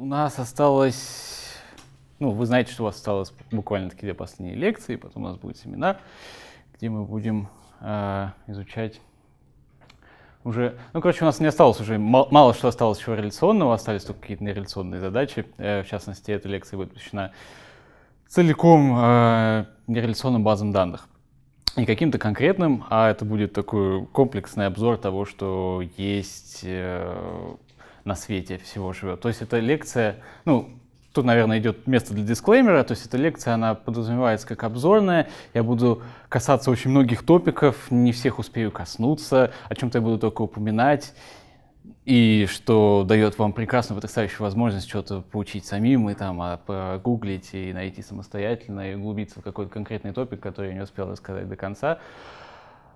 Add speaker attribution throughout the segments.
Speaker 1: У нас осталось... Ну, вы знаете, что у вас осталось буквально такие две последние лекции, потом у нас будет семинар, где мы будем э, изучать уже... Ну, короче, у нас не осталось уже... Мало, мало что осталось чего реляционного, остались только какие-то нереляционные задачи. Э, в частности, эта лекция будет посвящена целиком э, нереляционным базам данных. Не каким-то конкретным, а это будет такой комплексный обзор того, что есть... Э, на свете всего живет. То есть это лекция, ну, тут, наверное, идет место для дисклеймера, то есть эта лекция, она подразумевается как обзорная, я буду касаться очень многих топиков, не всех успею коснуться, о чем-то я буду только упоминать, и что дает вам прекрасную, потрясающую возможность что-то получить самим и там а, погуглить и найти самостоятельно, и углубиться в какой-то конкретный топик, который я не успел рассказать до конца.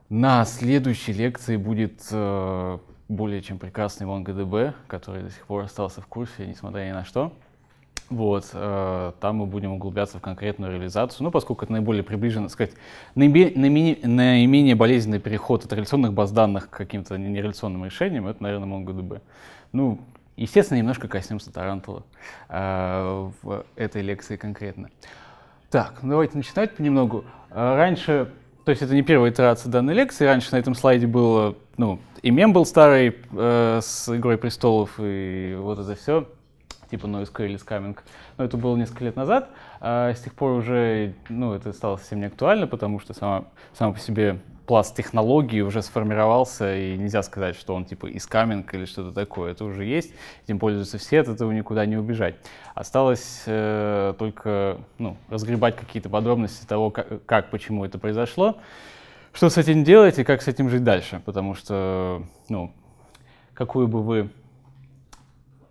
Speaker 1: На следующей лекции будет э, более чем прекрасный MongoDB, который до сих пор остался в курсе, несмотря ни на что. Вот, э, там мы будем углубляться в конкретную реализацию, ну, поскольку это наиболее приближенно, сказать, наименее, наименее болезненный переход от реляционных баз данных к каким-то нереляционным решениям, это, наверное, MongoDB. Ну, естественно, немножко коснемся Тарантула э, в этой лекции конкретно. Так, ну давайте начинать понемногу. Э, раньше то есть это не первая итерация данной лекции. Раньше на этом слайде было, ну, и мем был старый э, с «Игрой престолов» и вот это все, типа NoSQL is coming. Но это было несколько лет назад. А с тех пор уже, ну, это стало совсем не актуально, потому что сама, сама по себе пласт технологий уже сформировался, и нельзя сказать, что он типа из искаминг или что-то такое. Это уже есть, этим пользуются все, от этого никуда не убежать. Осталось э, только ну, разгребать какие-то подробности того, как, как, почему это произошло, что с этим делать и как с этим жить дальше, потому что, ну, какую бы вы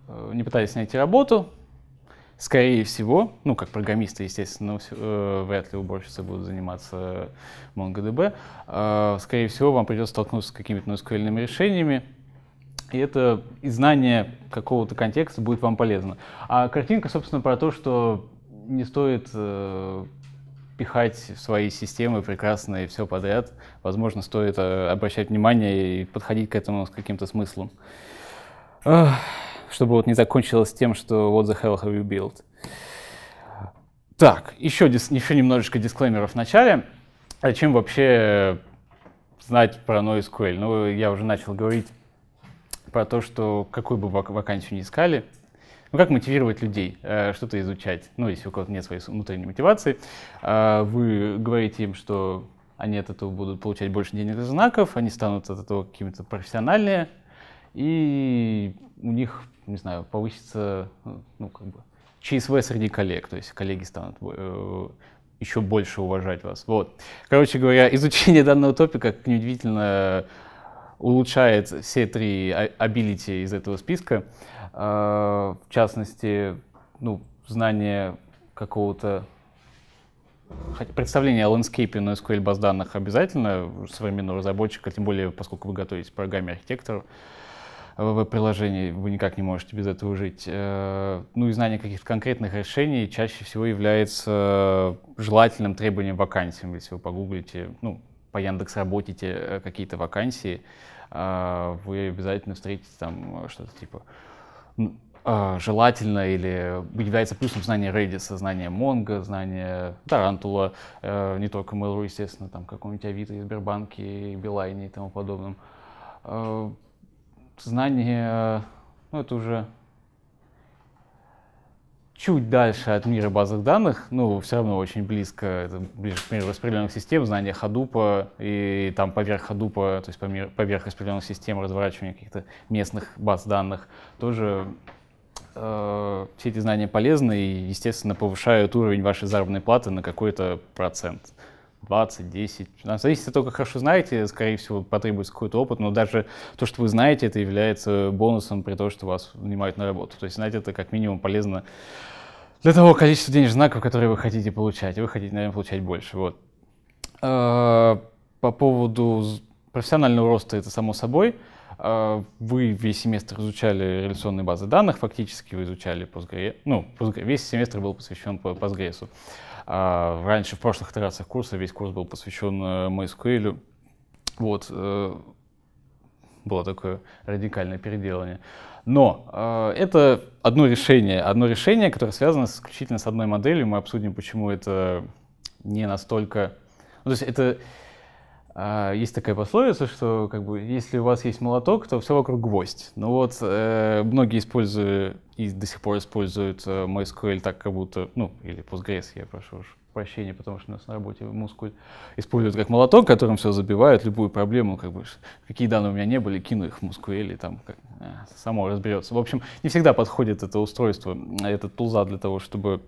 Speaker 1: э, не пытались найти работу, Скорее всего, ну, как программисты, естественно, э, вряд ли уборщицы будут заниматься MongoDB. Э, скорее всего, вам придется столкнуться с какими-то NoSQL решениями, и это и знание какого-то контекста будет вам полезно. А картинка, собственно, про то, что не стоит э, пихать в свои системы прекрасно и все подряд. Возможно, стоит э, обращать внимание и подходить к этому с каким-то смыслом. Ugh чтобы вот не закончилось тем, что what the hell have you built. Так, еще, еще немножечко дисклеймера в начале. А чем вообще знать про NoSQL? Ну, я уже начал говорить про то, что какую бы вак вакансию ни искали, ну, как мотивировать людей э, что-то изучать? Ну, если у кого-то нет своей внутренней мотивации, э, вы говорите им, что они от этого будут получать больше денег денежных знаков, они станут от этого какими-то профессиональнее, и у них не знаю, повысится, ну, как бы, ЧСВ среди коллег, то есть коллеги станут э, еще больше уважать вас. Вот. Короче говоря, изучение данного топика, как неудивительно, улучшает все три абилити из этого списка. Э, в частности, ну, знание какого-то Представление о ландскейпе на SQL баз данных обязательно современного разработчика, тем более, поскольку вы готовитесь к программе архитектора веб-приложений, вы никак не можете без этого жить. Э, ну и знание каких-то конкретных решений чаще всего является желательным требованием вакансиям. Если вы погуглите, ну, по Яндекс работите э, какие-то вакансии, э, вы обязательно встретите там что-то типа желательно или является плюсом знание Redis, знание Mongo, знание Тарантула, не только Mail.ru, естественно, там какой-нибудь Авито, Сбербанки, Билайне и тому подобном знание, э, ну, это уже чуть дальше от мира базовых данных, ну, все равно очень близко, это ближе к миру распределенных систем, знание Hadoop и там поверх Hadoop, то есть поверх распределенных систем разворачивание каких-то местных баз данных, тоже э, все эти знания полезны и, естественно, повышают уровень вашей заработной платы на какой-то процент. 20, 10, 15. Зависит от того, как хорошо знаете, скорее всего, потребуется какой-то опыт, но даже то, что вы знаете, это является бонусом при том, что вас нанимают на работу. То есть знать это как минимум полезно для того количества денежных знаков, которые вы хотите получать. Вы хотите, наверное, получать больше. Вот. А, по поводу профессионального роста, это само собой. А, вы весь семестр изучали реляционные базы данных, фактически вы изучали Postgres. Ну, Postgres. весь семестр был посвящен Postgres. А, раньше, в прошлых итерациях курса, весь курс был посвящен э, MySQL. Вот, э, было такое радикальное переделание. Но э, это одно решение, одно решение, которое связано исключительно с одной моделью. Мы обсудим, почему это не настолько... Ну, то есть это а, есть такая пословица, что как бы, если у вас есть молоток, то все вокруг гвоздь. Ну вот, э, многие используют и до сих пор используют э, MySQL так, как будто, ну, или Postgres, я прошу уж прощения, потому что у нас на работе мускуль используют как молоток, которым все забивают, любую проблему, как бы, какие данные у меня не были, кину их в MySQL, и там как, э, само разберется. В общем, не всегда подходит это устройство, э, этот тулза для того, чтобы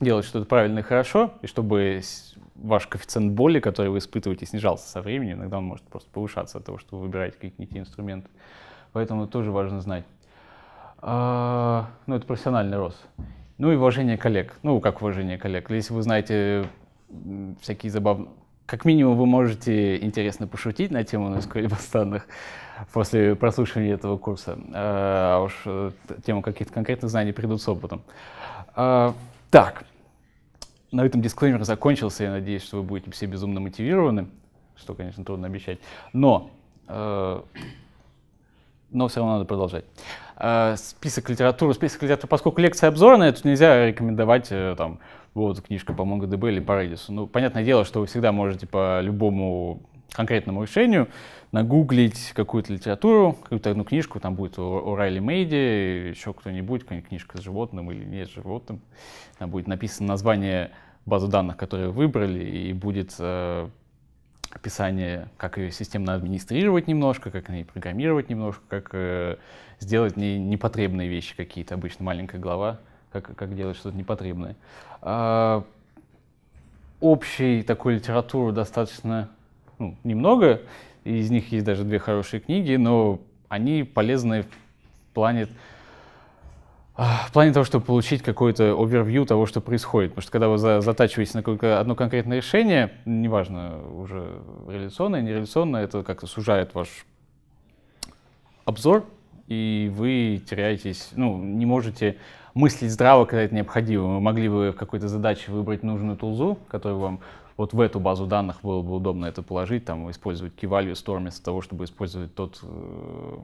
Speaker 1: делать что-то правильно и хорошо, и чтобы ваш коэффициент боли, который вы испытываете, снижался со временем. Иногда он может просто повышаться от того, что вы выбираете какие нибудь инструменты. Поэтому это тоже важно знать. А, ну, это профессиональный рост. Ну и уважение коллег. Ну, как уважение коллег. Если вы знаете всякие забавные... Как минимум, вы можете интересно пошутить на тему бас данных после прослушивания этого курса. А, а уж э, тему каких-то конкретных знаний придут с опытом. А, так, на этом дисклеймер закончился. Я надеюсь, что вы будете все безумно мотивированы, что, конечно, трудно обещать. Но, э, но все равно надо продолжать. Э, список литературы, список литературы, поскольку лекция обзорная, тут нельзя рекомендовать э, там вот книжка по MongoDB или по Redis. Ну, понятное дело, что вы всегда можете по любому конкретному решению, нагуглить какую-то литературу, какую-то одну книжку, там будет у, у Райли Мейди, еще кто-нибудь, какая-нибудь книжка с животным или не с животным, там будет написано название базы данных, которые выбрали, и будет э, описание, как ее системно администрировать немножко, как на ней программировать немножко, как э, сделать не, непотребные вещи какие-то, обычно маленькая глава, как, как делать что-то непотребное. А, общей такой литературу достаточно ну, немного, из них есть даже две хорошие книги, но они полезны в плане, а, в плане того, чтобы получить какое то овервью того, что происходит. Потому что когда вы за, затачиваетесь на какое одно конкретное решение, неважно, уже реляционное, нереляционное, это как-то сужает ваш обзор, и вы теряетесь, ну, не можете мыслить здраво, когда это необходимо. Вы могли бы в какой-то задаче выбрать нужную тулзу, которая вам вот в эту базу данных было бы удобно это положить, там, использовать key-value store вместо того, чтобы использовать тот э,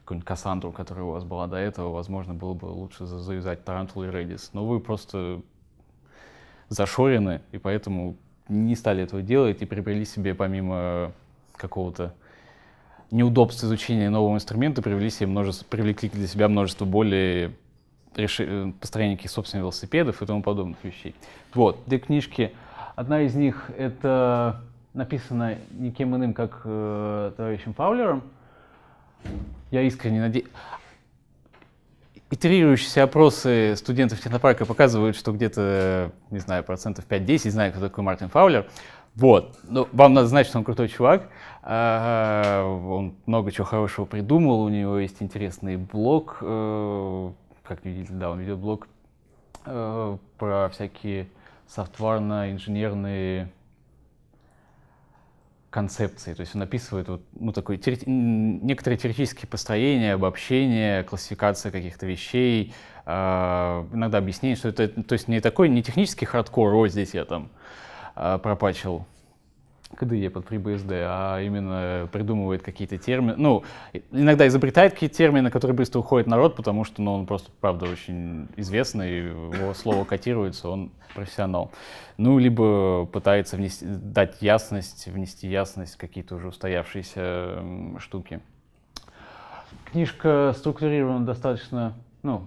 Speaker 1: какую-нибудь Кассандру, которая у вас была до этого, возможно, было бы лучше завязать Tarantula и Redis. Но вы просто зашорены, и поэтому не стали этого делать и приобрели себе помимо какого-то неудобства изучения нового инструмента, привели себе множество, привлекли для себя множество более реши, э, построения каких собственных велосипедов и тому подобных вещей. Вот, для книжки Одна из них это написана никем иным, как э, товарищем Фаулером. Я искренне надеюсь. Итерирующиеся опросы студентов технопарка показывают, что где-то, не знаю, процентов 5-10 знают, кто такой Мартин Фаулер. Вот. Но ну, вам надо знать, что он крутой чувак. А, он много чего хорошего придумал. У него есть интересный блог. Э, как видите, да, он ведет блог э, про всякие софтварно-инженерные концепции. То есть он описывает вот, ну, такой, теори... некоторые теоретические построения, обобщения, классификация каких-то вещей, э, иногда объяснение, что это то есть не такой, не технический хардкор, вот здесь я там э, пропачил КДЕ под FreeBSD, а именно придумывает какие-то термины, ну, иногда изобретает какие-то термины, на которые быстро уходит народ, потому что, ну, он просто, правда, очень известный, его слово котируется, он профессионал. Ну, либо пытается внести, дать ясность, внести ясность какие-то уже устоявшиеся штуки. Книжка структурирована достаточно, ну,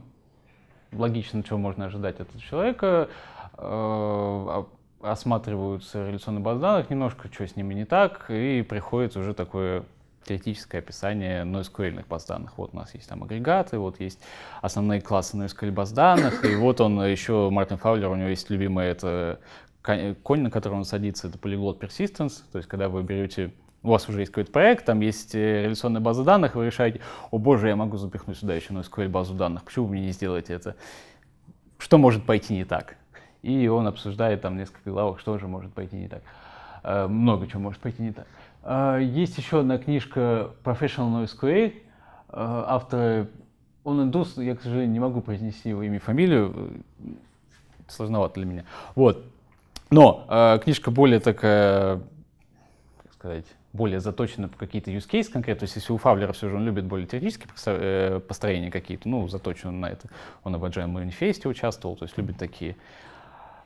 Speaker 1: логично, чего можно ожидать от человека э, а осматриваются реляционные базы данных, немножко что с ними не так, и приходит уже такое теоретическое описание NoSQL баз данных. Вот у нас есть там агрегаты, вот есть основные классы NoSQL баз данных, и вот он еще, Мартин Фаулер, у него есть любимая это конь, на котором он садится, это Polyglot Persistence, то есть когда вы берете у вас уже есть какой-то проект, там есть э, реляционная база данных, вы решаете, о боже, я могу запихнуть сюда еще NoSQL базу данных, почему вы мне не сделаете это? Что может пойти не так? и он обсуждает там несколько главок, что же может пойти не так. Э, много чего может пойти не так. Э, есть еще одна книжка Professional Noise QA, э, автор, он индус, я, к сожалению, не могу произнести его имя и фамилию, сложновато для меня. Вот. Но книжка более такая, как сказать, более заточена по какие-то use case конкретно. То есть если у Фавлера все же он любит более теоретические построения какие-то, ну, заточен на это. Он в Agile манифесте участвовал, то есть любит такие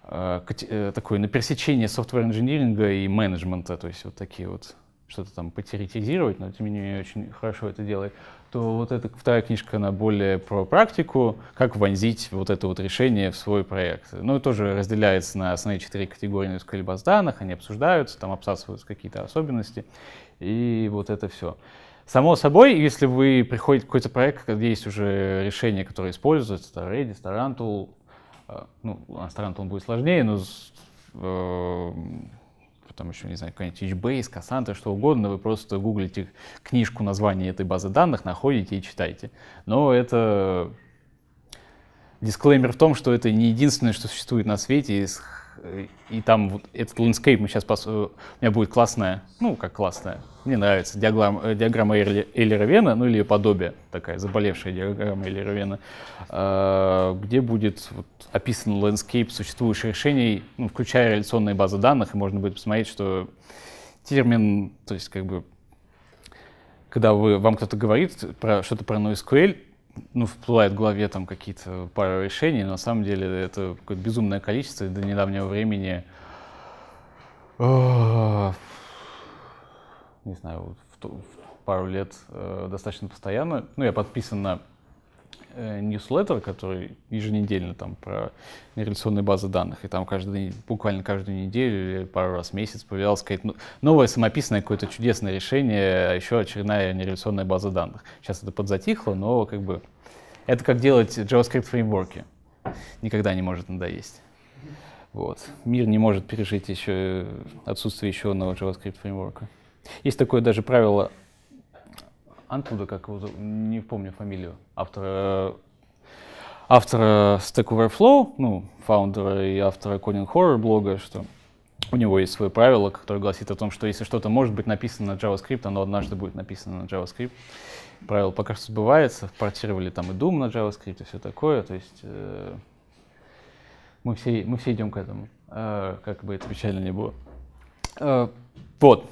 Speaker 1: Э, э, такое на пересечении софтвер-инжиниринга и менеджмента, то есть вот такие вот что-то там потеретизировать, но тем не менее очень хорошо это делает, то вот эта вторая книжка, она более про практику, как вонзить вот это вот решение в свой проект. Ну, и тоже разделяется на основные четыре категории на ну, скалибас данных, они обсуждаются, там обсасываются какие-то особенности, и вот это все. Само собой, если вы приходите в какой-то проект, где есть уже решение, которое используется, это Redis, Tarantul, Э, ну, Астронт он будет сложнее, но э, там еще, не знаю, какой-нибудь HBase, Cassandra, что угодно, вы просто гуглите книжку, названия этой базы данных, находите и читаете. Но это дисклеймер в том, что это не единственное, что существует на свете, из и там вот этот landscape мы сейчас пос... Э, у меня будет классная, ну как классная, мне нравится э, диаграмма, диаграмма Эйлера Вена, ну или подобие такая заболевшая диаграмма Эйлера Вена, а, где будет вот, описан landscape существующих решений, ну, включая реляционные базы данных, и можно будет посмотреть, что термин, то есть как бы когда вы, вам кто-то говорит про что-то про NoSQL, ну, всплывает в голове там какие-то пара решений, но на самом деле это какое-то безумное количество до недавнего времени. Не знаю, в, в пару лет э, достаточно постоянно. Ну, я подписан на Э, ньюслеттер, который еженедельно там про реляционные базы данных, и там каждый, буквально каждую неделю или пару раз в месяц появлялось какое-то новое ну, самописное какое-то чудесное решение, а еще очередная нереляционная база данных. Сейчас это подзатихло, но как бы это как делать JavaScript фреймворки. Никогда не может надоесть. Вот. Мир не может пережить еще отсутствие еще одного JavaScript фреймворка. Есть такое даже правило Антуда, как его не помню фамилию, автора, э, автора Stack Overflow, ну, фаундера и автора Coding Horror блога, что у него есть свое правило, которое гласит о том, что если что-то может быть написано на JavaScript, оно однажды будет написано на JavaScript. Правило пока что сбывается, портировали там и Doom на JavaScript и все такое, то есть э, мы, все, мы все идем к этому, э, как бы это печально не было. Э, вот.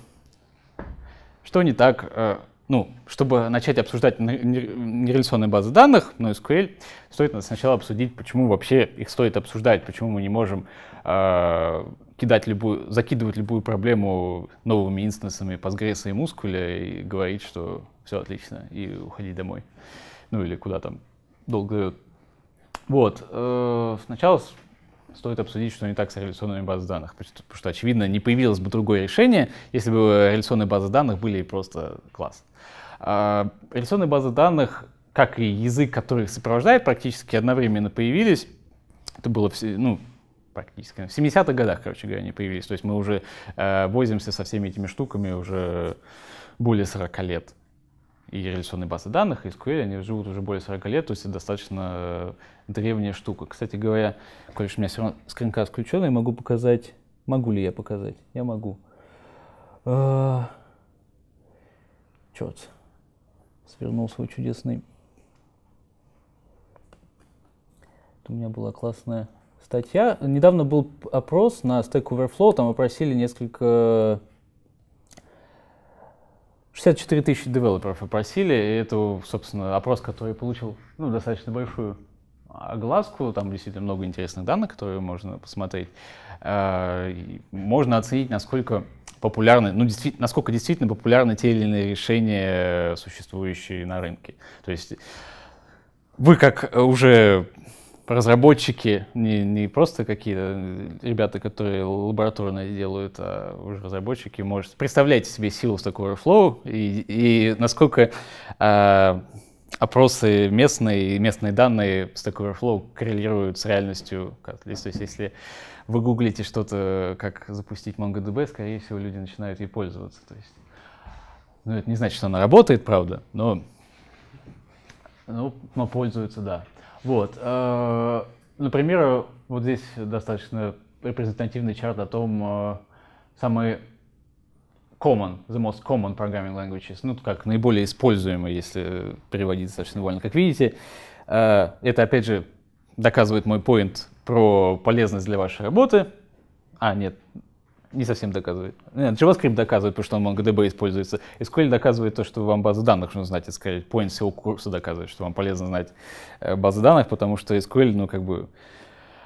Speaker 1: Что не так? Э, ну, чтобы начать обсуждать нереляционные базы данных, но ну, SQL, стоит сначала обсудить, почему вообще их стоит обсуждать, почему мы не можем э, кидать любую, закидывать любую проблему новыми инстансами Postgres и MySQL и говорить, что все отлично, и уходить домой. Ну или куда там долго Вот. Э, сначала стоит обсудить, что не так с реляционными базами данных. Потому что, очевидно, не появилось бы другое решение, если бы реляционные базы данных были просто класс. А, реляционные базы данных, как и язык, который их сопровождает, практически одновременно появились. Это было ну, практически в 70-х годах, короче говоря, они появились. То есть мы уже э, возимся со всеми этими штуками уже более 40 лет. И реляционные базы данных, и SQL, они живут уже более 40 лет, то есть это достаточно древняя штука. Кстати говоря, коль у меня все равно скринкаст включен, я могу показать... Могу ли я показать? Я могу. А, Черт свернул свой чудесный. Это у меня была классная статья. Недавно был опрос на Stack Overflow, там опросили несколько 64 тысячи девелоперов опросили, и это, собственно, опрос, который получил ну, достаточно большую огласку, там действительно много интересных данных, которые можно посмотреть. Э, можно оценить, насколько популярны, ну, действительно, насколько действительно популярны те или иные решения, э, существующие на рынке. То есть вы как э, уже разработчики, не, не просто какие-то ребята, которые лабораторно делают, а уже разработчики, может, представляете себе силу с такого Overflow и, и насколько э, опросы местные и местные данные Stack Overflow коррелируют с реальностью. То есть если вы гуглите что-то, как запустить MongoDB, скорее всего, люди начинают ей пользоваться. То есть, ну, это не значит, что она работает, правда, но, ну, но пользуются, да. Вот. Э, например, вот здесь достаточно репрезентативный чарт о том, э, самые common, the most common programming languages, ну, как наиболее используемые, если переводить достаточно вольно. Как видите, э, это, опять же, доказывает мой point про полезность для вашей работы. А, нет, не совсем доказывает. Нет, JavaScript доказывает, потому что он в MongoDB используется. SQL доказывает то, что вам базы данных нужно знать. Это, скорее, point всего курса доказывает, что вам полезно знать э, базы данных, потому что SQL, ну, как бы,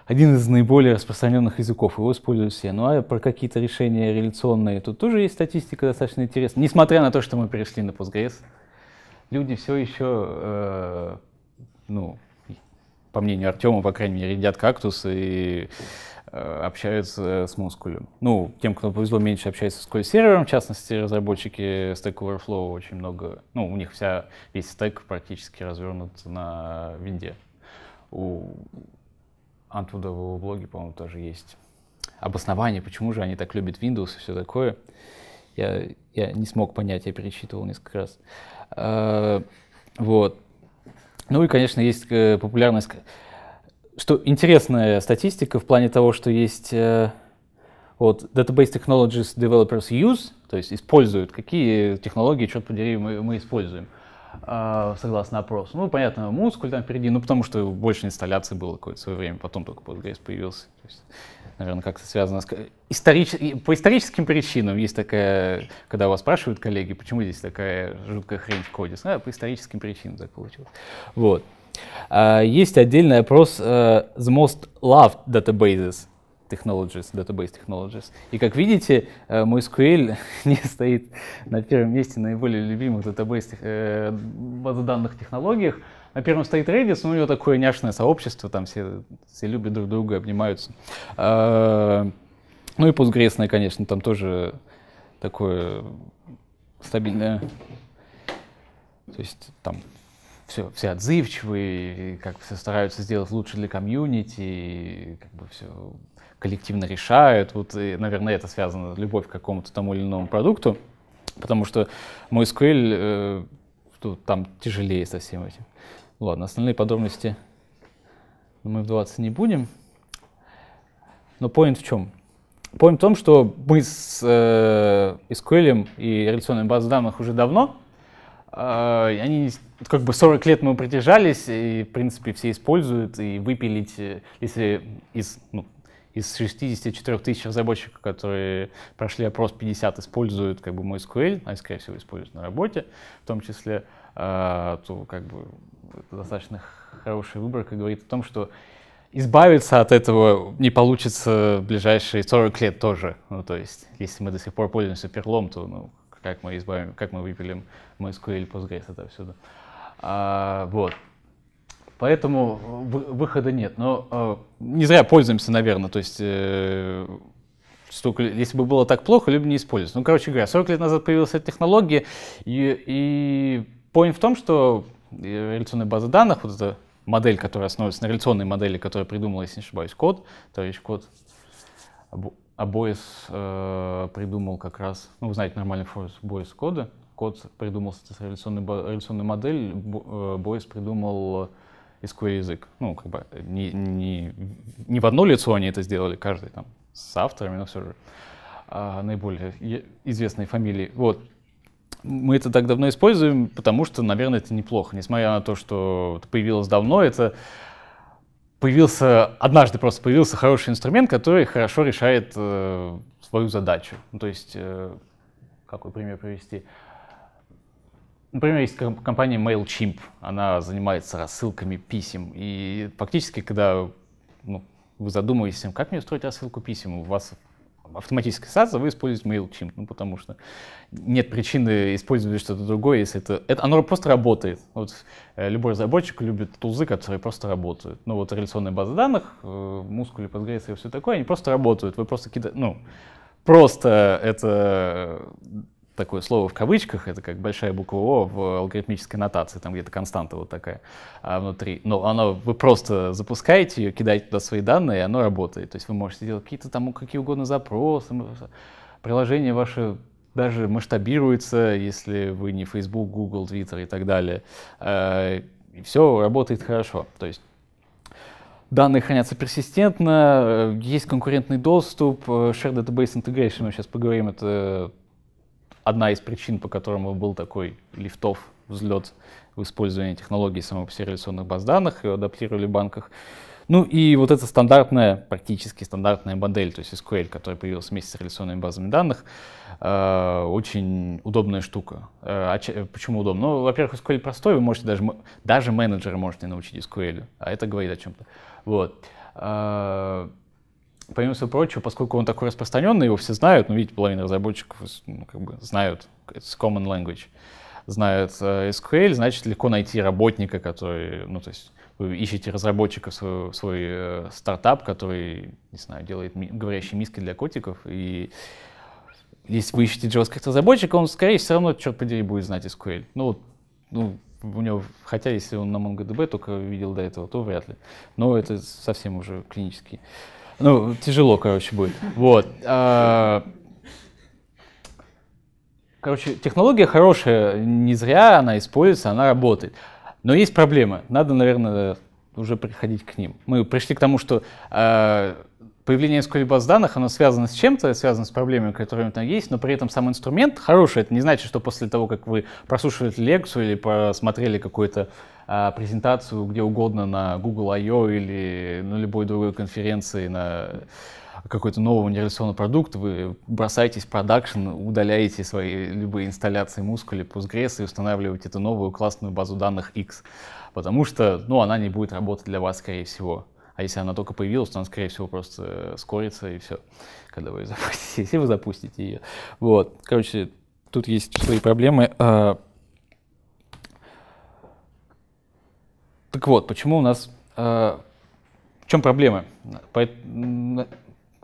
Speaker 1: один из наиболее распространенных языков, его используют все. Ну а про какие-то решения реляционные тут тоже есть статистика достаточно интересная. Несмотря на то, что мы перешли на Postgres, люди все еще, э, ну, по мнению Артема, по крайней мере, едят кактус и э, общаются э, с мускулем. Ну, тем, кто повезло, меньше общается с колл-сервером, в частности, разработчики Stack Overflow очень много, ну, у них вся, весь стек практически развернут на винде. У Антуда в его блоге, по-моему, тоже есть обоснование, почему же они так любят Windows и все такое. Я, я не смог понять, я перечитывал несколько раз. А, вот. Ну и, конечно, есть э, популярность. Что интересная статистика в плане того, что есть э, вот, Database Technologies Developers Use, то есть используют, какие технологии, черт подери, мы, мы используем. А, согласно опросу. Ну, понятно, мускуль там впереди, ну, потому что больше инсталляции было какое-то свое время, потом только Postgres появился. То есть, наверное, как-то связано с... Историч... По историческим причинам есть такая, когда вас спрашивают коллеги, почему здесь такая жуткая хрень в коде, а, по историческим причинам так получилось. Вот. А, есть отдельный опрос uh, The Most Loved Databases. Technologies, Database Technologies. И как видите, э, мой MySQL не стоит на первом месте наиболее любимых датабейс э, базы данных технологиях. На первом стоит Redis, но ну, у него такое няшное сообщество, там все, все любят друг друга, обнимаются. А, ну и Postgres, конечно, там тоже такое стабильное. То есть там все, все отзывчивые, как все стараются сделать лучше для комьюнити, как бы все коллективно решают. Вот, и, наверное, это связано, с любовью к какому-то тому или иному продукту, потому что мой SQL э, тут, там тяжелее со всем этим. Ладно, остальные подробности мы вдаваться не будем. Но point в чем? Point в том, что мы с э, SQL и реляционными базами данных уже давно. Э, они как бы 40 лет мы притяжались, и в принципе все используют, и выпилить, э, если из ну, из 64 тысяч разработчиков, которые прошли опрос, 50 используют как бы мой SQL, а они, скорее всего, используют на работе, в том числе, э, то как бы достаточно хороший выборка говорит о том, что избавиться от этого не получится в ближайшие 40 лет тоже. Ну, то есть, если мы до сих пор пользуемся перлом, то ну, как мы избавим, как мы выпилим MySQL Postgres отовсюду. А, вот, Поэтому э, выхода нет. Но э, не зря пользуемся, наверное. То есть э, столько, если бы было так плохо, люди бы не использовались. Ну, короче говоря, 40 лет назад появилась эта технология, и, и в том, что э, реляционная база данных, вот эта модель, которая основывается на реляционной модели, которая придумала если не ошибаюсь, Код, товарищ Код, Абоис э, придумал как раз, ну, вы знаете нормальный форс Боис Кода, Код придумал революционную, революционную модель, э, Боис придумал SQL язык. Ну, как бы не, не, не в одно лицо они это сделали, каждый там с авторами, но все же а, наиболее известные фамилии. Вот. Мы это так давно используем, потому что, наверное, это неплохо. Несмотря на то, что это появилось давно, это появился, однажды просто появился хороший инструмент, который хорошо решает э, свою задачу. Ну, то есть, э, какой пример привести? Э, Например, есть компания MailChimp, она занимается рассылками писем. И фактически, когда ну, вы задумываетесь, как мне устроить рассылку писем, у вас автоматическая саза, вы используете MailChimp, ну, потому что нет причины использовать что-то другое, если это, это... Оно просто работает. Вот э, любой разработчик любит тузы, которые просто работают. Ну, вот реляционные базы данных, э, мускули, Postgres и все такое, они просто работают. Вы просто кидаете... Ну, просто это такое слово в кавычках, это как большая буква О в алгоритмической нотации, там где-то константа вот такая а, внутри. Но оно, вы просто запускаете ее, кидаете туда свои данные, и оно работает. То есть вы можете делать какие-то там какие угодно запросы, приложение ваше даже масштабируется, если вы не Facebook, Google, Twitter и так далее. А, и все работает хорошо. То есть Данные хранятся персистентно, э, есть конкурентный доступ, э, Shared Database Integration, мы сейчас поговорим, это одна из причин, по которым был такой лифтов, взлет в использовании технологий самопсервиционных баз данных, и адаптировали в банках. Ну и вот эта стандартная, практически стандартная модель, то есть SQL, которая появилась вместе с реляционными базами данных, э, очень удобная штука. Э, а че, почему удобно? Ну, во-первых, SQL простой, вы можете даже, даже менеджеры можете научить SQL, а это говорит о чем-то. Вот. Э, помимо всего прочего, поскольку он такой распространенный, его все знают, ну, видите, половина разработчиков ну, как бы знают, it's common language, знают э, SQL, значит, легко найти работника, который, ну, то есть вы ищете разработчика свой, свой э, стартап, который, не знаю, делает говорящие миски для котиков, и если вы ищете JavaScript разработчика, он, скорее, все равно, черт подери, будет знать SQL. Ну, ну, у него, хотя если он на MongoDB только видел до этого, то вряд ли. Но это совсем уже клинический. Ну, тяжело, короче, будет. Вот. А, короче, технология хорошая, не зря она используется, она работает. Но есть проблемы. Надо, наверное, уже приходить к ним. Мы пришли к тому, что а, появление SQL баз данных, оно связано с чем-то, связано с проблемами, которые там есть, но при этом сам инструмент хороший. Это не значит, что после того, как вы прослушали лекцию или посмотрели какой-то а, презентацию где угодно на Google I.O. или на любой другой конференции на какой-то новый нереволюционный продукт, вы бросаетесь в продакшн, удаляете свои любые инсталляции мускули или Postgres и устанавливаете эту новую классную базу данных X, потому что ну, она не будет работать для вас, скорее всего. А если она только появилась, то она, скорее всего, просто скорится и все, когда вы ее запустите, если вы запустите ее. Вот, короче, тут есть свои проблемы. А, Так вот, почему у нас... Э, в чем проблема? По,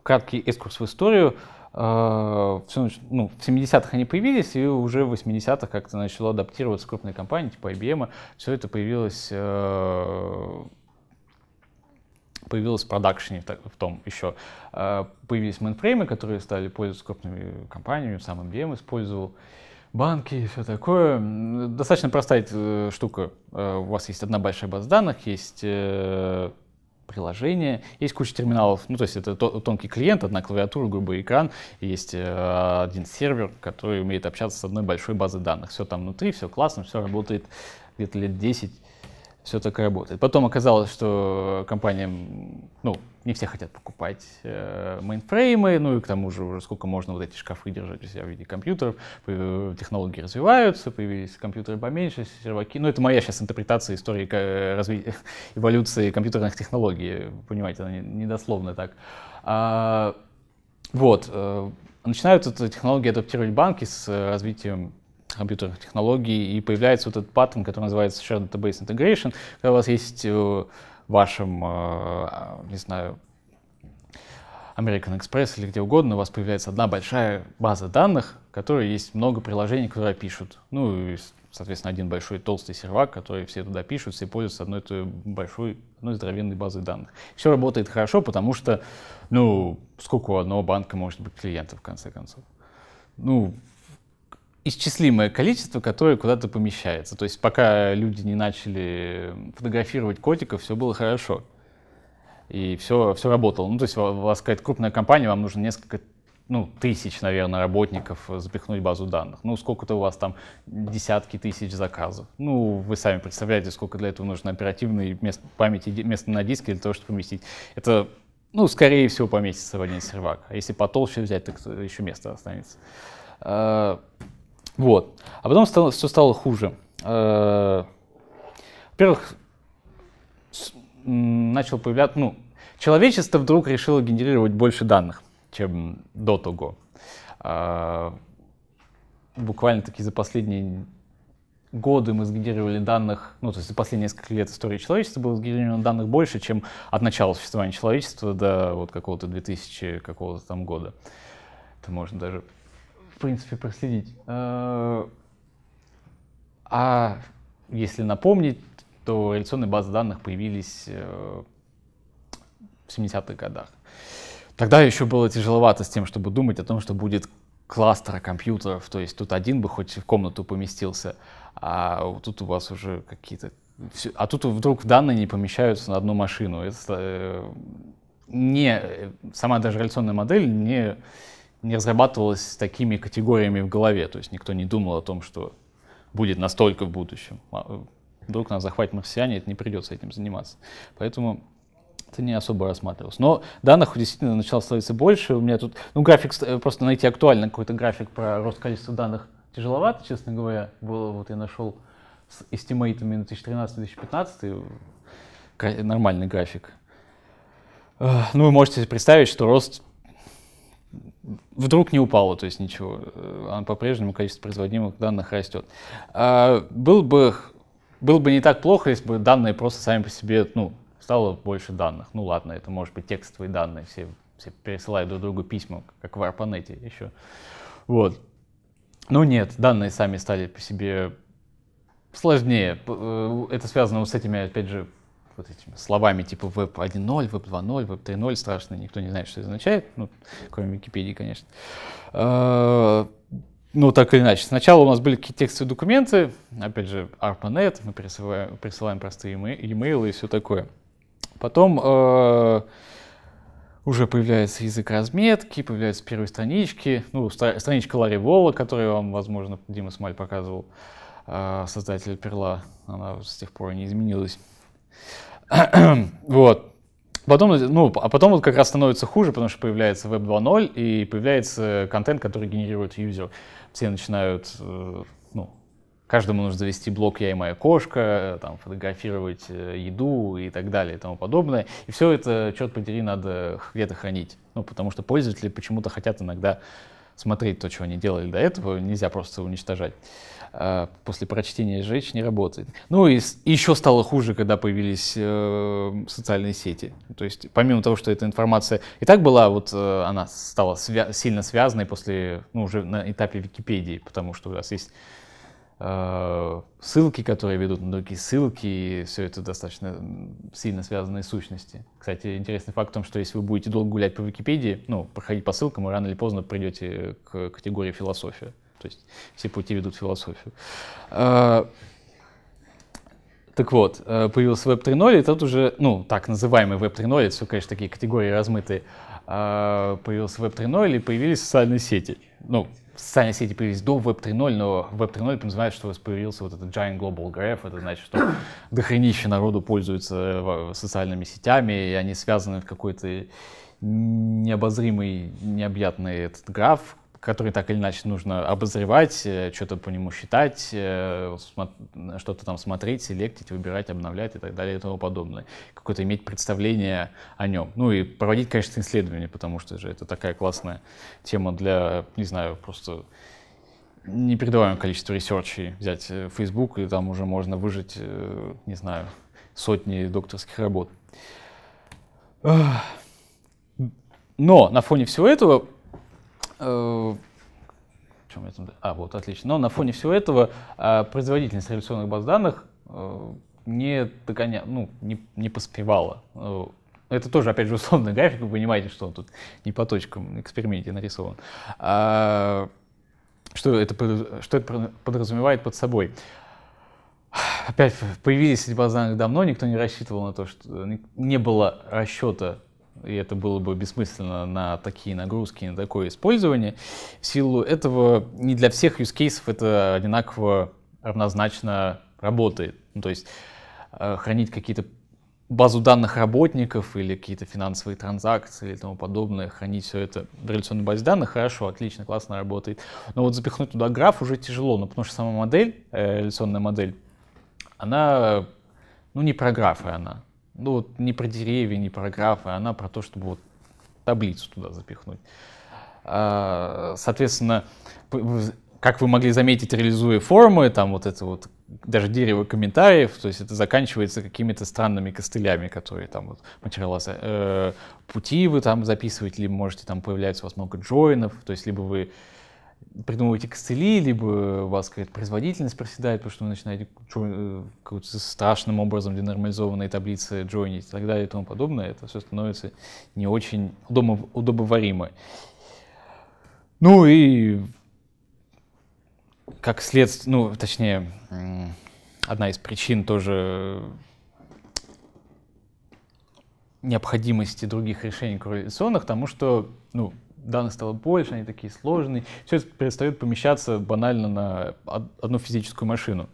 Speaker 1: краткий экскурс в историю. Э, все, ну, в 70-х они появились, и уже в 80-х как-то начало адаптироваться крупные компании, типа IBM. Все это появилось... Э, появилось в продакшене в том еще. Э, появились мейнфреймы, которые стали пользоваться крупными компаниями, сам IBM использовал банки и все такое. Достаточно простая э, штука. Э, у вас есть одна большая база данных, есть э, приложение, есть куча терминалов. Ну, то есть это тонкий клиент, одна клавиатура, грубый экран, есть один сервер, который умеет общаться с одной большой базой данных. Все там внутри, все классно, все работает где-то лет 10 все так и работает. Потом оказалось, что компаниям, ну, не все хотят покупать э, ну и к тому же уже сколько можно вот эти шкафы держать у себя в виде компьютеров. Э, технологии развиваются, появились компьютеры поменьше, серваки. Ну это моя сейчас интерпретация истории э, развития эволюции компьютерных технологий, понимаете, она недословно так. А, вот, э, начинают эту технологию адаптировать банки с э, развитием компьютерных технологий, и появляется вот этот паттерн, который называется Shared Database Integration, когда у вас есть э, в вашем, э, а, не знаю, American Express или где угодно, у вас появляется одна большая база данных, в которой есть много приложений, которые пишут. Ну и, соответственно, один большой толстый сервак, который все туда пишут, все пользуются одной той большой, одной здоровенной базой данных. Все работает хорошо, потому что, ну, сколько у одного банка может быть клиентов, в конце концов? Ну, исчислимое количество, которое куда-то помещается. То есть пока люди не начали фотографировать котиков, все было хорошо. И все, все работало. Ну, то есть у вас какая-то крупная компания, вам нужно несколько ну, тысяч, наверное, работников запихнуть базу данных. Ну, сколько-то у вас там десятки тысяч заказов. Ну, вы сами представляете, сколько для этого нужно оперативной мест, памяти, места на диске для того, чтобы поместить. Это, ну, скорее всего, поместится в один сервак. А если потолще взять, так еще место останется. А, вот. А потом стало, все стало хуже. Э, во-первых, начал появляться, ну, человечество вдруг решило генерировать больше данных, чем до того. Э, буквально таки за последние годы мы сгенерировали данных, ну, то есть за последние несколько лет истории человечества было сгенерировано данных больше, чем от начала существования человечества до вот какого-то 2000 какого-то там года. Это можно даже в принципе, проследить. Э, а если напомнить, то реляционные базы данных появились э, в 70-х годах. Тогда еще было тяжеловато с тем, чтобы думать о том, что будет кластера компьютеров, то есть тут один бы хоть в комнату поместился, а тут у вас уже какие-то... А тут вдруг данные не помещаются на одну машину. Это э, не... Сама даже реляционная модель не не разрабатывалось такими категориями в голове. То есть никто не думал о том, что будет настолько в будущем. А, э, вдруг нас захватят марсиане, это не придется этим заниматься. Поэтому это не особо рассматривалось. Но данных действительно начало становиться больше. У меня тут, ну, график, э, просто найти актуально какой-то график про рост количества данных тяжеловато, честно говоря. Было, вот я нашел с эстимейтами 2013-2015, нормальный график. Ну, вы можете представить, что рост вдруг не упало, то есть ничего. Э, Он по-прежнему количество производимых данных растет. А, был бы, был бы не так плохо, если бы данные просто сами по себе, ну, стало больше данных. Ну ладно, это может быть текстовые данные, все, все пересылают друг другу письма, как в ARPANET еще. Вот. Ну нет, данные сами стали по себе сложнее. Э, это связано с этими, опять же, вот этими словами типа веб 1.0, веб 2.0, веб 3.0, страшно, никто не знает, что это означает, ну, кроме Википедии, конечно. А, ну, так или иначе. Сначала у нас были какие-то текстовые документы, опять же, ARPANET, мы присылаем, присылаем простые имейлы и все такое. Потом э, уже появляется язык разметки, появляются первые странички, ну, стра- страничка Ларри Волла, которую вам, возможно, Дима Смаль показывал, э, создатель Перла, она с тех пор не изменилась. вот. Потом, ну, а потом вот как раз становится хуже, потому что появляется Web 2.0 и появляется контент, который генерирует юзер. Все начинают, э, ну, каждому нужно завести блок «Я и моя кошка», там, фотографировать э, еду и так далее и тому подобное. И все это, черт подери, надо где-то хранить. Ну, потому что пользователи почему-то хотят иногда смотреть то, чего они делали до этого, нельзя просто уничтожать. А, после прочтения сжечь не работает. Ну и, еще стало хуже, когда появились э, социальные сети. То есть помимо того, что эта информация и так была, вот э, она стала свя сильно связанной после, ну уже на этапе Википедии, потому что у нас есть э, ссылки, которые ведут на другие ссылки, и все это достаточно сильно связанные сущности. Кстати, интересный факт в том, что если вы будете долго гулять по Википедии, ну, проходить по ссылкам, вы рано или поздно придете к категории философия. То есть все пути ведут в философию. Э, так вот, э, появился Web 3.0, и тут уже, ну, так называемый Web 3.0, это все, конечно, такие категории размытые, э, появился Web 3.0 и появились социальные сети. Ну, социальные сети появились до Web 3.0, но Web 3.0 подразумевает, что появился вот этот Giant Global Graph, это значит, что дохренище народу пользуются социальными сетями, и они связаны в какой-то необозримый, необъятный этот граф, который так или иначе нужно обозревать, э, что-то по нему считать, э, что-то там смотреть, селектить, выбирать, обновлять и так далее и тому подобное. Какое-то иметь представление о нем. Ну и проводить, конечно, исследования, потому что же это такая классная тема для, не знаю, просто непередаваемое количество ресерчей взять э, Facebook, и там уже можно выжить, не знаю, сотни докторских работ. Но на фоне всего этого Э, Чем я там... А, вот, отлично. Но на фоне всего этого а, производительность реляционных баз данных э, не до ну, не, не поспевала. Э, это тоже, опять же, условный график, вы понимаете, что он тут не по точкам эксперименте нарисован. А, что, это, что это подразумевает под собой? Опять появились эти базы данных давно, никто не рассчитывал на то, что не было расчета и это было бы бессмысленно на такие нагрузки, на такое использование. В силу этого не для всех use cases это одинаково равнозначно работает. Ну, то есть э, хранить какие-то базу данных работников или какие-то финансовые транзакции или тому подобное, хранить все это в реляционной базе данных, хорошо, отлично, классно работает. Но вот запихнуть туда граф уже тяжело, но ну, потому что сама модель, э, реляционная модель, она, ну не про графы она, ну вот не про деревья, не про графы, она про то, чтобы вот таблицу туда запихнуть. А, соответственно, как вы могли заметить, реализуя формы, там вот это вот даже дерево комментариев, то есть это заканчивается какими-то странными костылями, которые там вот материала э, пути вы там записываете, либо можете там появляется у вас много джойнов, то есть либо вы придумываете костыли, либо у вас какая-то производительность проседает, потому что вы начинаете э, каким-то страшным образом денормализованные таблицы джойнить и так далее и тому подобное, это все становится не очень удобоваримо. Ну и как следствие, ну, точнее, одна из причин тоже необходимости других решений корреляционных, потому что, ну, данных стало больше, они такие сложные. Все это перестает помещаться банально на одну физическую машину.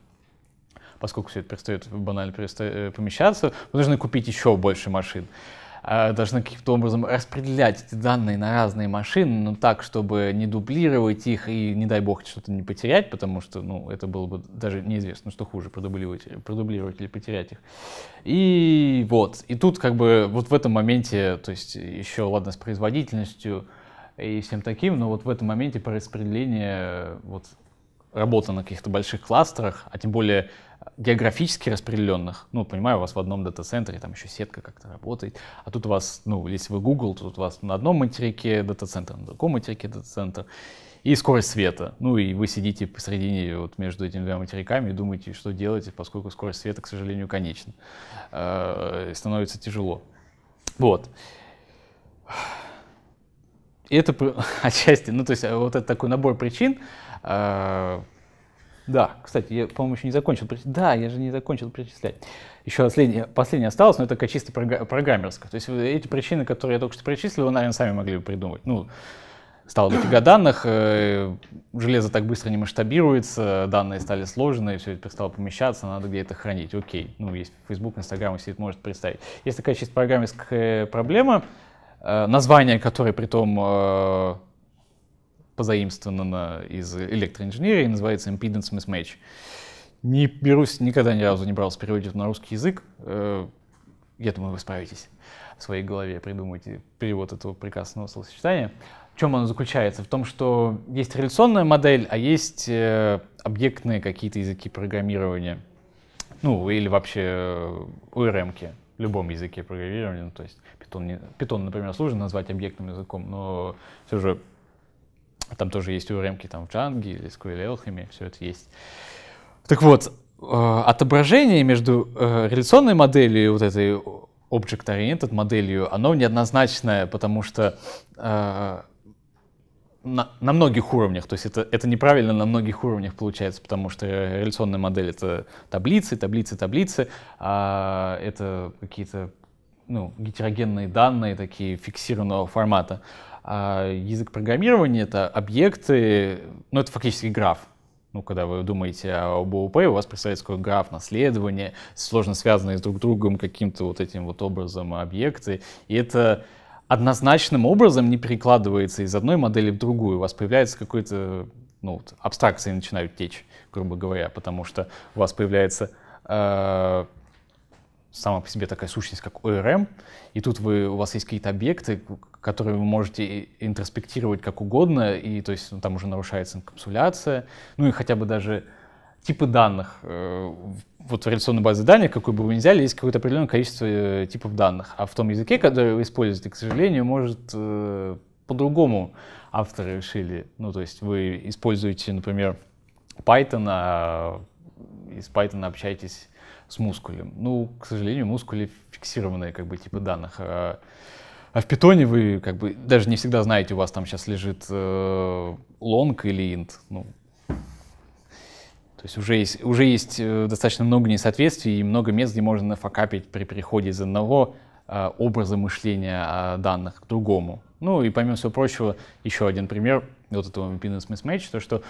Speaker 1: Поскольку все это перестает банально перестает э, помещаться, нужно купить еще больше машин а должны каким-то образом распределять эти данные на разные машины, но так, чтобы не дублировать их и, не дай бог, что-то не потерять, потому что, ну, это было бы даже неизвестно, что хуже, продублировать, продублировать или потерять их. И вот, и тут как бы вот в этом моменте, то есть еще, ладно, с производительностью, и всем таким, но вот в этом моменте перераспределение э, вот работа на каких-то больших кластерах, а тем более э, географически распределенных. Ну, понимаю, у вас в одном дата-центре там еще сетка как-то работает, а тут у вас, ну, если вы Google, то тут у вас на одном материке дата-центр, на другом материке дата-центр, и скорость света. Ну, и вы сидите посредине, вот между этими двумя материками и думаете, что делать, поскольку скорость света, к сожалению, конечна. Э -э становится тяжело. Вот. И это отчасти, ну то есть э, вот это такой набор причин. А, да, кстати, я, по-моему, еще не закончил. Да, я же не закончил перечислять. Еще последнее, последнее осталось, но это такая чисто программерская. То есть э, эти причины, которые я только что перечислил, вы, наверное, сами могли бы придумать. Ну, стало дофига данных, э, железо так быстро не масштабируется, данные стали сложные, все это перестало помещаться, надо где то хранить. Окей, ну, есть Facebook, Instagram, все это может представить. Есть такая чисто программерская проблема — Э, название которой том э, позаимствовано из электроинженерии, называется Impedance Mismatch. Не берусь, никогда ни разу не брался переводить на русский язык. Э, я думаю, вы справитесь в своей голове, придумайте перевод этого прекрасного словосочетания. В чем оно заключается? В том, что есть реляционная модель, а есть объектные какие-то языки программирования. Ну, или вообще ORM-ки в любом языке программирования, ну, то есть Python, не, Python, например, сложно назвать объектным языком, но все же там тоже есть урмки там в Django или SQL Alchemy, все это есть. Так вот, э, отображение между э, реляционной моделью и вот этой object-oriented моделью, оно неоднозначное, потому что э, на, на многих уровнях, то есть это, это неправильно на многих уровнях получается, потому что реляционная модель — это таблицы, таблицы, таблицы, а это какие-то ну, гетерогенные данные такие фиксированного формата. А язык программирования — это объекты, ну, это фактически граф. Ну, когда вы думаете о БУП, у вас представляется такой граф наследования, сложно связанные друг с другом каким-то вот этим вот образом объекты. И это однозначным образом не перекладывается из одной модели в другую. У вас появляется какой-то, ну, абстракции начинают течь, грубо говоря, потому что у вас появляется э, сама по себе такая сущность, как ORM, и тут вы, у вас есть какие-то объекты, которые вы можете интроспектировать как угодно, и то есть ну, там уже нарушается инкапсуляция, ну и хотя бы даже типы данных. Э, вот в реляционной базе данных, какую бы вы ни взяли, есть какое-то определенное количество э, типов данных. А в том языке, который вы используете, к сожалению, может э, по-другому авторы решили. Ну, то есть вы используете, например, Python, а из Python общаетесь с мускулем. Ну, к сожалению, мускули фиксированные как бы типы данных. А, а в питоне вы как бы даже не всегда знаете, у вас там сейчас лежит э, или инт. Ну, то есть уже есть, уже есть э, достаточно много несоответствий и много мест, где можно нафакапить при переходе из одного э, образа мышления а, данных к другому. Ну и помимо всего прочего, еще один пример вот этого impedance mismatch, то что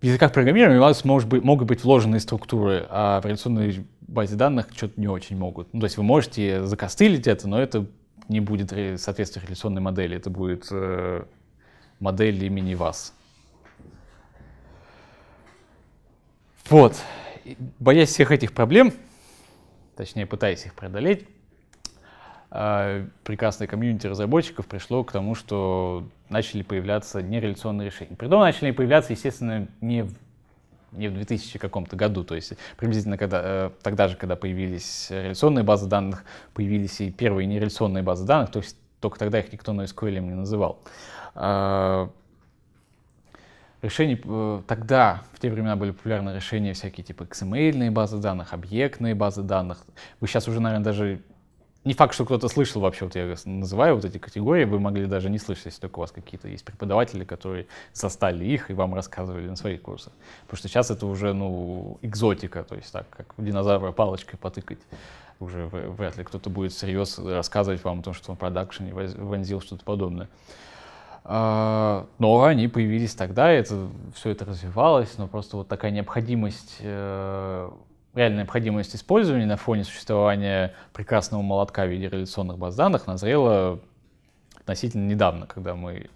Speaker 1: в языках программирования у вас может быть, могут быть вложенные структуры, а в реляционной базе данных что-то не очень могут. Ну, то есть вы можете закостылить это, но это не будет соответствовать реляционной модели, это будет э, модель имени вас. Вот. Боясь всех этих проблем, точнее пытаясь их преодолеть, а, прекрасное комьюнити разработчиков пришло к тому, что начали появляться нереляционные решения. Притом начали появляться, естественно, не в не в 2000 каком-то году, то есть приблизительно когда, э, тогда же, когда появились реляционные базы данных, появились и первые нереляционные базы данных, то есть только тогда их никто на SQL не называл. А, Решений э, тогда, в те времена были популярны решения всякие типа XML-ные эм базы данных, объектные базы данных. Вы сейчас уже, наверное, даже не факт, что кто-то слышал вообще, вот я называю вот эти категории, вы могли даже не слышать, если только у вас какие-то есть преподаватели, которые застали их и вам рассказывали на своих курсах. Потому что сейчас это уже, ну, экзотика, то есть так, как динозавра палочкой потыкать. Уже вряд ли кто-то будет всерьез рассказывать вам о том, что он в продакшене вонзил что-то подобное. А, но они появились тогда, это, все это развивалось, но просто вот такая необходимость э, реальная необходимость использования на фоне существования прекрасного молотка в виде реляционных баз данных назрела относительно недавно, когда мы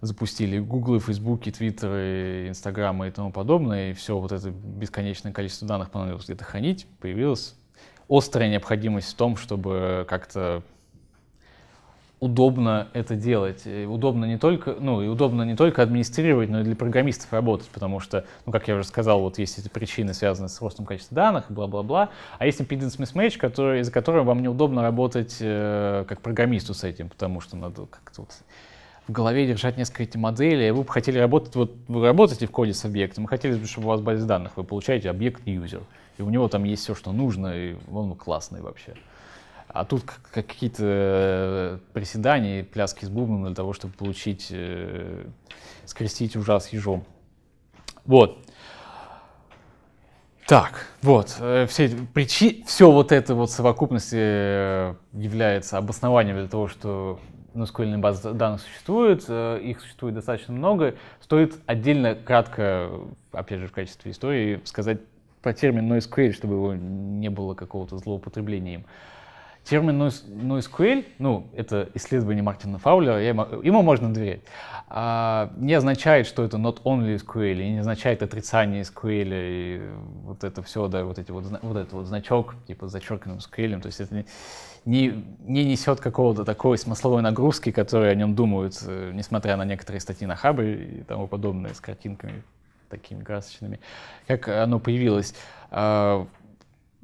Speaker 1: запустили Google, Facebook, Twitter, Instagram и тому подобное, и все вот это бесконечное количество данных понадобилось где-то хранить, появилась острая необходимость в том, чтобы как-то удобно это делать. И удобно не только, ну, и удобно не только администрировать, но и для программистов работать, потому что, ну, как я уже сказал, вот есть эти причины, связанные с ростом качества данных, бла-бла-бла. А есть impedance mismatch, который, из-за которого вам неудобно работать э, как программисту с этим, потому что надо как-то вот в голове держать несколько эти модели, вы бы хотели работать, вот вы работаете в коде с объектом, мы хотели бы, чтобы у вас базе данных, вы получаете объект user, и у него там есть все, что нужно, и он классный вообще. А тут какие-то э, приседания пляски с бубном для того, чтобы получить, э, скрестить ужас с ежом. Вот. Так, вот, э, все причи, все вот это вот совокупности является обоснованием для того, что NoSQL баз данных существует, их существует достаточно много. Стоит отдельно, кратко, опять же, в качестве истории, сказать про термин NoSQL, чтобы его не было какого-то злоупотребления им. Термин NoSQL, ну, это исследование Мартина Фаулера, я, ему можно доверять, а, не означает, что это not only SQL, и не означает отрицание SQL, и вот это все, да, вот, эти вот, вот этот вот значок, типа, зачеркнутым SQL, то есть это не, не, не несет какого-то такой смысловой нагрузки, которые о нем думают, э, несмотря на некоторые статьи на Хабре и тому подобное, с картинками такими красочными, как оно появилось. А,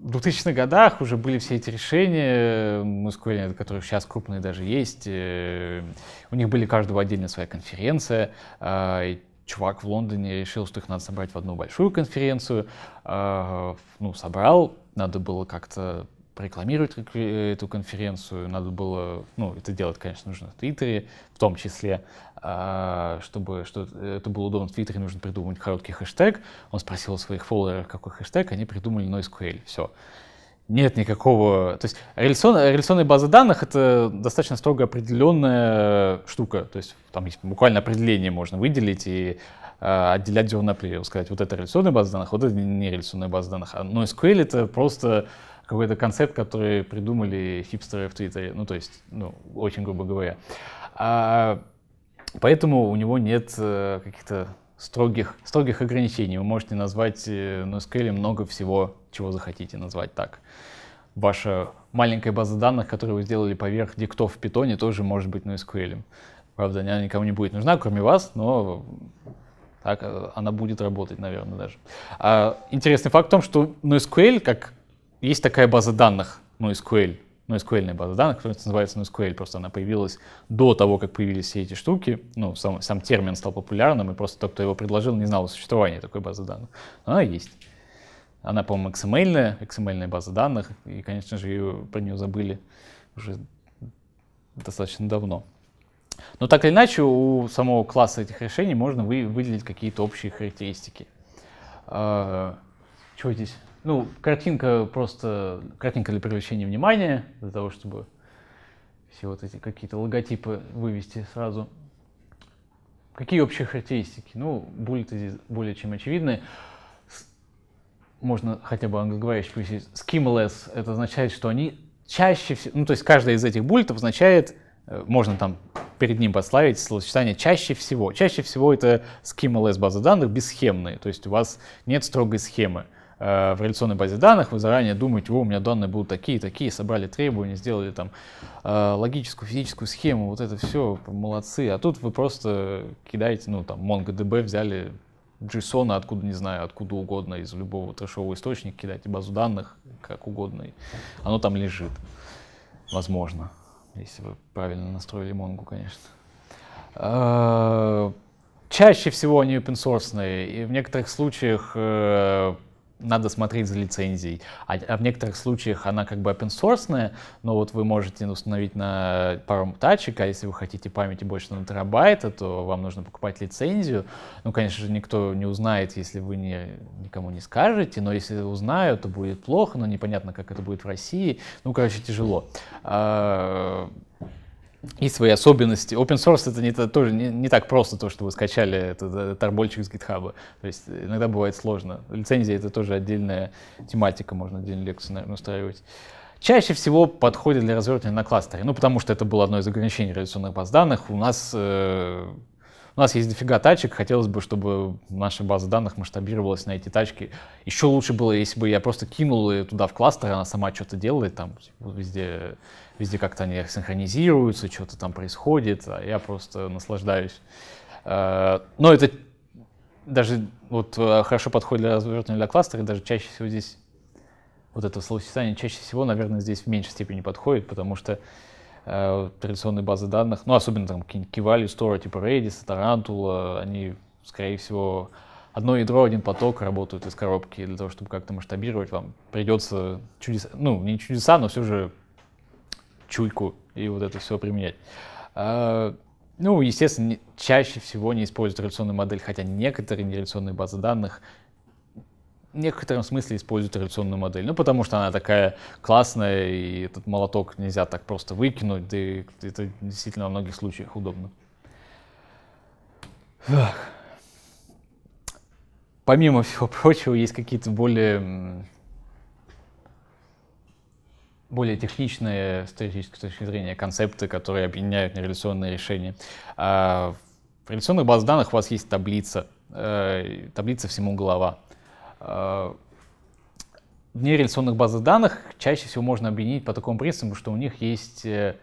Speaker 1: в 2000-х годах уже были все эти решения, э, Москвы, которые сейчас крупные даже есть. Э, у них были каждого отдельно своя конференция. А, и чувак в Лондоне решил, что их надо собрать в одну большую конференцию. А, ну, собрал, надо было как-то рекламировать э, эту конференцию, надо было, ну, это делать, конечно, нужно в Твиттере в том числе, а, чтобы что это было удобно в Твиттере, нужно придумать короткий хэштег. Он спросил у своих фолловеров, какой хэштег, они придумали NoSQL. Все. Нет никакого... То есть реляцион, реляционные база данных — это достаточно строго определенная штука. То есть там есть буквально определение можно выделить и а, отделять зерна плевел, сказать, вот это реляционная база данных, вот это не реляционная база данных. А NoSQL — это просто какой-то концепт, который придумали хипстеры в Твиттере. Ну, то есть, ну, очень грубо говоря. А, Поэтому у него нет э, каких-то строгих, строгих ограничений. Вы можете назвать э, на много всего, чего захотите назвать так. Ваша маленькая база данных, которую вы сделали поверх диктов в питоне, тоже может быть на Правда, она никому не будет нужна, кроме вас, но так э, она будет работать, наверное, даже. А, интересный факт в том, что NoSQL, как есть такая база данных NoSQL, NoSQL база данных, которая называется NoSQL, просто она появилась до того, как появились все эти штуки, ну, сам, сам термин стал популярным, и просто тот, кто его предложил, не знал о существовании такой базы данных. она есть. Она, по-моему, XML, XML база данных, и, конечно же, ее, про нее забыли уже достаточно давно. Но так или иначе, у самого класса этих решений можно вы, выделить какие-то общие характеристики. А, чего здесь? Ну, картинка просто, картинка для привлечения внимания, для того, чтобы все вот эти какие-то логотипы вывести сразу. Какие общие характеристики? Ну, буллеты здесь более чем очевидны. Можно хотя бы англоговорящий повесить. Skimless — это означает, что они чаще всего... Ну, то есть каждая из этих буллетов означает, э, можно там перед ним подславить словосочетание «чаще всего». Чаще всего это skimless базы данных бессхемные, то есть у вас нет строгой схемы. Э, в реляционной базе данных, вы заранее думаете, о, у меня данные будут такие, такие, собрали требования, сделали там э, логическую, физическую схему, вот это все, молодцы. А тут вы просто кидаете, ну, там, MongoDB взяли JSON, откуда, не знаю, откуда угодно, из любого трешового источника кидайте базу данных, как угодно, и оно там лежит, возможно, если вы правильно настроили Монгу, конечно. Э, чаще всего они open source, и в некоторых случаях надо смотреть за лицензией. А, а в некоторых случаях она как бы open source, но вот вы можете установить на пару тачек, а если вы хотите памяти больше на терабайта, то вам нужно покупать лицензию. Ну, конечно же, никто не узнает, если вы не, никому не скажете, но если узнают, то будет плохо, но непонятно, как это будет в России. Ну, короче, тяжело. А, и свои особенности. Open source это, не, это тоже не, не так просто, то, что вы скачали этот э, тарбольчик с GitHub. То есть иногда бывает сложно. Лицензия это тоже отдельная тематика, можно отдельную лекцию, наверное, устраивать. Чаще всего подходит для развертывания на кластере, ну потому что это было одно из ограничений реляционных баз данных. У нас э, у нас есть дофига тачек, хотелось бы, чтобы наша база данных масштабировалась на эти тачки. Еще лучше было, если бы я просто кинул ее туда в кластер, она сама что-то делает, там типа, везде, везде как-то они синхронизируются, что-то там происходит, а я просто наслаждаюсь. Э, но это даже вот э, хорошо подходит для развернутого для кластера, даже чаще всего здесь вот это словосочетание чаще всего, наверное, здесь в меньшей степени подходит, потому что э, традиционные базы данных, ну, особенно там кивали, нибудь Store, типа Redis, Tarantula, они, скорее всего, одно ядро, один поток работают из коробки. Для того, чтобы как-то масштабировать, вам придется чудеса, ну, не чудеса, но все же чуйку и вот это все применять. А, ну, естественно, чаще всего не используют традиционную модель, хотя некоторые нереляционные базы данных в некотором смысле используют традиционную модель. Ну, потому что она такая классная, и этот молоток нельзя так просто выкинуть, да и это действительно во многих случаях удобно. Помимо всего прочего, есть какие-то более более техничные с теоретической точки зрения концепты, которые объединяют нереляционные решения. А, в реляционных баз данных у вас есть таблица, э, таблица всему голова. Дни э, реляционных баз данных чаще всего можно объединить по такому принципу, что у них есть э,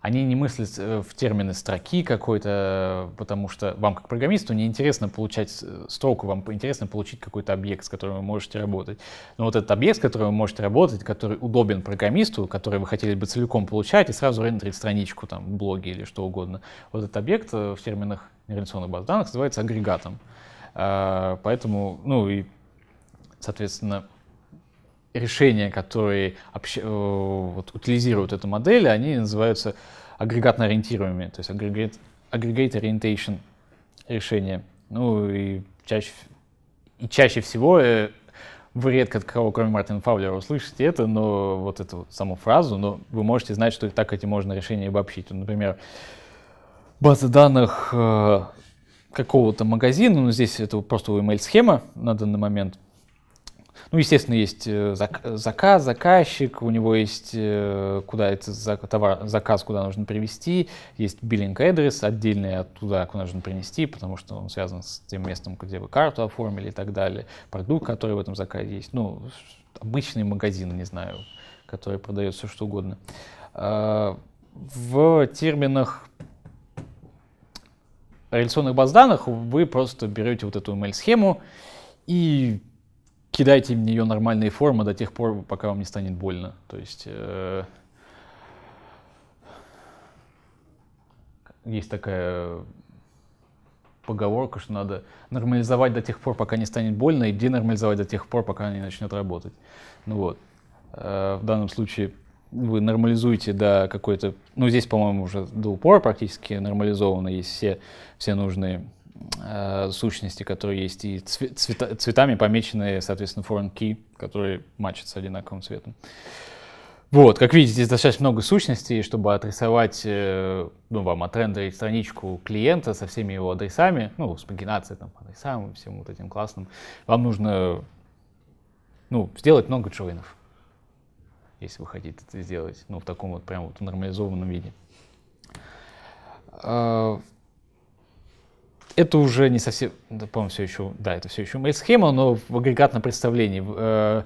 Speaker 1: они не мыслят э, в термины строки какой-то, потому что вам как программисту не интересно получать строку, вам интересно получить какой-то объект, с которым вы можете работать. Но вот этот объект, с которым вы можете работать, который удобен программисту, который вы хотели бы целиком получать, и сразу рендерить страничку там, в блоге или что угодно, вот этот объект в терминах нереляционных баз данных называется агрегатом. Поэтому, ну и соответственно, решения, которые общ... Э, вот, утилизируют эту модель, они называются агрегатно ориентируемыми, то есть aggregate, aggregate orientation решения. Ну и чаще, и чаще всего э, вы редко от кого, кроме Мартина Фаулера, услышите это, но вот эту вот саму фразу, но вы можете знать, что так эти можно решения обобщить. Ну, например, база данных э, какого-то магазина, ну здесь это просто email-схема на данный момент, ну, естественно, есть э, зак заказ, заказчик, у него есть э, куда этот товар, заказ, куда нужно привести, есть биллинг адрес отдельный оттуда, а куда нужно принести, потому что он связан с тем местом, где вы карту оформили и так далее, продукт, который в этом заказе есть, ну, обычный магазин, не знаю, который продает все что угодно. А, в терминах реляционных баз данных вы просто берете вот эту ML-схему и кидайте в нее нормальные формы до тех пор, пока вам не станет больно. То есть э, есть такая поговорка, что надо нормализовать до тех пор, пока не станет больно, и денормализовать до тех пор, пока не начнет работать. Ну вот. Э, в данном случае вы нормализуете до какой-то, ну здесь, по-моему, уже до упора практически нормализованы есть все, все нужные Э, сущности, которые есть, и цвета цветами помеченные, соответственно, foreign key, которые матчатся одинаковым цветом. Вот, как видите, здесь достаточно много сущностей, чтобы отрисовать, э, ну, вам отрендерить страничку клиента со всеми его адресами, ну, с пагинацией, там, адресам всем вот этим классным, вам нужно, ну, сделать много джойнов, если вы хотите это сделать, ну, в таком вот прям вот нормализованном виде. Э, это уже не совсем, да, по-моему, все еще, да, это все еще мейл схема, но в агрегатном представлении. Э,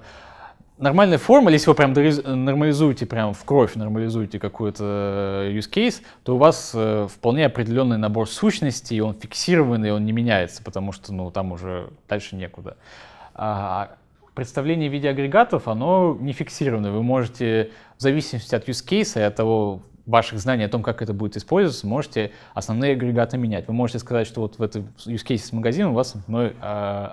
Speaker 1: нормальная форма, если вы прям нормализуете прям в кровь, нормализуете какой-то э, use case, то у вас э, вполне определенный набор сущностей, он фиксированный, он не меняется, потому что, ну, там уже дальше некуда. А, представление в виде агрегатов, оно не фиксировано. Вы можете в зависимости от use case и от того, ваших знаний о том, как это будет использоваться, можете основные агрегаты менять. Вы можете сказать, что вот в этом use case с магазином у вас основной э,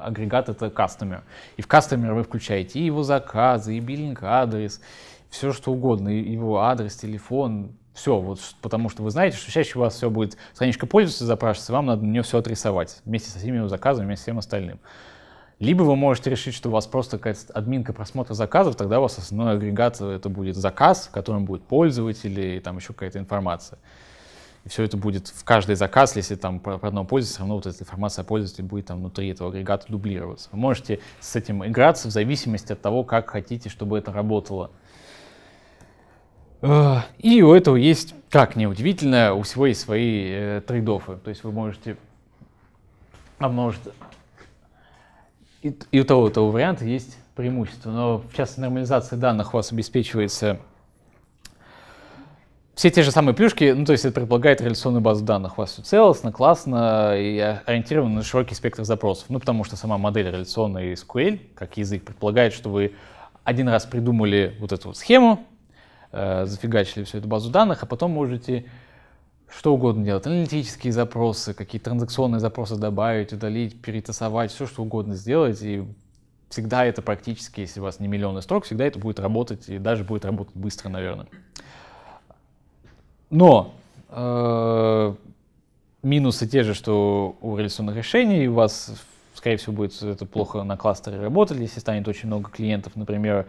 Speaker 1: агрегат — это кастомер. И в кастомер вы включаете и его заказы, и биллинг-адрес, все что угодно, и его адрес, телефон, все, вот, потому что вы знаете, что чаще у вас все будет страничка пользователя запрашиваться, вам надо на нее все отрисовать вместе со всеми его заказами, вместе со всем остальным. Либо вы можете решить, что у вас просто какая-то админка просмотра заказов, тогда у вас основной агрегат э, это будет заказ, в котором будет пользователь и там еще какая-то информация. И все это будет в каждый заказ, если там про, про одного пользователя, все равно вот эта информация о пользователе будет там внутри этого агрегата дублироваться. Вы можете с этим играться в зависимости от того, как хотите, чтобы это работало. Э, и у этого есть, как неудивительно, у всего есть свои э, трейдофы. То есть вы можете обножить и, у того, и у того варианта есть преимущество. Но в частности нормализации данных у вас обеспечивается все те же самые плюшки, ну, то есть это предполагает реляционную базу данных. У вас все целостно, классно и ориентировано на широкий спектр запросов. Ну, потому что сама модель реляционной SQL, как язык, предполагает, что вы один раз придумали вот эту вот схему, э, зафигачили всю эту базу данных, а потом можете что угодно делать, аналитические запросы, какие транзакционные запросы добавить, удалить, перетасовать, все что угодно сделать, и всегда это практически, если у вас не миллионы строк, всегда это будет работать, и даже будет работать быстро, наверное. Но э, минусы те же, что у реляционных решений, у вас, скорее всего, будет это плохо на кластере работать, если станет очень много клиентов, например,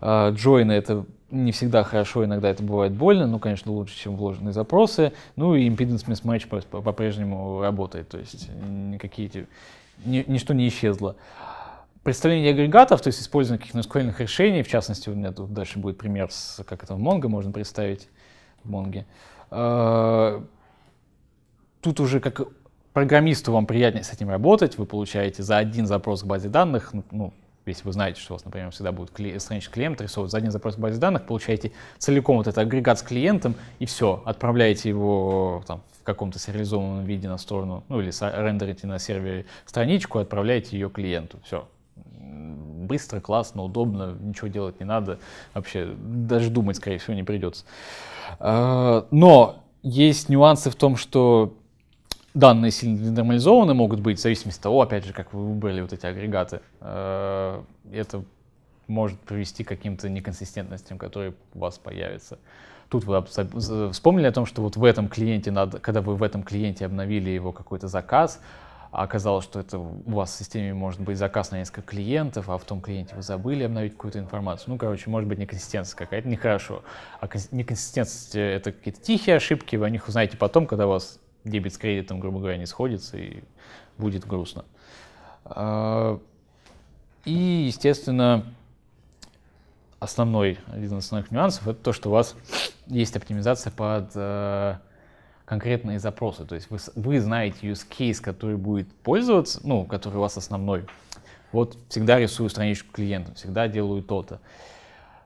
Speaker 1: э, джойны — это не всегда хорошо, иногда это бывает больно, но, ну, конечно, лучше, чем вложенные запросы. Ну и импеденс mismatch по-прежнему работает, то есть никакие эти, ничто не исчезло. Представление агрегатов, то есть использование каких-то SQL решений, в частности, у меня тут дальше будет пример, с, как это в Mongo можно представить, в Mongo. А, тут уже как программисту вам приятнее с этим работать, вы получаете за один запрос к базе данных, ну, ну если вы знаете, что у вас, например, всегда будет кли- страничка клиента рисовать, задний запрос в базе данных, получаете целиком вот этот агрегат с клиентом, и все, отправляете его там, в каком-то сериализованном виде на сторону, ну или рендерите на сервере страничку, отправляете ее клиенту, все. Быстро, классно, удобно, ничего делать не надо, вообще даже думать, скорее всего, не придется. А, но есть нюансы в том, что данные сильно денормализованы могут быть, в зависимости от того, опять же, как вы выбрали вот эти агрегаты. Э, это может привести к каким-то неконсистентностям, которые у вас появятся. Тут вы вспомнили о том, что вот в этом клиенте, надо, когда вы в этом клиенте обновили его какой-то заказ, а оказалось, что это у вас в системе может быть заказ на несколько клиентов, а в том клиенте вы забыли обновить какую-то информацию. Ну, короче, может быть неконсистенция какая-то, нехорошо. А неконсистенция — это какие-то тихие ошибки, вы о них узнаете потом, когда у вас дебет с кредитом, грубо говоря, не сходится, и будет грустно. А, и, естественно, основной, один из основных нюансов, это то, что у вас есть оптимизация под э, конкретные запросы. То есть вы, вы знаете use case, который будет пользоваться, ну, который у вас основной. Вот всегда рисую страничку клиентам, всегда делаю то-то. -то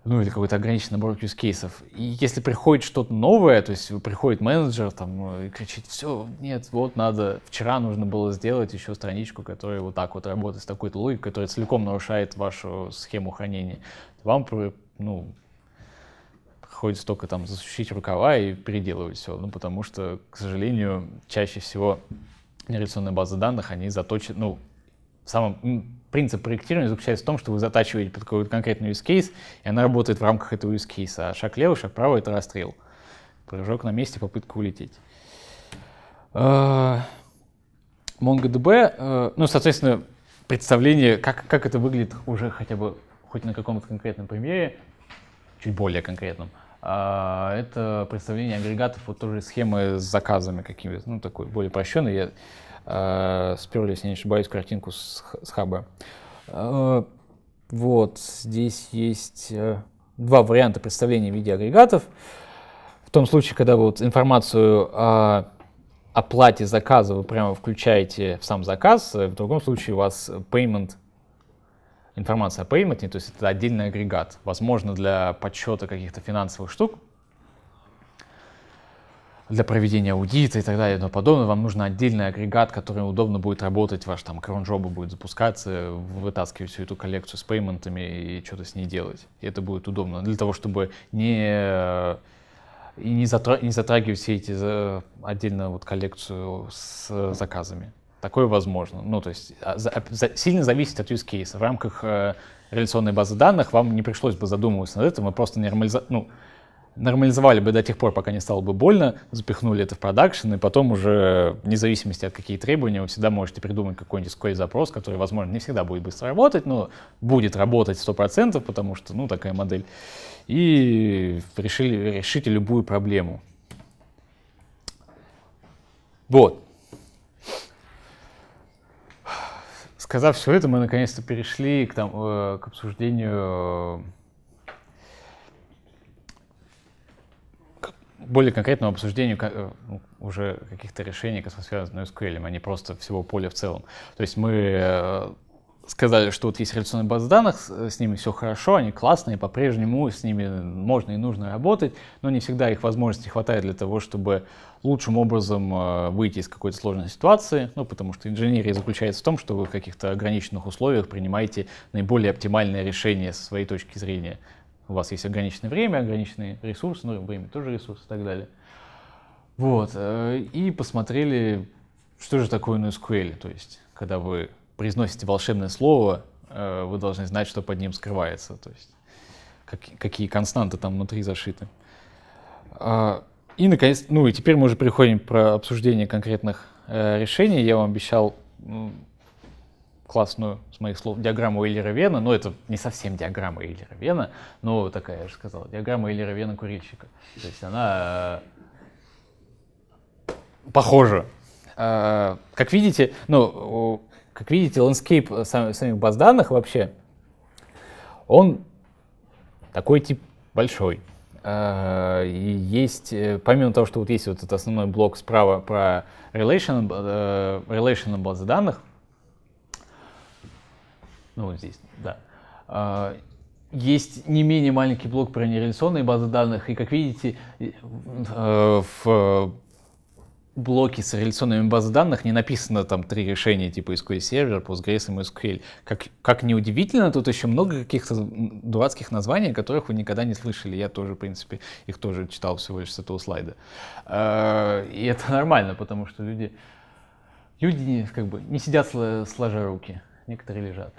Speaker 1: ну, или какой-то ограниченный набор use кейсов. И если приходит что-то новое, то есть приходит менеджер там э, и кричит, все, нет, вот надо, вчера нужно было сделать еще страничку, которая вот так вот работает с такой-то логикой, которая целиком нарушает вашу схему хранения, вам, ну, приходится только там засушить рукава и переделывать все, ну, потому что, к сожалению, чаще всего генерационные базы данных, они заточены, ну, самом принцип проектирования заключается в том, что вы затачиваете под какой-то конкретный use case, и она работает в рамках этого use case. А шаг левый, шаг правый – это расстрел. Прыжок на месте, попытка улететь. А, MongoDB, э, ну, соответственно, представление, как, как это выглядит уже хотя бы хоть на каком-то конкретном примере, чуть более конкретном, а, это представление агрегатов, вот тоже схемы с заказами какими-то, ну, такой более упрощенный. Я Э, сперли, если не ошибаюсь, картинку с, с хаба. Э, вот, здесь есть э, два варианта представления в виде агрегатов. В том случае, когда вы вот информацию о оплате заказа вы прямо включаете в сам заказ, в другом случае у вас payment информация о payment, то есть это отдельный агрегат. Возможно, для подсчета каких-то финансовых штук для проведения аудита и так далее и тому подобное, вам нужен отдельный агрегат, который удобно будет работать, ваш там кронжоба будет запускаться, вытаскивать всю эту коллекцию с пейментами и что-то с ней делать. И это будет удобно для того, чтобы не э, и не, затра- не затрагивать все эти за- э, отдельно вот коллекцию с заказами. Такое возможно. Ну, то есть а, за- за- сильно зависит от use case. В рамках э, реляционной базы данных вам не пришлось бы задумываться над этим, вы просто нормализовали, ну, нормализовали бы до тех пор, пока не стало бы больно, запихнули это в продакшн, и потом уже, вне зависимости от какие требования, вы всегда можете придумать какой-нибудь SQL запрос, который, возможно, не всегда будет быстро работать, но будет работать 100%, потому что, ну, такая модель. И решили, решите любую проблему. Вот. Сказав все это, мы наконец-то перешли к, там, э, к обсуждению э, более конкретному обсуждению э, ну, уже каких-то решений, которые связаны с SQL, а не просто всего поля в целом. То есть мы э, сказали, что вот есть реляционные базы данных, с э, ними все хорошо, они классные, по-прежнему с ними можно и нужно работать, но не всегда их возможности хватает для того, чтобы лучшим образом выйти из какой-то сложной ситуации, ну, потому что инженерия заключается в том, что вы в каких-то ограниченных условиях принимаете наиболее оптимальное решение со своей точки зрения у вас есть ограниченное время, ограниченные ресурсы, ну, время тоже ресурс и так далее. Вот, э, и посмотрели, что же такое NoSQL, то есть, когда вы произносите волшебное слово, э, вы должны знать, что под ним скрывается, то есть, как, какие константы там внутри зашиты. А, и, наконец, ну и теперь мы уже переходим про обсуждение конкретных э, решений. Я вам обещал классную, с моих слов, диаграмму Эйлера-Вена, но это не совсем диаграмма Эйлера-Вена, но такая, я же сказал, диаграмма Эйлера-Вена курильщика. То есть она э, похожа. Э, как видите, ну, как видите, ландскейп э, самих баз данных вообще, он такой тип большой. И есть, помимо того, что вот есть вот этот основной блок справа про relation, relational базы данных, ну вот здесь, да. А, есть не менее маленький блок про нереляционные базы данных, и как видите, э, в блоки с реляционными базами данных не написано там три решения типа SQL Server, Postgres и MySQL. Как, как ни удивительно, тут еще много каких-то дурацких названий, которых вы никогда не слышали. Я тоже, в принципе, их тоже читал всего лишь с этого слайда. А, и это нормально, потому что люди, люди как бы не сидят сложа руки, некоторые лежат.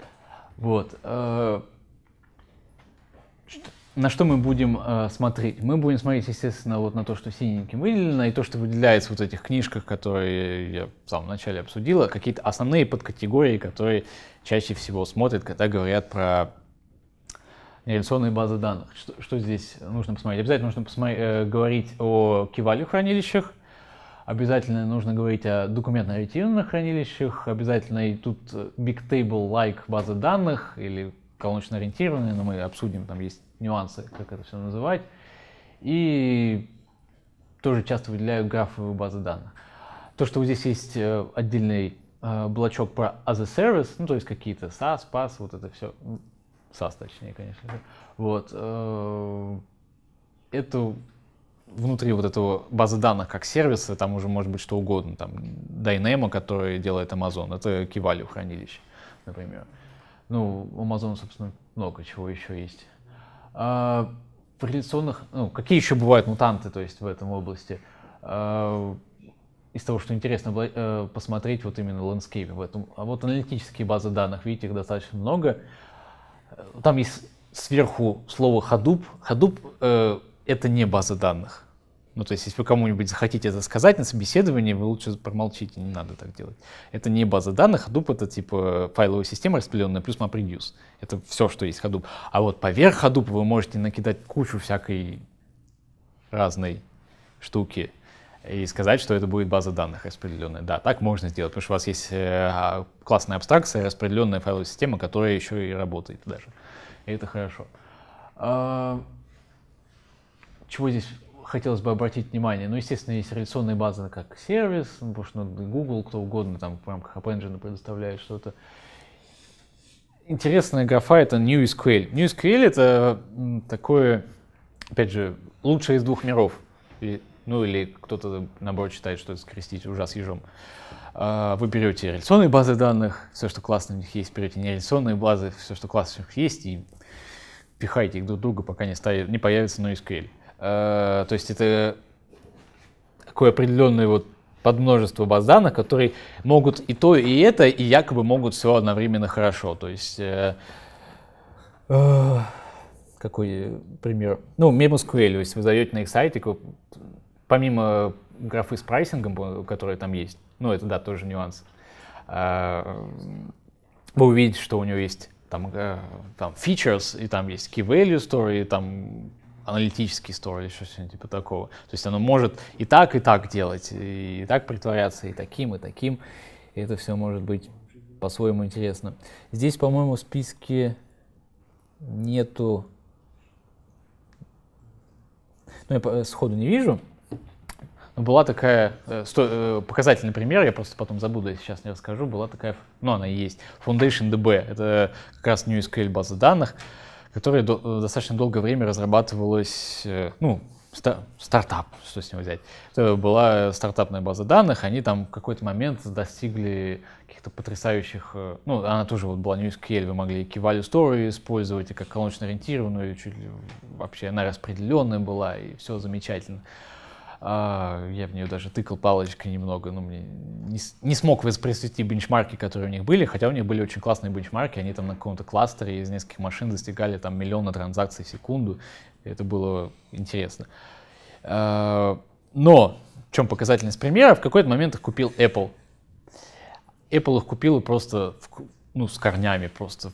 Speaker 1: Вот. Э, на что мы будем э, смотреть? Мы будем смотреть, естественно, вот на то, что синеньким выделено, и то, что выделяется в вот этих книжках, которые я в самом начале обсудила, какие-то основные подкатегории, которые чаще всего смотрят, когда говорят про реляционные базы данных. Что, что здесь нужно посмотреть? Обязательно нужно посмотреть, э, говорить о кивалю хранилищах, Обязательно нужно говорить о документно-ориентированных хранилищах, обязательно и тут э, big table like базы данных или колоночно-ориентированные, но мы обсудим, там есть нюансы, как это все называть. И тоже часто выделяю графовые базы данных. То, что вот здесь есть э, отдельный э, блочок про as a service, ну то есть какие-то SaaS, PaaS, вот это все, SaaS точнее, конечно же. Вот. Эту внутри вот этого базы данных как сервиса, там уже может быть что угодно, там Dynamo, который делает Amazon, это key value хранилище, например. Ну, у Amazon, собственно, много чего еще есть. А, в реляционных, ну, какие еще бывают мутанты, то есть в этом области? А, из того, что интересно э, посмотреть вот именно ландскейпе в этом. А вот аналитические базы данных, видите, их достаточно много. Там есть сверху слово Hadoop. Hadoop э, это не база данных. Ну, то есть, если вы кому-нибудь захотите это сказать на собеседовании, вы лучше промолчите, не надо так делать. Это не база данных, Hadoop — это типа файловая система распределенная плюс MapReduce. Это все, что есть Hadoop. А вот поверх Hadoop вы можете накидать кучу всякой разной штуки и сказать, что это будет база данных распределенная. Да, так можно сделать, потому что у вас есть э, а, классная абстракция, распределенная файловая система, которая еще и работает даже. И это хорошо. А, чего здесь хотелось бы обратить внимание? Ну, естественно, есть реляционные базы, как сервис, ну, потому что ну, Google, кто угодно там в рамках App Engine предоставляет что-то. Интересная графа — это NewSQL. NewSQL это такое, опять же, лучшее из двух миров. И, ну, или кто-то, наоборот, считает, что это скрестить ужас с ежом. А, вы берете реляционные базы данных, все, что классно у них есть, берете нереляционные базы, все, что классно у них есть, и пихайте их друг друга, пока не, ставит, не появится NoSQL. Э, то есть это такое определенное вот подмножество баз данных, которые могут и то, и это, и якобы могут все одновременно хорошо. То есть, э, э, какой пример? Ну, MemSQL, если вы зайдете на их сайтик, помимо графы с прайсингом, которые там есть, ну, это, да, тоже нюанс, э, вы увидите, что у него есть там, э, там features, и там есть key value store, и там аналитический стор или что то типа такого. То есть оно может и так, и так делать, и так притворяться, и таким, и таким. И это все может быть по-своему интересно. Здесь, по-моему, в списке нету... Ну, я э, сходу не вижу. Но была такая, э, сто, э, показательный пример, я просто потом забуду, если сейчас не расскажу, была такая, ну она и есть, Foundation DB, это как раз New NewSQL база данных, которое до, э, достаточно долгое время разрабатывалось, э, ну, стар, стартап, что с него взять. Это была стартапная база данных, они там в какой-то момент достигли каких-то потрясающих, э, ну, она тоже вот была NewSQL, вы могли key value story использовать, и как колоночно ориентированную, чуть ли вообще она распределенная была, и все замечательно. А, я в нее даже тыкал палочкой немного, но мне не, не смог воспроизвести бенчмарки, которые у них были, хотя у них были очень классные бенчмарки, они там на каком-то кластере из нескольких машин достигали там миллиона транзакций в секунду, это было интересно. А, но, в чем показательность примера, в какой-то момент их купил Apple. Apple их купила просто, ну, с корнями просто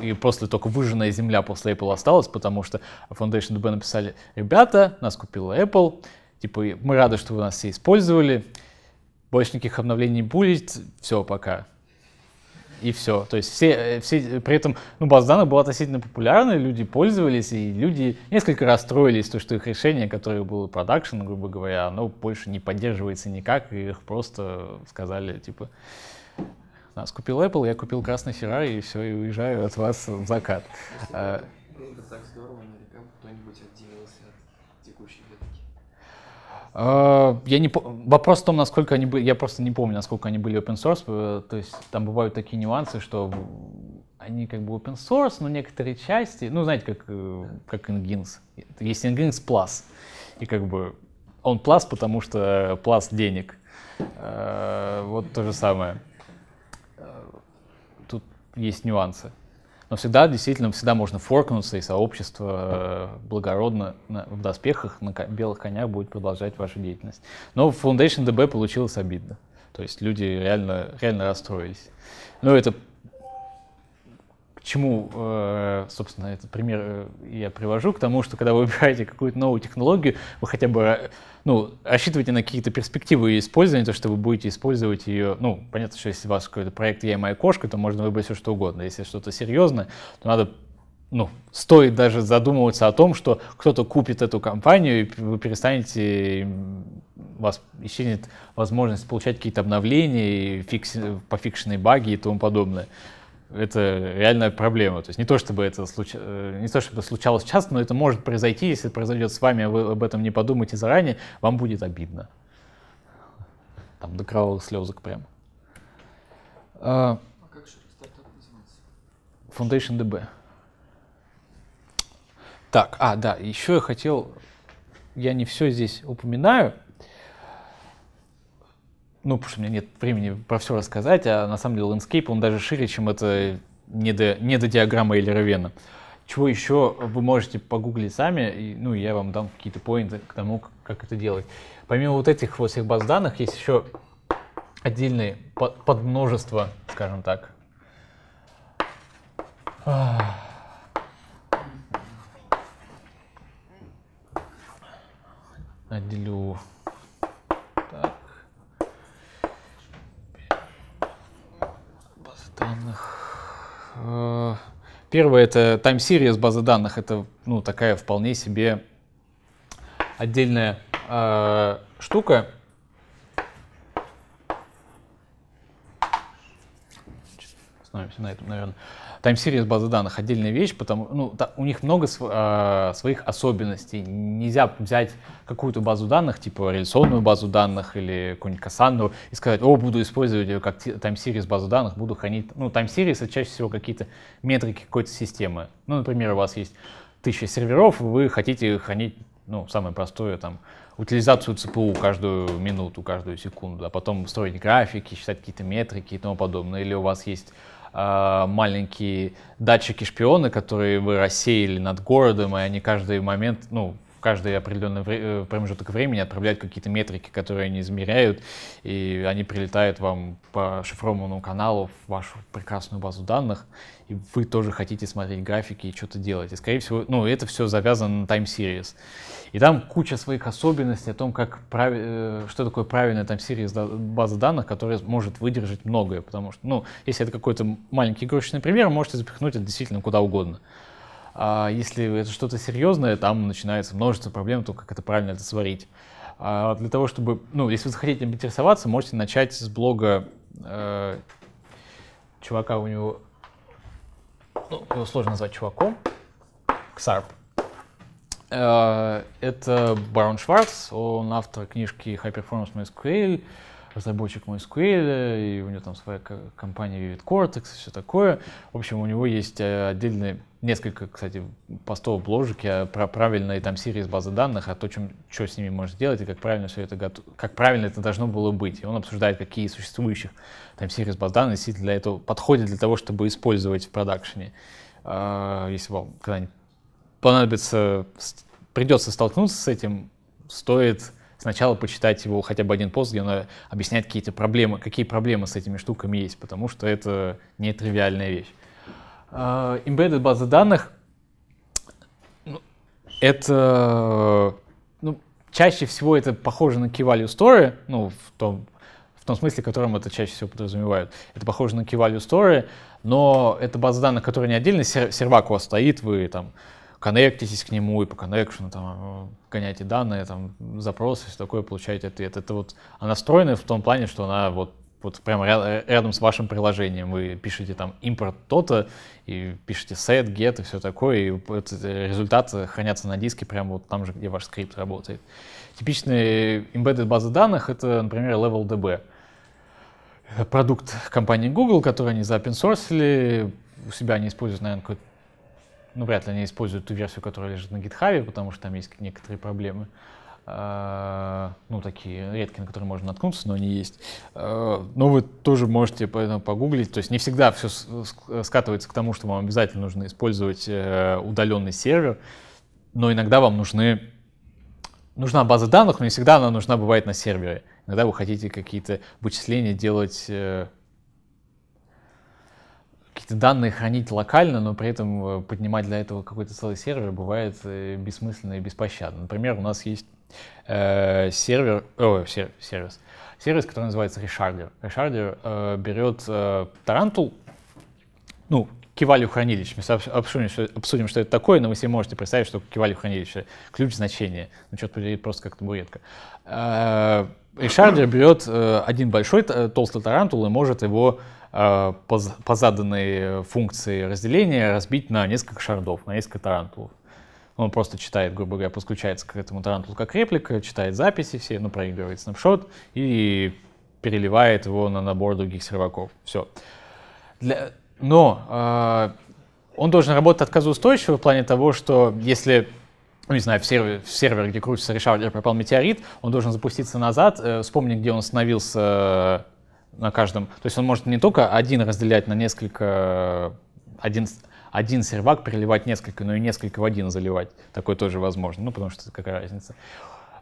Speaker 1: и после только выжженная земля после Apple осталась, потому что Foundation DB написали, ребята, нас купила Apple, Типа, мы рады, что вы нас все использовали, больше никаких обновлений не будет, все, пока. И все. То есть все, э, все при этом, ну, база данных была относительно популярна, люди пользовались, и люди несколько расстроились, то, что их решение, которое было продакшн, грубо говоря, оно больше не поддерживается никак, и их просто сказали, типа, нас купил Apple, я купил красный Ferrari, и все, и уезжаю от вас в закат. Если а, так здорово, наверняка кто-нибудь отдельно а, я не вопрос в том, насколько они были, я просто не помню, насколько они были open source, э, то есть там бывают такие нюансы, что они как бы open source, но некоторые части, ну знаете, как э, как Nginx, есть Nginx Plus, и как бы он Plus, потому что Plus денег, э, вот то же самое. Тут есть нюансы. Но всегда, действительно, всегда можно форкнуться, и сообщество э, благородно на, в доспехах на белых конях будет продолжать вашу деятельность. Но в Foundation DB получилось обидно. То есть люди реально, реально расстроились. Но это к чему, э, собственно, этот пример э, я привожу, к тому, что когда вы выбираете какую-то новую технологию, вы хотя бы ну, рассчитывайте на какие-то перспективы ее использования, то, что вы будете использовать ее. Ну, понятно, что если у вас какой-то проект «Я и моя кошка», то можно выбрать все, что угодно. Если что-то серьезное, то надо ну, стоит даже задумываться о том, что кто-то купит эту компанию, и вы перестанете, вас исчезнет возможность получать какие-то обновления, фикс, э, пофикшенные баги и тому подобное это реальная проблема. То есть не то, чтобы это случ... Э, не то, чтобы случалось часто, но это может произойти, если произойдет с вами, а вы об этом не подумайте заранее, вам будет обидно. Там до кровавых слезок прямо. А, а как же называется? Foundation DB. Так, а, да, еще я хотел, я не все здесь упоминаю, ну, потому что у меня нет времени про все рассказать, а на самом деле ландскейп, он даже шире, чем это недо, недодиаграмма или равена. Чего еще вы можете погуглить сами, и, ну, я вам дам какие-то поинты к тому, как это делать. Помимо вот этих вот всех баз данных, есть еще отдельные под, подмножества, скажем так. Отделю данных. Э, первое это time series база данных. Это ну, такая вполне себе отдельная э, штука. Становимся на этом, наверное. Time-series базы данных отдельная вещь, потому ну, та, у них много св, э, своих особенностей. Нельзя взять какую-то базу данных, типа реляционную базу данных или какую-нибудь кассанду, и сказать, о, буду использовать ее как time-series базу данных, буду хранить... Ну, time-series — это чаще всего какие-то метрики какой-то системы. Ну, например, у вас есть тысяча серверов, вы хотите хранить, ну, самое простое, там, утилизацию ЦПУ каждую минуту, каждую секунду, а потом строить графики, считать какие-то метрики и тому подобное. Или у вас есть а, маленькие датчики-шпионы, которые вы рассеяли над городом, и они каждый момент, ну, каждый определенный вре- э, промежуток времени отправлять какие-то метрики, которые они измеряют, и они прилетают вам по шифрованному каналу в вашу прекрасную базу данных, и вы тоже хотите смотреть графики и что-то делать. И, скорее всего, ну, это все завязано на time series. И там куча своих особенностей о том, как прав... Э, что такое правильная time series база данных, которая может выдержать многое. Потому что, ну, если это какой-то маленький игрушечный пример, можете запихнуть это действительно куда угодно. А если это что-то серьезное, там начинается множество проблем, то как это правильно это сварить. А для того, чтобы, ну, если вы захотите интересоваться, можете начать с блога э, чувака у него, ну, его сложно назвать чуваком, Ксарп. Э, это Барон Шварц, он автор книжки High Performance MySQL, разработчик MySQL, и у него там своя компания Vivid Cortex и все такое. В общем, у него есть э, отдельные, несколько, кстати, постов в про правильные там серии из базы данных, о а том, чем, что с ними можно делать и как правильно все это готов... как правильно это должно было быть. И он обсуждает, какие существующих там серии из баз данных действительно для этого подходят для того, чтобы использовать в продакшене. А, если вам когда-нибудь понадобится, придется столкнуться с этим, стоит сначала почитать его хотя бы один пост, где она э, объясняет какие-то проблемы, какие проблемы с этими штуками есть, потому что это нетривиальная вещь. А, embedded база данных ну, — это ну, чаще всего это похоже на key value story, ну, в том, в том смысле, в котором это чаще всего подразумевают. Это похоже на key value story, но это база данных, которая не отдельно сервак у вас стоит, вы там коннектитесь к нему и по коннекшену там гоняйте данные, там запросы, все такое, получаете ответ. Это вот она встроена в том плане, что она вот вот прямо э, рядом с вашим приложением вы пишете там импорт то-то, и пишете set, get и все такое, и результаты хранятся на диске прямо вот там же, где ваш скрипт работает. Типичные embedded базы данных — это, например, LevelDB. продукт компании Google, который они заопенсорсили, у себя они используют, наверное, какой-то ну, вряд ли они используют ту версию, которая лежит на GitHub, потому что там есть некоторые проблемы. А, ну, такие редкие, на которые можно наткнуться, но они есть. А, но ну, вы тоже можете погуглить. То есть не всегда все скатывается к тому, что вам обязательно нужно использовать э, удаленный сервер, но иногда вам нужны нужна база данных, но не всегда она нужна бывает на сервере. Иногда вы хотите какие-то вычисления делать э, какие-то данные хранить локально, но при этом э, поднимать для этого какой-то целый сервер бывает э, бессмысленно и беспощадно. Например, у нас есть э, сервер, о, сер, сервис, сервис, который называется Resharder. Resharder э, берет э, Tarantul, ну, кивалю хранилищ. Мы обсудим что, обсудим, что это такое, но вы себе можете представить, что кивалю хранилище — ключ значения. Ну, черт подери, просто как табуретка. Э, Решардер берет э, один большой толстый тарантул и может его Э, по заданной функции разделения разбить на несколько шардов, на несколько тарантулов. Он просто читает, грубо говоря, подключается к этому тарантулу как реплика, читает записи все, ну, проигрывает снапшот и переливает его на набор других серваков. Все. Для... Но э, он должен работать отказоустойчиво в плане того, что если ну, не знаю, в сервер, в сервер где крутится решавлер, пропал метеорит, он должен запуститься назад, э, вспомнить, где он остановился на каждом. То есть он может не только один разделять на несколько, один, один сервак переливать несколько, но и несколько в один заливать. Такое тоже возможно, ну потому что какая разница.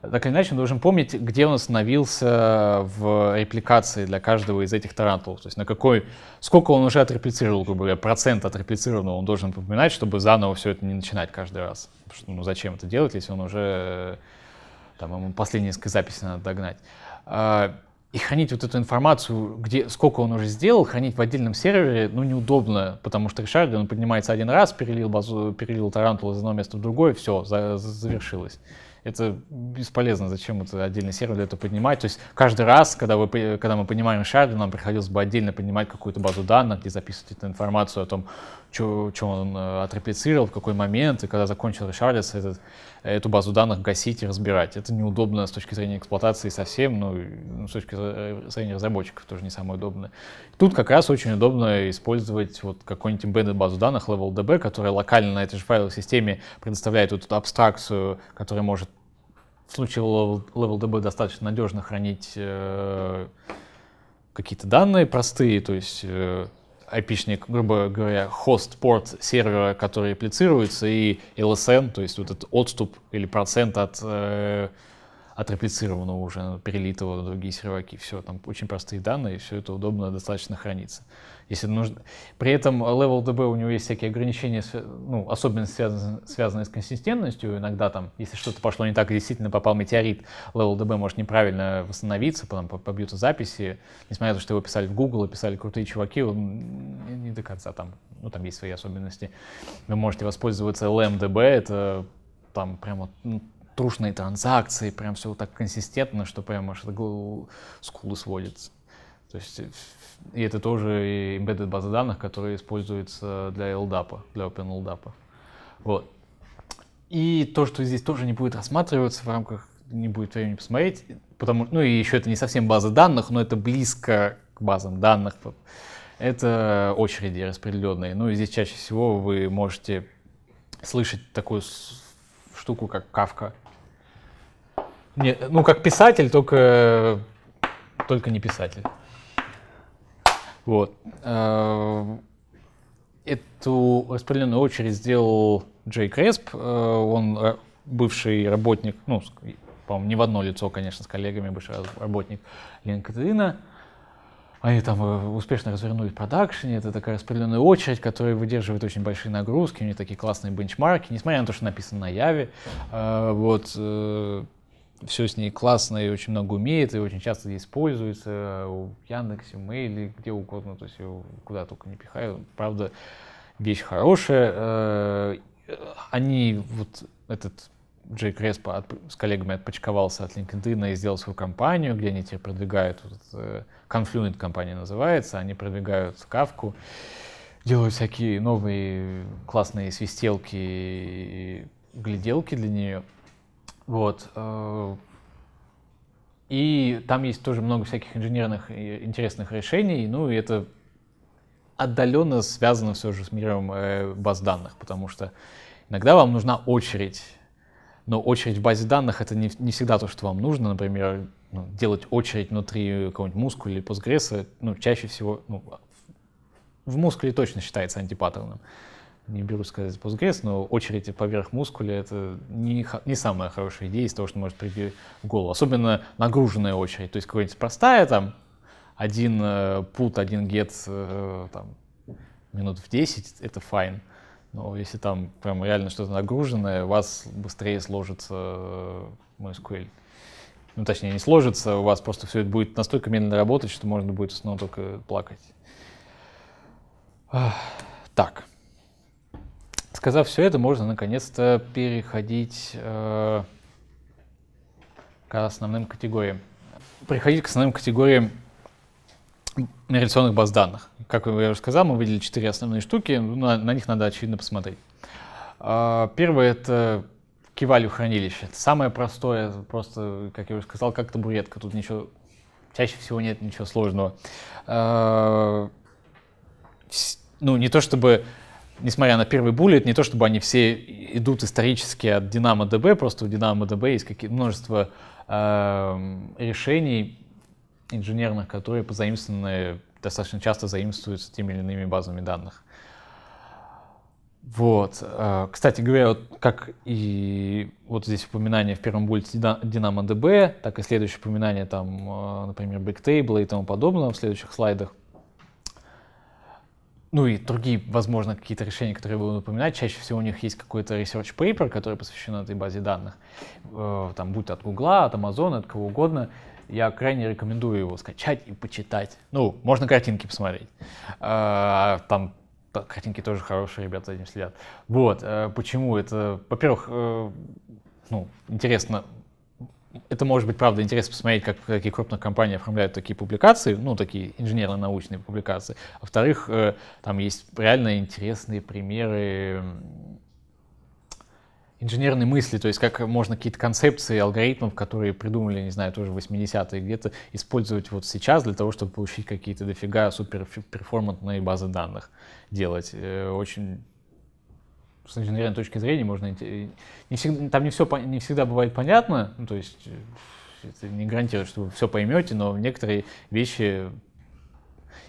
Speaker 1: Так или иначе, он должен помнить, где он остановился в репликации для каждого из этих тарантул. То есть на какой, сколько он уже отреплицировал, грубо говоря, процент отреплицированного он должен поминать, чтобы заново все это не начинать каждый раз. что, ну зачем это делать, если он уже, там, ему последние несколько записи надо догнать. А, и хранить вот эту информацию, где, сколько он уже сделал, хранить в отдельном сервере, ну, неудобно, потому что Ришарди, он ну, поднимается один раз, перелил, базу, перелил тарантул из одного места в другое, все, за, за, завершилось. Это бесполезно, зачем это отдельный сервер для этого поднимать. То есть каждый раз, когда, вы, когда мы понимаем Ришарда, нам приходилось бы отдельно поднимать какую-то базу данных, где записывать эту информацию о том, что он э, отрепецировал, в какой момент, и когда закончил Ришардис, этот эту базу данных гасить и разбирать. Это неудобно с точки зрения эксплуатации совсем, но ну, ну с точки э, зрения разработчиков тоже не самое удобное. Тут как раз очень удобно использовать вот какой-нибудь embedded базу данных LevelDB, которая локально на этой же файловой системе предоставляет вот эту абстракцию, которая может в случае LevelDB достаточно надежно хранить э, какие-то данные простые, то есть э, эпичник, грубо говоря, хост-порт сервера, который реплицируется, и LSN, то есть вот этот отступ или процент от, э, от реплицированного уже, перелитого на другие серваки. Все, там очень простые данные, и все это удобно достаточно хранится. Если нужно... При этом Level DB у него есть всякие ограничения, ну, особенно связанные, с консистентностью. Иногда там, если что-то пошло не так, и действительно попал метеорит, Level DB может неправильно восстановиться, потом побьются записи. Несмотря на то, что его писали в Google, писали крутые чуваки, он не до конца там, ну, там есть свои особенности. Вы можете воспользоваться LMDB, это там прямо ну, трушные транзакции, прям все вот так консистентно, что прям аж скулы сводятся. То есть и это тоже embedded база данных, которая используется для LDAP, для Open OpenLDAP. Вот. И то, что здесь тоже не будет рассматриваться в рамках, не будет времени посмотреть, потому ну и еще это не совсем база данных, но это близко к базам данных. Это очереди распределенные. Ну и здесь чаще всего вы можете слышать такую штуку, как кавка. Не, ну, как писатель, только, только не писатель. Вот. Э, эту распределенную очередь сделал Джей Кресп. Э, он э, бывший работник, ну, по-моему, не в одно лицо, конечно, с коллегами, бывший работник LinkedIn. Они там успешно развернули продакшн. это такая распределенная очередь, которая выдерживает очень большие нагрузки, у них такие классные бенчмарки, несмотря на то, что написано на Яве. Вот, все с ней классно и очень много умеет, и очень часто используется э, у Яндексе, Mail, где угодно, то есть куда только не пихаю. Правда, вещь хорошая. Э, они, вот этот Джей Креспо от, с коллегами отпочковался от LinkedIn и сделал свою компанию, где они теперь продвигают, вот, э, Confluent компания называется, они продвигают кавку, делают всякие новые классные свистелки и гляделки для нее. Вот. Э, и там есть тоже много всяких инженерных и интересных решений. Ну, и это отдаленно связано все же с миром э, баз данных, потому что иногда вам нужна очередь. Но очередь в базе данных — это не, не всегда то, что вам нужно. Например, ну, делать очередь внутри какого-нибудь мускуля или Postgres, ну, чаще всего ну, в мускуле точно считается антипаттерном. Uh, не беру сказать Postgres, но очередь поверх мускуля — это не, не самая хорошая идея из того, что может прийти в голову. Особенно нагруженная очередь, то есть какая-нибудь простая, там, один э, put, один get, э, там, минут в 10 — это fine. Но если там прям реально что-то нагруженное, у вас быстрее сложится э, MySQL. Ну, точнее, не сложится, у вас просто все это будет настолько медленно работать, что можно будет снова только плакать. Так сказав все это, можно наконец-то переходить э, к основным категориям. Переходить к основным категориям реляционных баз данных. Как я уже сказал, мы выделили четыре основные штуки, ну, на, на них надо, очевидно, посмотреть. Э, первое — это кивалю хранилище. Это самое простое, просто, как я уже сказал, как табуретка, тут ничего, чаще всего нет ничего сложного. Э, ну, не то чтобы несмотря на первый буллет, не то чтобы они все идут исторически от Динамо ДБ, просто у Динамо ДБ есть какие множество э, решений инженерных, которые позаимствованы, достаточно часто заимствуются теми или иными базами данных. Вот. Э, кстати говоря, вот как и вот здесь упоминание в первом буллете Динамо ДБ, так и следующее упоминание там, э, например, Backtable и тому подобное в следующих слайдах, ну и другие, возможно, какие-то решения, которые я буду Чаще всего у них есть какой-то research paper, который посвящен этой базе данных. Э, там, будь то от Гугла, от Amazon, от кого угодно. Я крайне рекомендую его скачать и почитать. Ну, можно картинки посмотреть. Э, там картинки тоже хорошие, ребята за этим следят. Вот, э, почему это, во-первых, ну, интересно это может быть, правда, интересно посмотреть, как такие крупные компании оформляют такие публикации, ну, такие инженерно-научные публикации. А, Во-вторых, э, там есть реально интересные примеры инженерной мысли, то есть как можно какие-то концепции алгоритмов, которые придумали, не знаю, тоже 80-е где-то, использовать вот сейчас для того, чтобы получить какие-то дофига супер перформантные базы данных делать. Э, очень с инженерной точки зрения можно э, не всегда, там не все не всегда бывает понятно, ну, то есть э, это не гарантирует, что вы все поймете, но некоторые вещи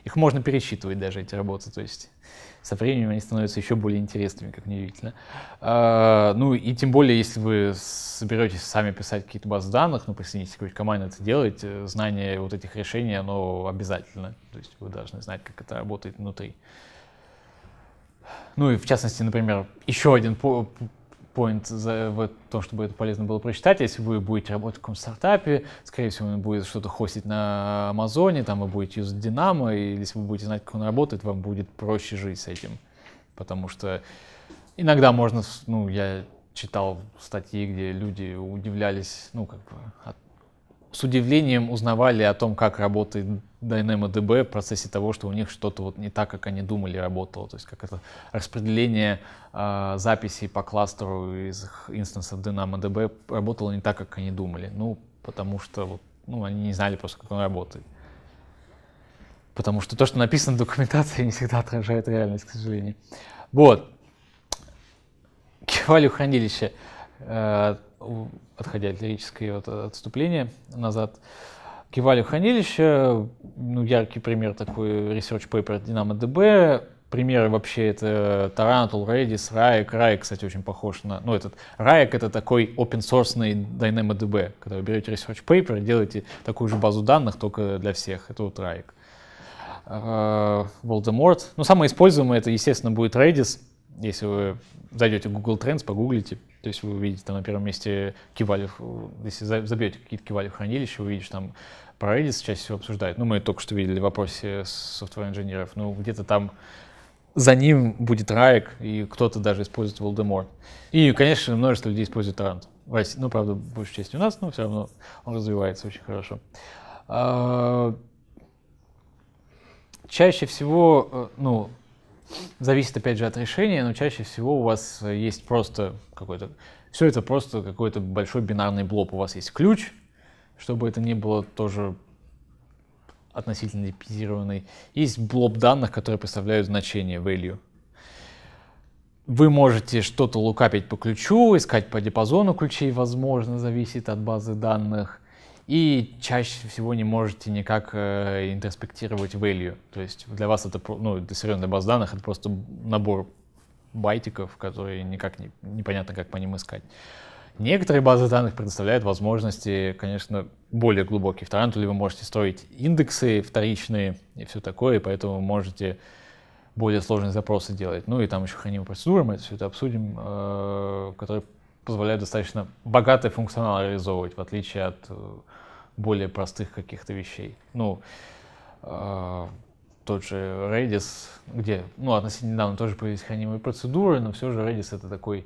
Speaker 1: их можно пересчитывать даже эти работы, то есть со временем они становятся еще более интересными, как неудивительно. А, ну и тем более, если вы соберетесь сами писать какие-то базы данных, ну присоединитесь к какой-то команде это делать, э, знание вот этих решений, оно обязательно, то есть вы должны знать, как это работает внутри. Ну и в частности, например, еще один поинт в том, чтобы это полезно было прочитать, если вы будете работать в каком-то стартапе, скорее всего, он будет что-то хостить на Амазоне, там вы будете юзать Динамо, и если вы будете знать, как он работает, вам будет проще жить с этим. Потому что иногда можно, ну, я читал статьи, где люди удивлялись, ну, как бы, от, с удивлением узнавали о том, как работает DynamoDB в процессе того, что у них что-то вот не так, как они думали, работало. То есть как это распределение э, записей по кластеру из инстансов DynamoDB работало не так, как они думали. Ну, потому что вот, ну, они не знали просто, как он работает. Потому что то, что написано в документации, не всегда отражает реальность, к сожалению. Вот. Кивали хранилище, э, отходя от лирического от э, отступления назад. Кивалю хранилище, ну, яркий пример такой research paper DynamoDB, примеры вообще это Tarantul, Redis, Raik. Raik, кстати, очень похож на... Ну, этот Raik — это такой open-source DynamoDB, когда вы берете research paper и делаете такую же базу данных, только для всех. Это вот Raik. А, Voldemort. Ну, самое используемое — это, естественно, будет Redis. Если вы зайдете в Google Trends, погуглите, то есть вы увидите там на первом месте кивали, если забьете какие-то кивали в хранилище, вы увидите там Redis чаще всего обсуждают. Ну, мы только что видели в вопросе софтвер-инженеров. Ну, где-то там за ним будет Раек, и кто-то даже использует Волдемор. И, конечно, множество людей используют Рант. Ну, правда, большей частью у нас, но все равно он развивается очень хорошо. А, чаще всего, э, ну, зависит опять же от решения, но чаще всего у вас есть просто какой-то... Все это просто какой-то большой бинарный блок. У вас есть ключ, чтобы это не было тоже относительно типизированной. Есть блоб данных, которые представляют значение value. Вы можете что-то лукапить по ключу, искать по диапазону ключей, возможно, зависит от базы данных. И чаще всего не можете никак э, интроспектировать value. То есть для вас это, ну, для серверной базы данных это просто набор байтиков, которые никак не, непонятно, как по ним искать. Некоторые базы данных предоставляют возможности, конечно, более глубокие. В Тарантуле вы можете строить индексы вторичные и все такое, и поэтому можете более сложные запросы делать. Ну и там еще хранимые процедуры, мы это все это обсудим, э, которые позволяют достаточно богатый функционал реализовывать, в отличие от э, более простых каких-то вещей. Ну, э, тот же Redis, где, ну, относительно недавно тоже появились хранимые процедуры, но все же Redis — это такой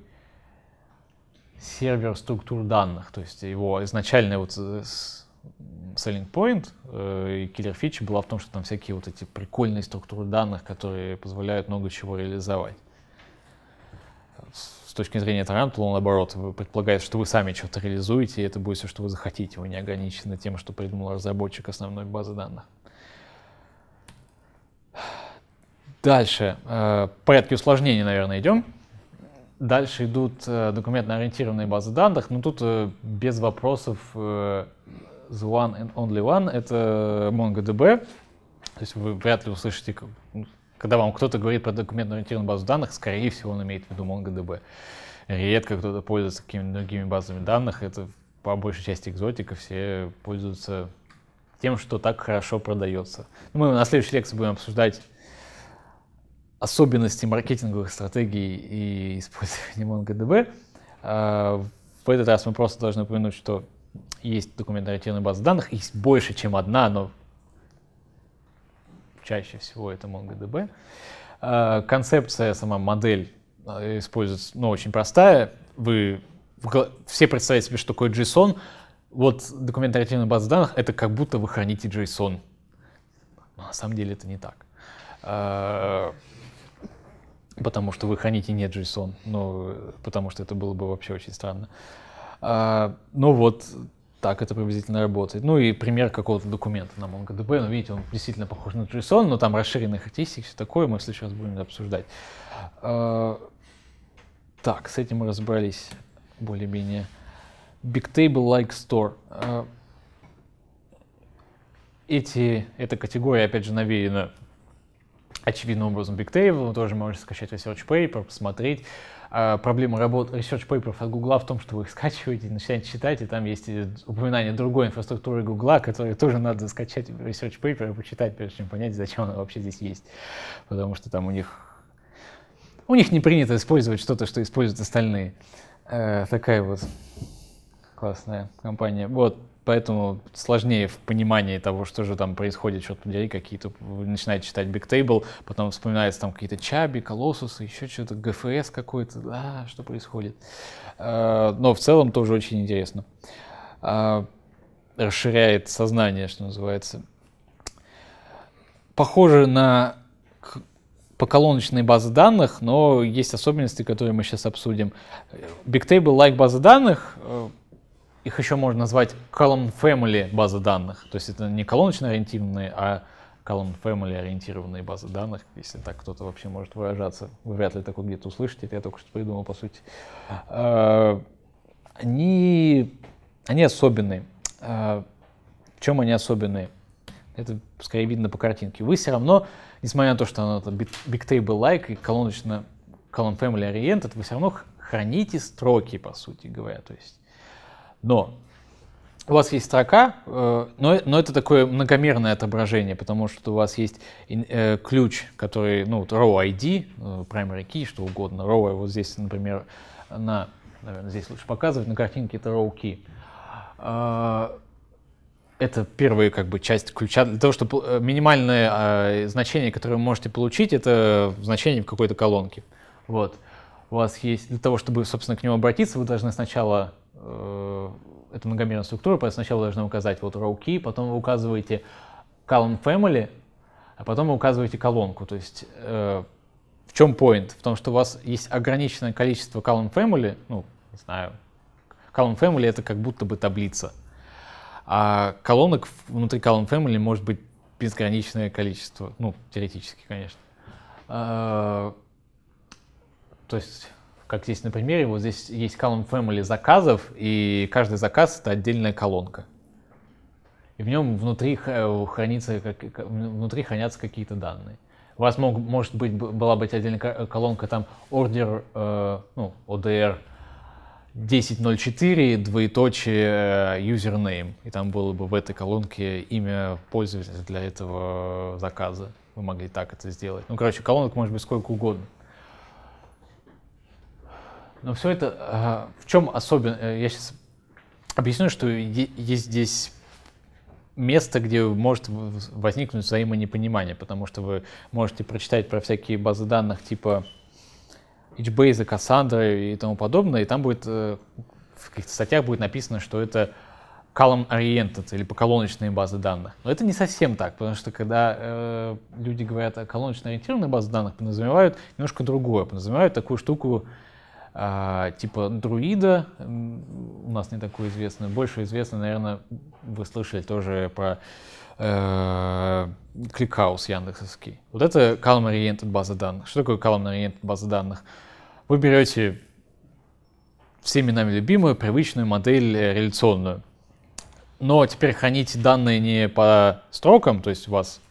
Speaker 1: сервер структур данных. То есть его изначальный вот selling point э, и киллер фичи была в том, что там всякие вот эти прикольные структуры данных, которые позволяют много чего реализовать. С точки зрения Тарантула, он, наоборот, предполагает, что вы сами что-то реализуете, и это будет все, что вы захотите. Вы не ограничены тем, что придумал разработчик основной базы данных. Дальше. Э, порядки усложнений, наверное, идем. Дальше идут э, документно-ориентированные базы данных, но тут э, без вопросов э, the one and only one — это MongoDB. То есть вы вряд ли услышите, ну, когда вам кто-то говорит про документно-ориентированную базу данных, скорее всего, он имеет в виду MongoDB. Редко кто-то пользуется какими-то другими базами данных, это по большей части экзотика, все пользуются тем, что так хорошо продается. Мы на следующей лекции будем обсуждать особенности маркетинговых стратегий и использования MongoDB. А, в этот раз мы просто должны упомянуть, что есть документаративная база данных, их больше, чем одна, но чаще всего это MongoDB. А, концепция, сама модель а, используется, ну, очень простая. Вы все представляете себе, что такое JSON. Вот документаративная база данных — это как будто вы храните JSON. Но на самом деле это не так потому что вы храните не JSON, но э, потому что это было бы вообще очень странно. А, ну вот, так это приблизительно работает. Ну и пример какого-то документа на MongoDB, ну видите, он действительно похож на JSON, но там расширенные характеристики, все такое, мы в следующий раз будем обсуждать. А, так, с этим мы разобрались более-менее. Bigtable-like store. А, эти, эта категория, опять же, навеяна очевидным образом Bigtable, тоже можете скачать Research Paper, посмотреть. А, проблема работы Research Paper от Гугла в том, что вы их скачиваете, начинаете читать, и там есть упоминание другой инфраструктуры Гугла, которую тоже надо скачать в Research Paper и почитать, прежде чем понять, зачем она вообще здесь есть. Потому что там у них... У них не принято использовать что-то, что используют остальные. Э, такая вот классная компания. Вот, поэтому сложнее в понимании того, что же там происходит, что то людей какие-то начинает читать Big Table, потом вспоминается там какие-то чаби, колоссусы, еще что-то, ГФС какой-то, да, что происходит. А, но в целом тоже очень интересно. А, расширяет сознание, что называется. Похоже на по колоночной базе данных, но есть особенности, которые мы сейчас обсудим. Bigtable-like базы данных э, их еще можно назвать column family базы данных. То есть это не колоночно ориентированные, а column family ориентированные базы данных, если так кто-то вообще может выражаться. Вы вряд ли такое где-то услышите, это я только что придумал, по сути. А, они, они особенные. А, в чем они особенные? Это скорее видно по картинке. Вы все равно, несмотря на то, что оно bigtable-like и колоночно column family oriented, вы все равно храните строки, по сути говоря. То есть но у вас есть строка, э, но, но это такое многомерное отображение, потому что у вас есть э, ключ, который, ну, row ID, э, primary key, что угодно. Row, вот здесь, например, на, наверное, здесь лучше показывать, на картинке это row key. А, это первая как бы часть ключа, для того, чтобы минимальное а, значение, которое вы можете получить, это значение в какой-то колонке. Вот. У вас есть, для того, чтобы, собственно, к нему обратиться, вы должны сначала Э, это многомерная структура, поэтому сначала должны указать вот row key, потом вы указываете column family, а потом вы указываете колонку. То есть э, в чем point? В том, что у вас есть ограниченное количество column family, ну, не знаю, column family — это как будто бы таблица. А колонок внутри column family может быть безграничное количество, ну, теоретически, конечно. Э, то есть как здесь на примере, вот здесь есть column family заказов, и каждый заказ — это отдельная колонка. И в нем внутри, э, хранится, внутри хранятся какие-то данные. У вас мог, может быть, была быть отдельная колонка там order, э, ну, ODR 10.04, двоеточие username. Э, и там было бы в этой колонке имя пользователя для этого заказа. Вы могли так это сделать. Ну, короче, колонок может быть сколько угодно. Но все это а, в чем особенно? Э, я сейчас объясню, что есть здесь место, где может возникнуть взаимонепонимание, потому что вы можете прочитать про всякие базы данных типа HBase, Cassandra и тому подобное, и там будет э, в каких-то статьях будет написано, что это column oriented или поколоночные базы данных. Но это не совсем так, потому что когда э, люди говорят о колоночно ориентированной базе данных, подразумевают немножко другое, подразумевают такую штуку, а, типа друида, у нас не такой известный, больше известный, наверное, вы слышали тоже про э, кликхаус яндексовский. Вот это column-oriented база данных. Что такое column-oriented база данных? Вы берете всеми нами любимую, привычную модель э, реляционную. Но теперь храните данные не по строкам, то есть у вас,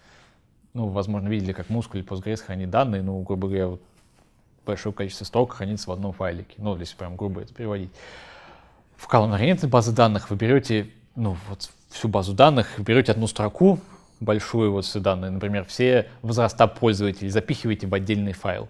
Speaker 1: ну, возможно, видели, как Мускуль или Postgres хранит данные, ну, грубо говоря, вот большое количество строк хранится в одном файлике. Ну, если прям грубо это переводить. В колонноренентной базе данных вы берете, ну, вот всю базу данных, берете одну строку, большую вот все данные, например, все возраста пользователей, запихиваете в отдельный файл.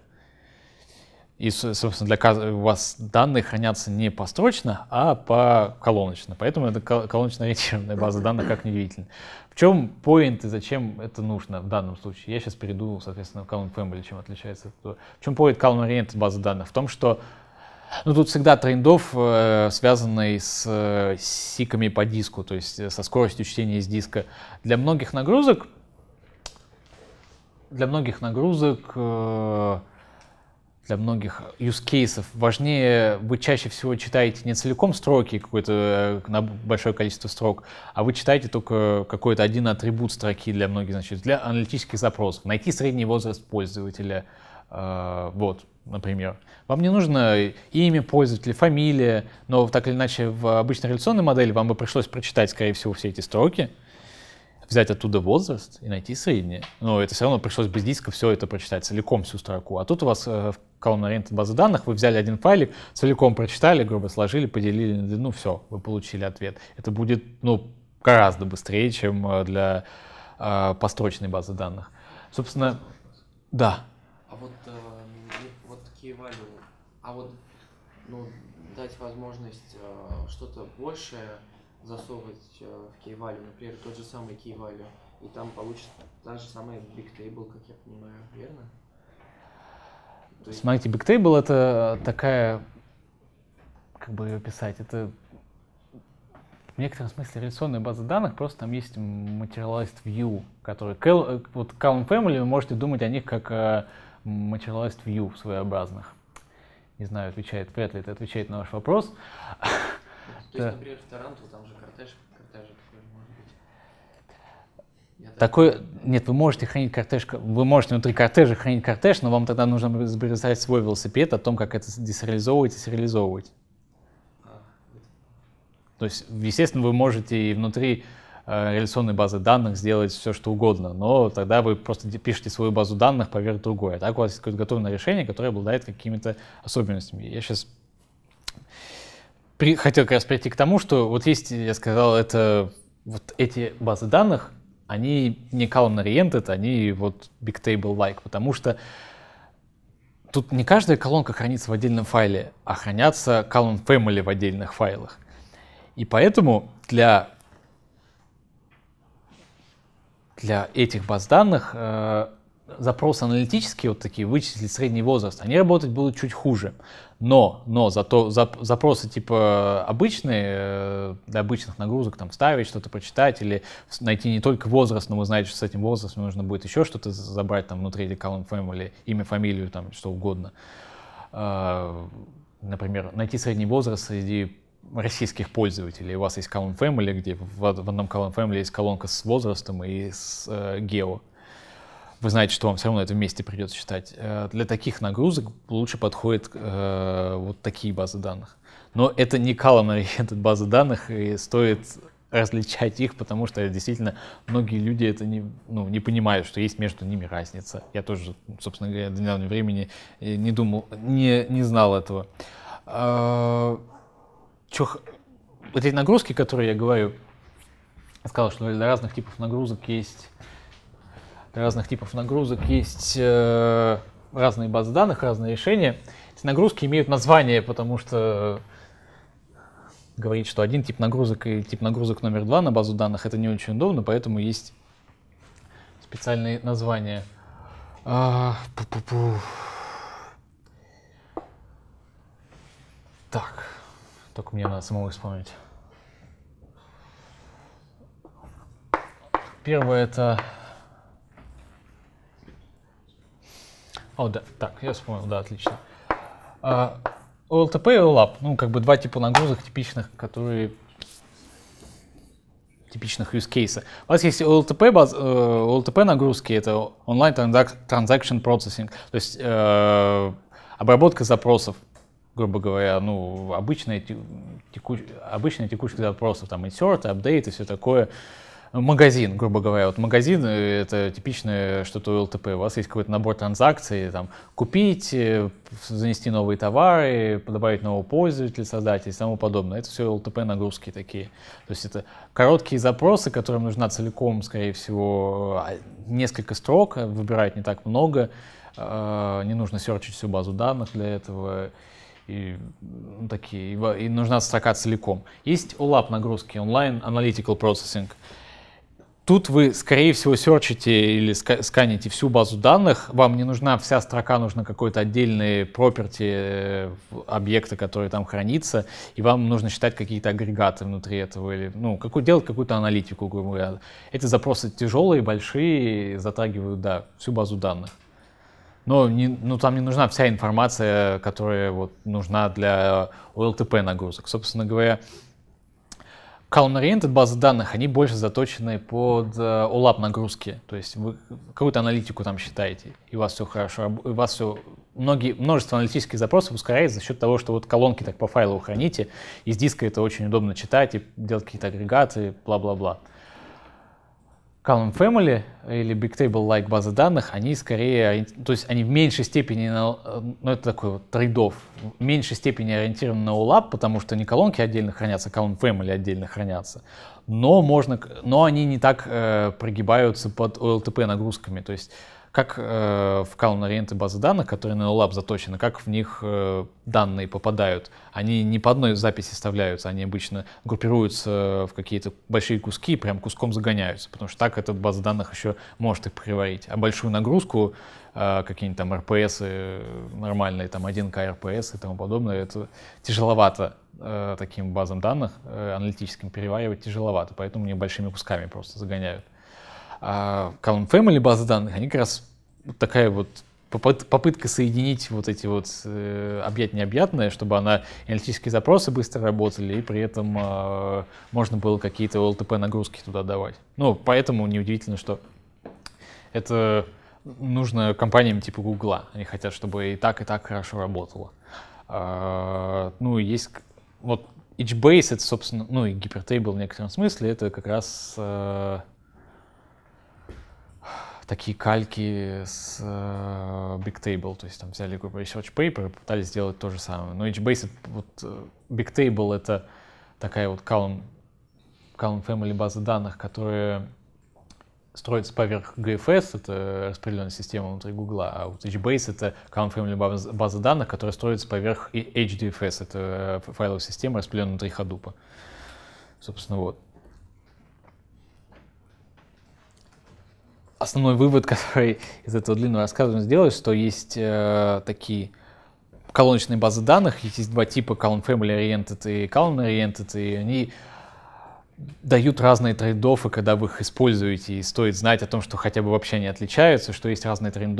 Speaker 1: И, собственно, для у вас данные хранятся не построчно, а по колоночно. Поэтому это колоночно-ориентированная база данных, как неудивительно. В чем поинт и зачем это нужно в данном случае? Я сейчас перейду, соответственно, в Column Family, чем отличается. в чем поинт column oriented базы данных? В том, что ну, тут всегда трендов, э, связанный с э, сиками по диску, то есть э, со скоростью чтения из диска. Для многих нагрузок, для многих нагрузок для многих use кейсов важнее, вы чаще всего читаете не целиком строки, какое-то э, на большое количество строк, а вы читаете только какой-то один атрибут строки для многих, значит, для аналитических запросов. Найти средний возраст пользователя, э, вот, например. Вам не нужно имя пользователя, фамилия, но так или иначе в обычной реляционной модели вам бы пришлось прочитать, скорее всего, все эти строки, взять оттуда возраст и найти среднее. Но это все равно пришлось без диска все это прочитать целиком, всю строку. А тут у вас э, в Колонна ориентед базы данных, вы взяли один файлик, целиком прочитали, грубо сложили, поделили на длину, все, вы получили ответ. Это будет ну, гораздо быстрее, чем э, для э, построчной базы данных. Собственно, да. А вот, э, вот такие value, а вот ну, дать возможность э, что-то большее засовывать э, в key-value, например, тот же самый key-value, и там получится та же самая big table, как я понимаю, верно? То есть, Mighty Big это такая... Как бы ее описать? Это в некотором смысле реляционная база данных, просто там есть Materialized View, который... Э, вот Calm Family, вы можете думать о них как Materialized э, View своеобразных. Не знаю, отвечает, вряд ли это отвечает на ваш вопрос. То есть, например, в Таранту там же кортеж, кортеж такой, нет, вы можете хранить кортеж, вы можете внутри кортежа хранить кортеж, но вам тогда нужно записать свой велосипед о том, как это десериализовывать и сериализовывать. А, То есть, естественно, вы можете и внутри э, реляционной базы данных сделать все, что угодно, но тогда вы просто пишете свою базу данных поверх другой. А так у вас есть какое-то готовое решение, которое обладает какими-то особенностями. Я сейчас при, хотел как раз прийти к тому, что вот есть, я сказал, это вот эти базы данных, они не column-oriented, они вот big table-like, потому что тут не каждая колонка хранится в отдельном файле, а хранятся column family в отдельных файлах. И поэтому для, для этих баз данных э, запросы аналитические, вот такие, вычислить средний возраст, они работать будут чуть хуже. Но, но зато зап, запросы типа обычные, э, для обычных нагрузок, там вставить что-то почитать или найти не только возраст, но вы знаете, что с этим возрастом нужно будет еще что-то забрать там внутри или column family, имя, фамилию, там что угодно. А, например, найти средний возраст среди российских пользователей. У вас есть column family, где в, в одном column family есть колонка с возрастом и с э, гео. Э, вы знаете, что вам все равно это вместе придется считать. Э, для таких нагрузок лучше подходят э, вот такие базы данных. Но это не column oriented базы данных, и стоит различать их, потому что действительно многие люди это не, ну, не понимают, что есть между ними разница. Я тоже, собственно говоря, до недавнего времени э, не думал, не, не знал этого. А, вот эти нагрузки, которые я говорю, я сказал, что для разных типов нагрузок есть разных типов нагрузок есть э, разные базы данных, разные решения. Эти нагрузки имеют название, потому что говорить, что один тип нагрузок и тип нагрузок номер два на базу данных, это не очень удобно, поэтому есть специальные названия. А, пу -пу -пу. Так, только мне надо самого вспомнить. Первое это О, да, так, я вспомнил, да, отлично. А, OLTP и OLAP, ну, как бы два типа нагрузок типичных, которые типичных use cases. У вас есть OLTP, баз, OLTP э, нагрузки, это Online Transaction Processing, то есть э, обработка запросов, грубо говоря, ну, обычные теку, обычная текучка запросов, там, insert, update и все такое. Э, магазин, грубо говоря, вот магазин э, — это типичное что-то ЛТП. У вас есть какой-то набор транзакций, там, купить, э, занести новые товары, добавить нового пользователя, создать и тому подобное. Это все ЛТП нагрузки такие. То есть это короткие запросы, которым нужна целиком, скорее всего, а, несколько строк, а, выбирать не так много, а, не нужно серчить всю базу данных для этого и ну, такие, и, и нужна строка целиком. Есть OLAP нагрузки, онлайн Analytical Processing. Тут вы, скорее всего, серчите или сканите всю базу данных. Вам не нужна вся строка, нужно какой-то отдельный property э, объекта, который там хранится, и вам нужно считать какие-то агрегаты внутри этого, или ну, какую, делать какую-то аналитику, грубо говоря. Эти запросы тяжелые, большие, затрагивают, да, всю базу данных. Но не, ну, там не нужна вся информация, которая вот, нужна для OLTP нагрузок. Собственно говоря, Column-oriented базы данных, они больше заточены под OLAP э, нагрузки. То есть вы какую-то аналитику там считаете, и у вас все хорошо, и у вас все... Многие, множество аналитических запросов ускоряется за счет того, что вот колонки так по файлу храните, из диска это очень удобно читать и делать какие-то агрегаты, бла-бла-бла. Column Family или Big Table-like базы данных, они скорее, то есть они в меньшей степени, на, э, ну это такой вот трейдов, в меньшей степени ориентированы на OLAP, потому что не колонки отдельно хранятся, а Column Family отдельно хранятся. Но, можно, но они не так э, прогибаются под OLTP нагрузками, то есть как э, в Calm-ориенты базы данных, которые на Lab заточены, как в них э, данные попадают? Они не по одной записи вставляются, они обычно группируются в какие-то большие куски, прям куском загоняются, потому что так эта база данных еще может их приварить. А большую нагрузку, э, какие-нибудь там RPS, нормальные, там 1К РПС и тому подобное, это тяжеловато э, таким базам данных, э, аналитическим переваривать тяжеловато, поэтому небольшими кусками просто загоняют. А Column Family базы данных, они как раз такая вот попытка соединить вот эти вот э, объять необъятное, чтобы она аналитические запросы быстро работали, и при этом а, можно было какие-то ЛТП нагрузки туда давать. Ну, поэтому неудивительно, что это нужно компаниям типа Гугла. Они хотят, чтобы и так, и так хорошо работало. А, ну, есть вот HBase, это, собственно, ну и Hypertable в некотором смысле, это как раз э, такие кальки с э, table, то есть там взяли какой-то research paper и пытались сделать то же самое. Но HBase, вот э, big table это такая вот column, column family база данных, которая строится поверх GFS, это распределенная система внутри Google, а вот HBase — это column family база, база данных, которая строится поверх HDFS, это э, файловая система, распределенная внутри Hadoop. Собственно, вот. основной вывод, который из этого длинного рассказа мы сделаю, что есть э, такие колоночные базы данных, есть два типа column family oriented и column oriented, и они дают разные трейд и когда вы их используете, и стоит знать о том, что хотя бы вообще они отличаются, что есть разные трейд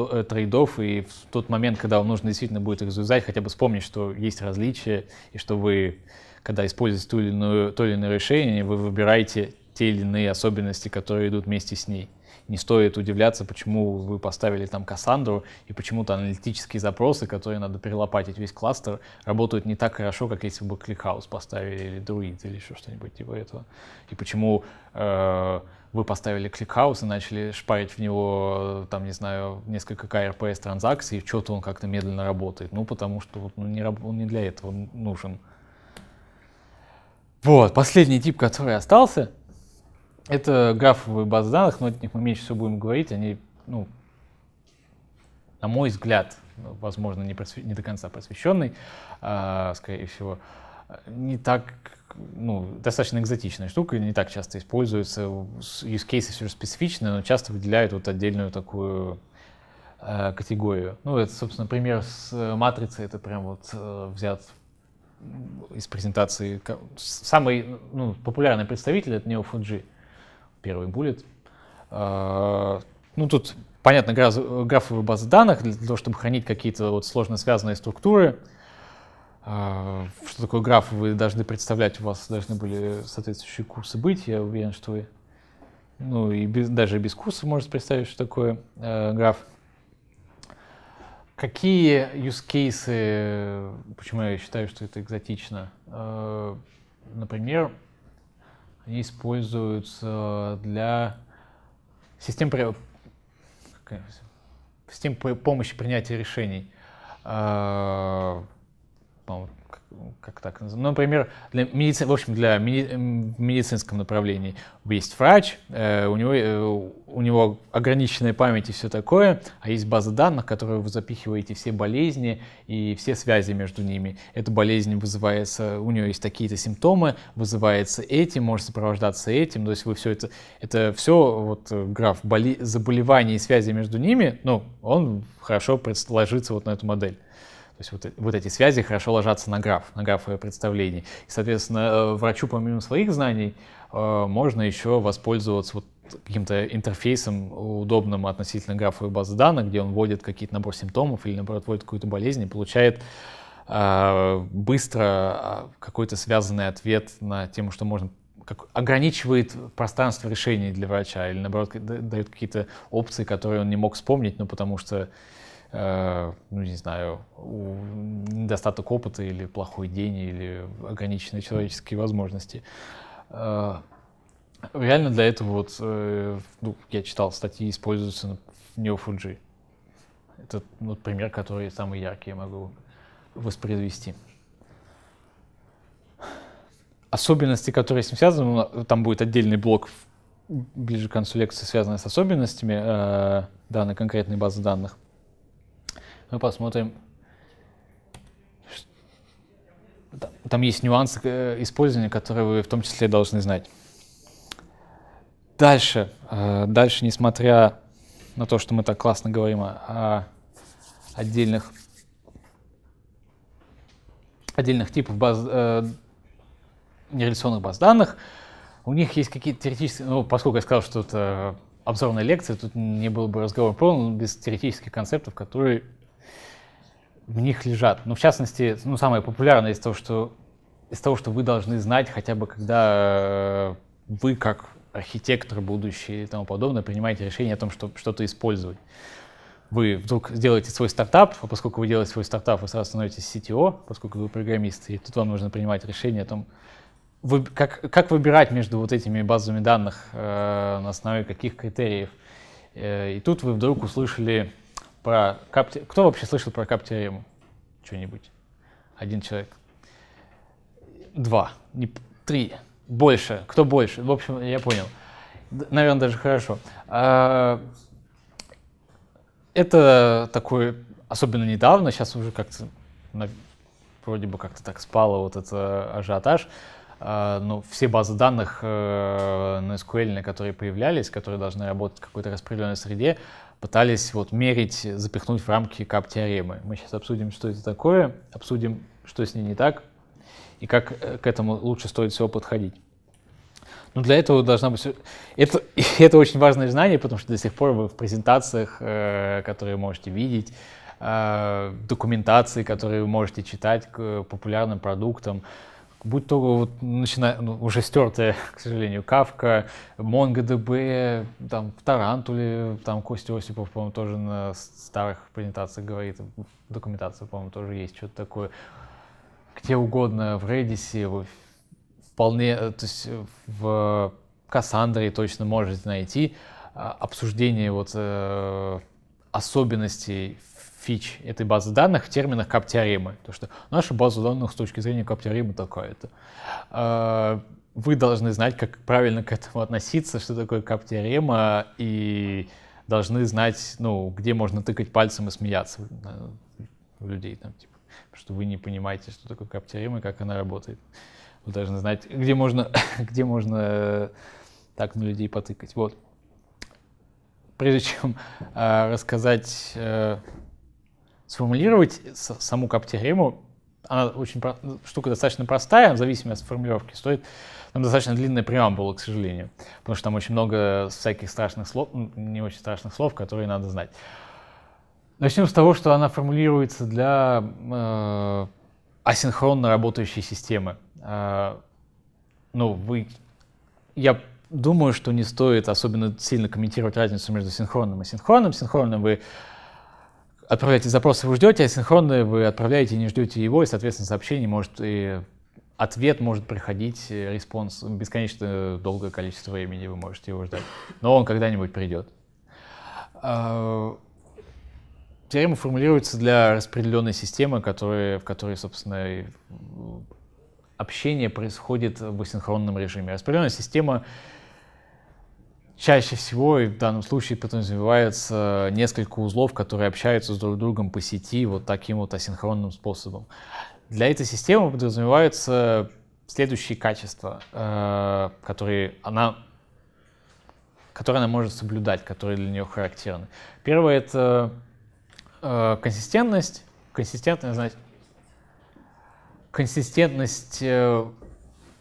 Speaker 1: э, и в тот момент, когда вам нужно действительно будет их завязать, хотя бы вспомнить, что есть различия, и что вы, когда используете ту или иную, то или иное решение, вы выбираете те или иные особенности, которые идут вместе с ней не стоит удивляться, почему вы поставили там Кассандру и почему-то аналитические запросы, которые надо перелопатить весь кластер, работают не так хорошо, как если бы ClickHouse поставили или Druid или еще что-нибудь типа этого. И почему э, вы поставили ClickHouse и начали шпарить в него, э, там, не знаю, несколько KRPS транзакций, и что-то он как-то медленно работает. Ну, потому что ну, не, он не для этого нужен. Вот, последний тип, который остался, это графовые базы данных, но от них мы меньше всего будем говорить. Они, ну, на мой взгляд, возможно, не, просве- не до конца посвященный, а, скорее всего, не так, ну, достаточно экзотичная штука, не так часто используется. Use cases все же специфичны, но часто выделяют вот отдельную такую э, категорию. Ну, это, собственно, пример с э, матрицей, это прям вот э, взят из презентации. Самый ну, популярный представитель — это Neo 4 j первый буллет. А, ну, тут, понятно, графовые базы данных для того, чтобы хранить какие-то вот сложно связанные структуры. А, что такое граф, вы должны представлять, у вас должны были соответствующие курсы быть, я уверен, что вы ну и без, даже без курса можете представить, что такое э, граф. Какие use cases, почему я считаю, что это экзотично? Э, например, они используются для систем, при... систем помощи принятия решений. А, ну, как так называется, ну, например, для медици... в общем, для меди... медицинском направлении есть врач, э, у, него, э, у него ограниченная память и все такое, а есть база данных, в которую вы запихиваете все болезни и все связи между ними. Эта болезнь вызывается, у него есть такие-то симптомы, вызывается этим, может сопровождаться этим, то есть вы все это, это все, вот э, граф боли... заболеваний и связи между ними, ну, он хорошо ложится вот на эту модель. То есть вот, э, вот эти связи хорошо ложатся на граф, на граф представлений. И, соответственно, э, врачу помимо своих знаний э, можно еще воспользоваться вот каким-то интерфейсом удобным относительно графовой базы данных, где он вводит какие-то набор симптомов или, наоборот, вводит какую-то болезнь и получает быстро а, какой-то связанный ответ на тему, что можно как, ограничивает пространство решений для врача или, наоборот, дает какие-то опции, которые он не мог вспомнить, ну, потому что Э, ну не знаю, недостаток опыта или плохой день или ограниченные человеческие возможности. Э, реально для этого вот, э, ну, я читал статьи, используются в Neo-Fuji. Это вот ну, пример, который самый яркий я могу воспроизвести особенности, которые с ним связаны, ну, там будет отдельный блок ближе к концу лекции, связанный с особенностями э, данной конкретной базы данных мы посмотрим, там есть нюансы э, использования, которые вы в том числе должны знать. Дальше, э, дальше, несмотря на то, что мы так классно говорим о, отдельных отдельных типов баз, э, нереляционных баз данных, у них есть какие-то теоретические, ну, поскольку я сказал, что это обзорная лекция, тут не было бы разговора полного без теоретических концептов, которые в них лежат. Ну, в частности, ну, самое популярное из того, что из того, что вы должны знать, хотя бы когда э, вы как архитектор будущий и тому подобное принимаете решение о том, что что-то использовать. Вы вдруг сделаете свой стартап, а поскольку вы делаете свой стартап, вы сразу становитесь CTO, поскольку вы программист, и тут вам нужно принимать решение о том, вы, как, как выбирать между вот этими базами данных, э, на основе каких критериев. Э, и тут вы вдруг услышали про кап... Кто вообще слышал про кап Что-нибудь? Один человек. Два. Не... Три. Больше. Кто больше? В общем, я понял. Наверное, даже хорошо. А... Это такое, особенно недавно, сейчас уже как-то вроде бы как-то так спало вот этот ажиотаж. А, но все базы данных uh, NoSQL, которые появлялись, которые должны работать в какой-то распределенной среде, пытались вот мерить, запихнуть в рамки кап-теоремы. Мы сейчас обсудим, что это такое, обсудим, что с ней не так, и как э, к этому лучше стоит всего подходить. Но ну, для этого должна быть... Это, это очень важное знание, потому что до сих пор вы в презентациях, э, которые можете видеть, э, документации, которые вы можете читать к популярным продуктам, будь то вот, начиная, ну, уже стертая, к сожалению, Кавка, MongoDB, там, в Тарантуле, там Костя Осипов, по-моему, тоже на старых презентациях говорит, документация, по-моему, тоже есть что-то такое. Где угодно, в Redis, вполне, э, то есть в Кассандре точно можете найти а, обсуждение вот э, особенностей фич этой базы данных в терминах каптиоремы. То, что наша база данных с точки зрения каптиоремы такая-то. А, вы должны знать, как правильно к этому относиться, что такое каптиорема, и должны знать, ну, где можно тыкать пальцем и смеяться людей, там, типа, что вы не понимаете, что такое каптиорема и как она работает. Вы должны знать, где можно, где можно так на людей потыкать. Вот прежде чем э, рассказать э, сформулировать саму каптеорему, она очень штука достаточно простая, в зависимости от формулировки, стоит там достаточно длинная преамбула, к сожалению, потому что там очень много всяких страшных слов, не очень страшных слов, которые надо знать. Начнем с того, что она формулируется для э, асинхронно работающей системы. Э, ну, вы, я думаю, что не стоит особенно сильно комментировать разницу между синхронным и асинхронным Синхронным вы отправляете запросы, вы ждете, а синхронные вы отправляете и не ждете его, и, соответственно, сообщение может и ответ может приходить, респонс бесконечно долгое количество времени вы можете его ждать, но он когда-нибудь придет. А, теорема формулируется для распределенной системы, которая, в которой, собственно, общение происходит в асинхронном режиме. Распределенная система чаще всего, и в данном случае подразумевается несколько узлов, которые общаются с друг другом по сети вот таким вот асинхронным способом. Для этой системы подразумеваются следующие качества, э, которые она, которые она может соблюдать, которые для нее характерны. Первое — это э, консистентность. Консистентность, значит, консистентность э,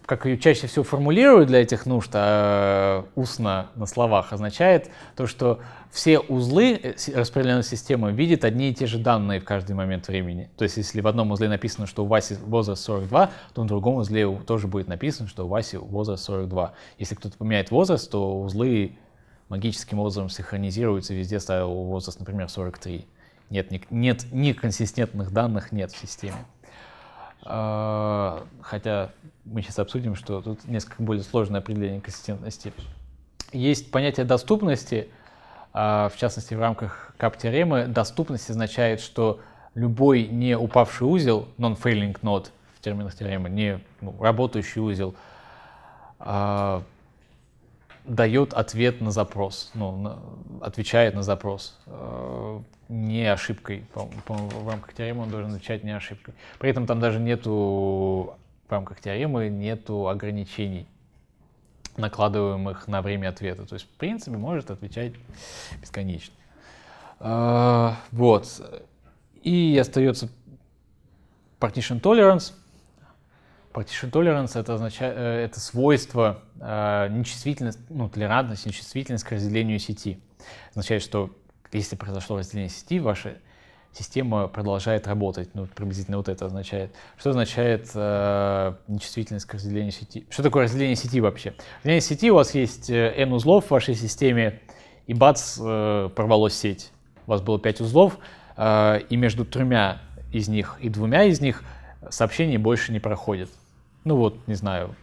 Speaker 1: как ее чаще всего формулируют для этих нужд, а устно на словах, означает то, что все узлы э, распределенной системы видят одни и те же данные в каждый момент времени. То есть если в одном узле написано, что у Васи возраст 42, то в другом узле тоже будет написано, что у Васи возраст 42. Если кто-то поменяет возраст, то узлы магическим образом синхронизируются, везде ставил возраст, например, 43. Нет, нет, нет неконсистентных данных нет в системе. А, хотя мы сейчас обсудим, что тут несколько более сложное определение консистентности. Есть понятие доступности, а, в частности, в рамках кап-теоремы доступность означает, что любой не упавший узел, non-failing node в терминах теоремы, не ну, работающий узел, а, дает ответ на запрос, ну, на, отвечает на запрос не ошибкой. По, моему в рамках теоремы он должен отвечать не ошибкой. При этом там даже нету в рамках теоремы нету ограничений, накладываемых на время ответа. То есть, в принципе, может отвечать бесконечно. А, вот. И остается partition tolerance. Partition tolerance это, означает, э, это свойство, э, нечувствительность, ну, толерантность, нечувствительность к разделению сети. Означает, что если произошло разделение сети, ваша система продолжает работать. Ну, приблизительно вот это означает. Что означает э, нечувствительность к разделению сети? Что такое разделение сети вообще? Разделение сети, у вас есть э, N узлов в вашей системе, и бац, э, порвалась сеть. У вас было 5 узлов, э, и между тремя из них и двумя из них сообщений больше не проходит. Ну вот, не знаю,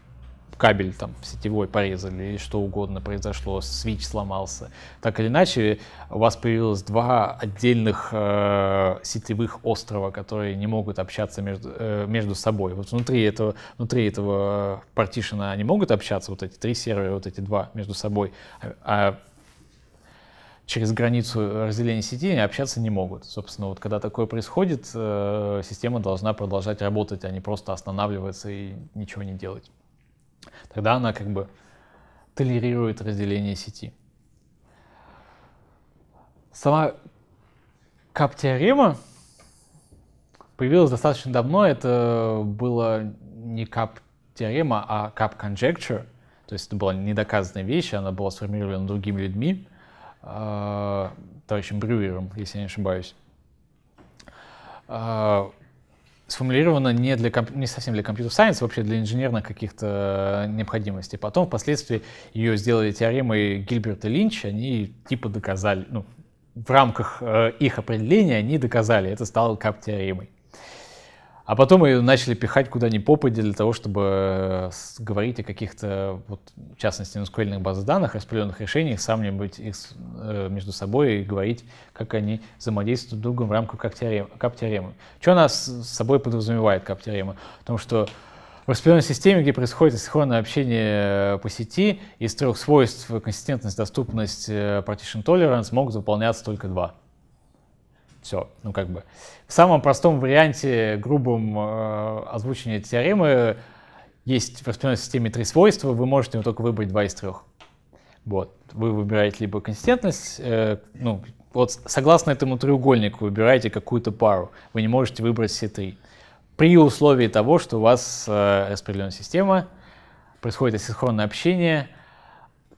Speaker 1: кабель там сетевой порезали или что угодно произошло, свич сломался. Так или иначе, у вас появилось два отдельных э, сетевых острова, которые не могут общаться между, э, между собой. Вот внутри этого, внутри этого партишена они могут общаться, вот эти три сервера, вот эти два между собой, а, а через границу разделения сети они общаться не могут. Собственно, вот когда такое происходит, э, система должна продолжать работать, а не просто останавливаться и ничего не делать. Тогда она как бы толерирует разделение сети. Сама кап появилась достаточно давно. Это было не кап а кап-конjecture. То есть это была недоказанная вещь, она была сформирована другими людьми, а, товарищем Брюером, если я не ошибаюсь. А, сформулировано не, для, не совсем для компьютер-сайенс, вообще для инженерных каких-то э, необходимостей. Потом, впоследствии, ее сделали теоремой Гильберта Линча, они типа доказали, ну, в рамках э, их определения они доказали, это стало как теоремой а потом ее начали пихать куда ни попади для того, чтобы э, говорить о каких-то, вот, в частности, NoSQL базах данных, распределенных решениях, сравнивать их э, между собой и говорить, как они взаимодействуют друг с другом в рамках кап-теоремы. Что нас с собой подразумевает, кап-теорема? О том, что в распределенной системе, где происходит синхронное общение э, по сети, из трех свойств консистентность, доступность, partition tolerance могут выполняться только два все. Ну, как бы в самом простом варианте, грубом э, озвучения теоремы есть в распределенной системе три свойства, вы можете только выбрать два из трех. Вот. Вы выбираете либо консистентность, э, ну, вот согласно этому треугольнику выбираете какую-то пару, вы не можете выбрать все три. При условии того, что у вас э, распределенная система, происходит асинхронное общение —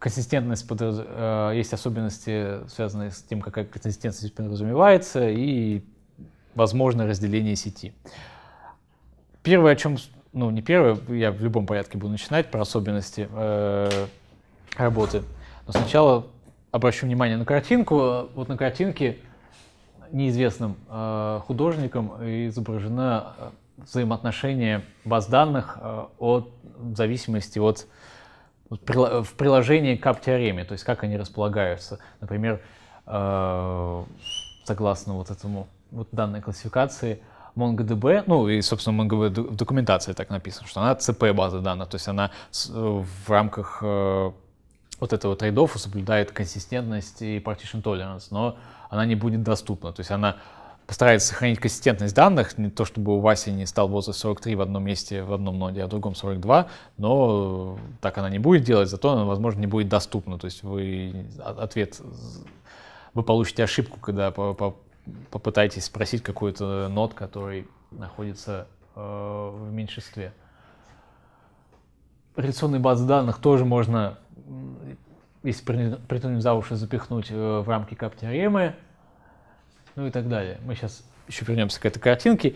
Speaker 1: консистентность, под, э, есть особенности, связанные с тем, какая консистентность подразумевается, и, возможное разделение сети. Первое, о чем, ну, не первое, я в любом порядке буду начинать про особенности э, работы. Но сначала обращу внимание на картинку. Вот на картинке неизвестным э, художником изображено э, взаимоотношение баз данных э, от, в зависимости от э, в приложении к теореме, то есть как они располагаются. Например, э, согласно вот этому вот данной классификации, MongoDB, ну и, собственно, MongoDB в документации так написано, что она CP база данных, то есть она в рамках э, вот этого трейдов соблюдает консистентность и partition tolerance, но она не будет доступна, то есть она постарается сохранить консистентность данных, не то чтобы у Васи не стал возраст 43 в одном месте, в одном ноде, а в другом 42, но так она не будет делать, зато она, возможно, не будет доступна. То есть вы а, ответ, вы получите ошибку, когда попытаетесь спросить какой-то нод, который находится э, в меньшинстве. Реляционные базы данных тоже можно, если притянем за уши, запихнуть э, в рамки кап ну и так далее. Мы сейчас еще вернемся к этой картинке.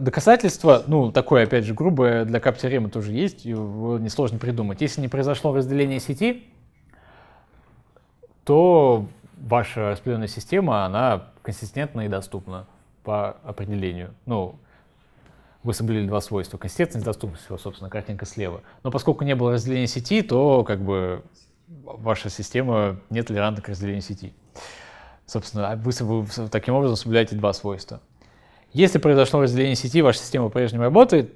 Speaker 1: Доказательство, ну, такое, опять же, грубое, для Каптерема тоже есть, его несложно придумать. Если не произошло разделение сети, то ваша распределенная система, она консистентна и доступна по определению. Ну, вы соблюли два свойства. Консистентность, доступность, его, собственно, картинка слева. Но поскольку не было разделения сети, то как бы ваша система не толерантна к разделению сети. Собственно, а вы, таким образом соблюдаете два свойства. Если произошло разделение сети, ваша система по-прежнему работает,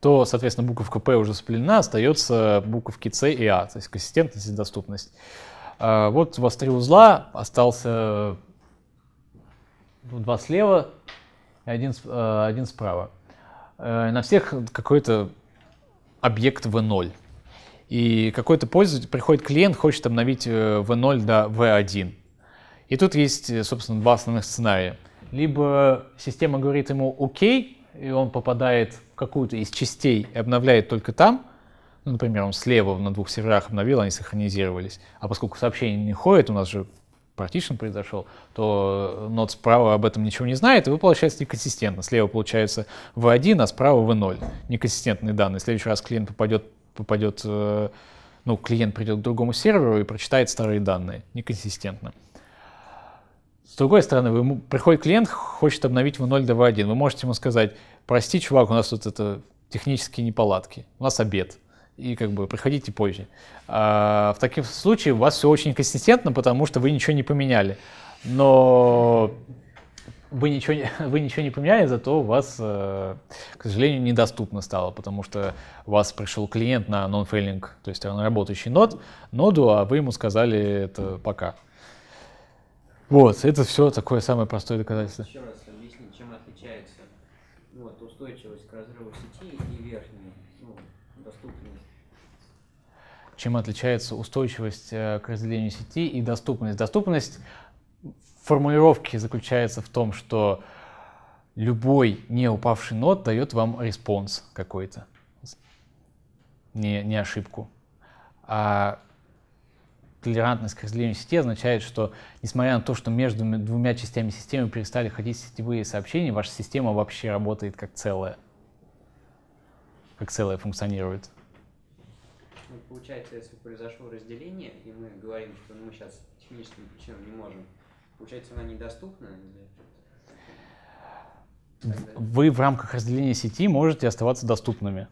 Speaker 1: то, соответственно, буковка P уже сплелена, остается буковки C и A, «А», то есть консистентность и доступность. А, вот у вас три узла, остался ну, два слева и один, э, один справа. Э, на всех какой-то объект V0. И какой-то пользователь, приходит клиент, хочет обновить V0 э, до V1. И тут есть, э, собственно, два основных сценария. Либо система говорит ему «Окей», и он попадает в какую-то из частей и обновляет только там, ну, например, он слева на двух серверах обновил, они синхронизировались. А поскольку сообщение не ходит, у нас же partition произошел, то нод э, справа об этом ничего не знает, и вы, получается, неконсистентно. Слева получается в 1 а справа в 0 Неконсистентные данные. В следующий раз клиент попадет, попадет э, ну, клиент придет к другому серверу и прочитает старые данные. Неконсистентно. С другой стороны, вы, приходит клиент, хочет обновить в 0.2.1. Вы можете ему сказать, прости, чувак, у нас тут это технические неполадки, у нас обед и как бы приходите позже. А, в таких случаях у вас все очень консистентно, потому что вы ничего не поменяли. Но вы ничего, вы ничего не поменяли, зато у вас, э, к сожалению, недоступно стало, потому что у вас пришел клиент на non-failing, то есть на работающий нод, ноду, а вы ему сказали это пока. Вот, это все такое самое простое доказательство. Еще раз объяснить, чем отличается вот, устойчивость к разрыву сети и верхняя ну, доступность. Чем отличается устойчивость э, к разделению сети и доступность? Доступность формулировки заключается в том, что любой не упавший нот дает вам респонс какой-то, не, не ошибку. А толерантность к разделению сети означает, что несмотря на то, что между двумя частями системы перестали ходить сетевые сообщения, ваша система вообще работает как целое. Как целое функционирует. Ну, получается, если произошло разделение, и мы говорим, что ну, мы сейчас техническим причинам не можем, получается, она недоступна? Или... Вы в рамках разделения сети можете оставаться доступными.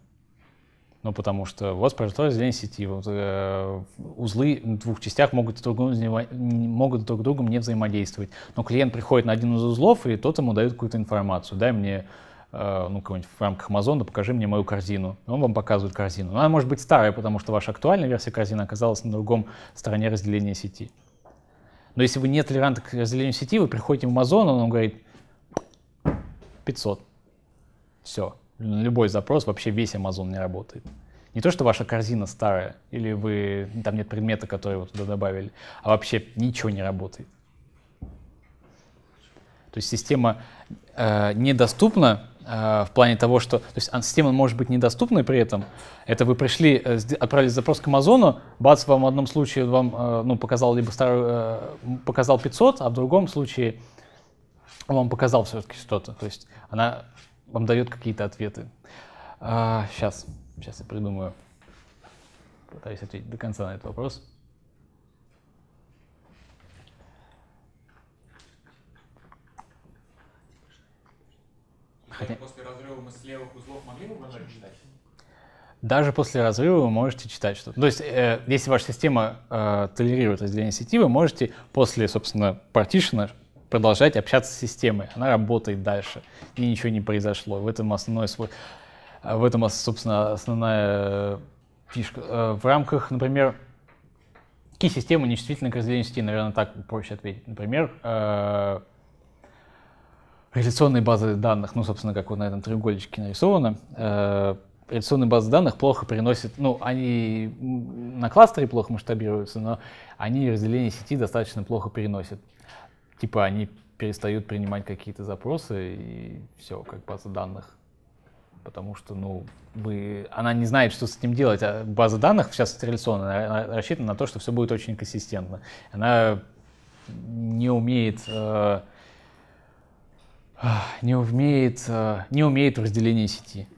Speaker 1: Ну, потому что у вас произошло разделение сети, вот, э, узлы в двух частях могут друг, другом, могут друг с другом не взаимодействовать. Но клиент приходит на один из узлов, и тот ему дает какую-то информацию. Дай мне э, ну, какой-нибудь в рамках Амазона, покажи мне мою корзину. Он вам показывает корзину. Но она может быть старая, потому что ваша актуальная версия корзины оказалась на другом стороне разделения сети. Но если вы не толерантны к разделению сети, вы приходите в Amazon, он вам говорит 500. Все любой запрос, вообще весь Amazon не работает. Не то, что ваша корзина старая, или вы там нет предмета, который вы туда добавили, а вообще ничего не работает. То есть система э, недоступна э, в плане того, что... То есть а, система может быть недоступной при этом. Это вы пришли, э, отправили запрос к Амазону, бац, вам в одном случае вам э, ну, показал либо старую, э, показал 500, а в другом случае вам показал все-таки что-то. То есть она вам дает какие-то ответы. А, сейчас, сейчас я придумаю. Пытаюсь ответить до конца на этот вопрос. Хотя... После разрыва мы с левых узлов могли бы читать? Даже после разрыва вы можете читать что-то. То есть, э, если ваша система э, толерирует разделение сети, вы можете после, собственно, партишена продолжать общаться с системой. Она работает дальше, и ничего не произошло. В этом основной свой... А, в этом, собственно, основная э, фишка. Э, в рамках, например, какие системы нечувствительны к разделению сети, наверное, так проще ответить. Например, э, реляционные базы данных, ну, собственно, как вот на этом треугольничке нарисовано, реляционные базы данных плохо переносят, ну, они на кластере плохо масштабируются, но они разделение сети достаточно плохо переносят типа они перестают принимать какие-то запросы и все, как база данных. Потому что, ну, вы, она не знает, что с этим делать. А база данных сейчас традиционная, рассчитана на то, что все будет очень консистентно. Она не умеет э, не умеет э, не умеет в разделении сети.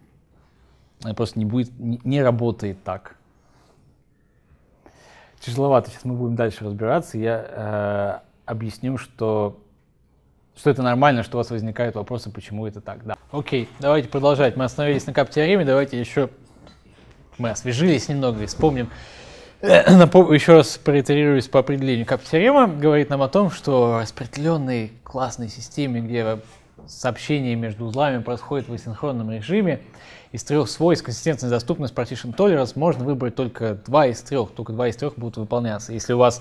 Speaker 1: Она просто не будет, не, не работает так тяжеловато. Сейчас мы будем дальше разбираться. Я э, объясним, что что это нормально, что у вас возникают вопросы, почему это так. Да. Окей, давайте продолжать. Мы остановились на кап-теореме, давайте еще мы освежились немного и вспомним. Еще раз проитерируюсь по определению. Кап-теорема говорит нам о том, что в распределенной классной системе, где сообщение между узлами происходит в асинхронном режиме, из трех свойств консистентность, доступность, partition tolerance можно выбрать только два из трех, только два из трех будут выполняться. Если у вас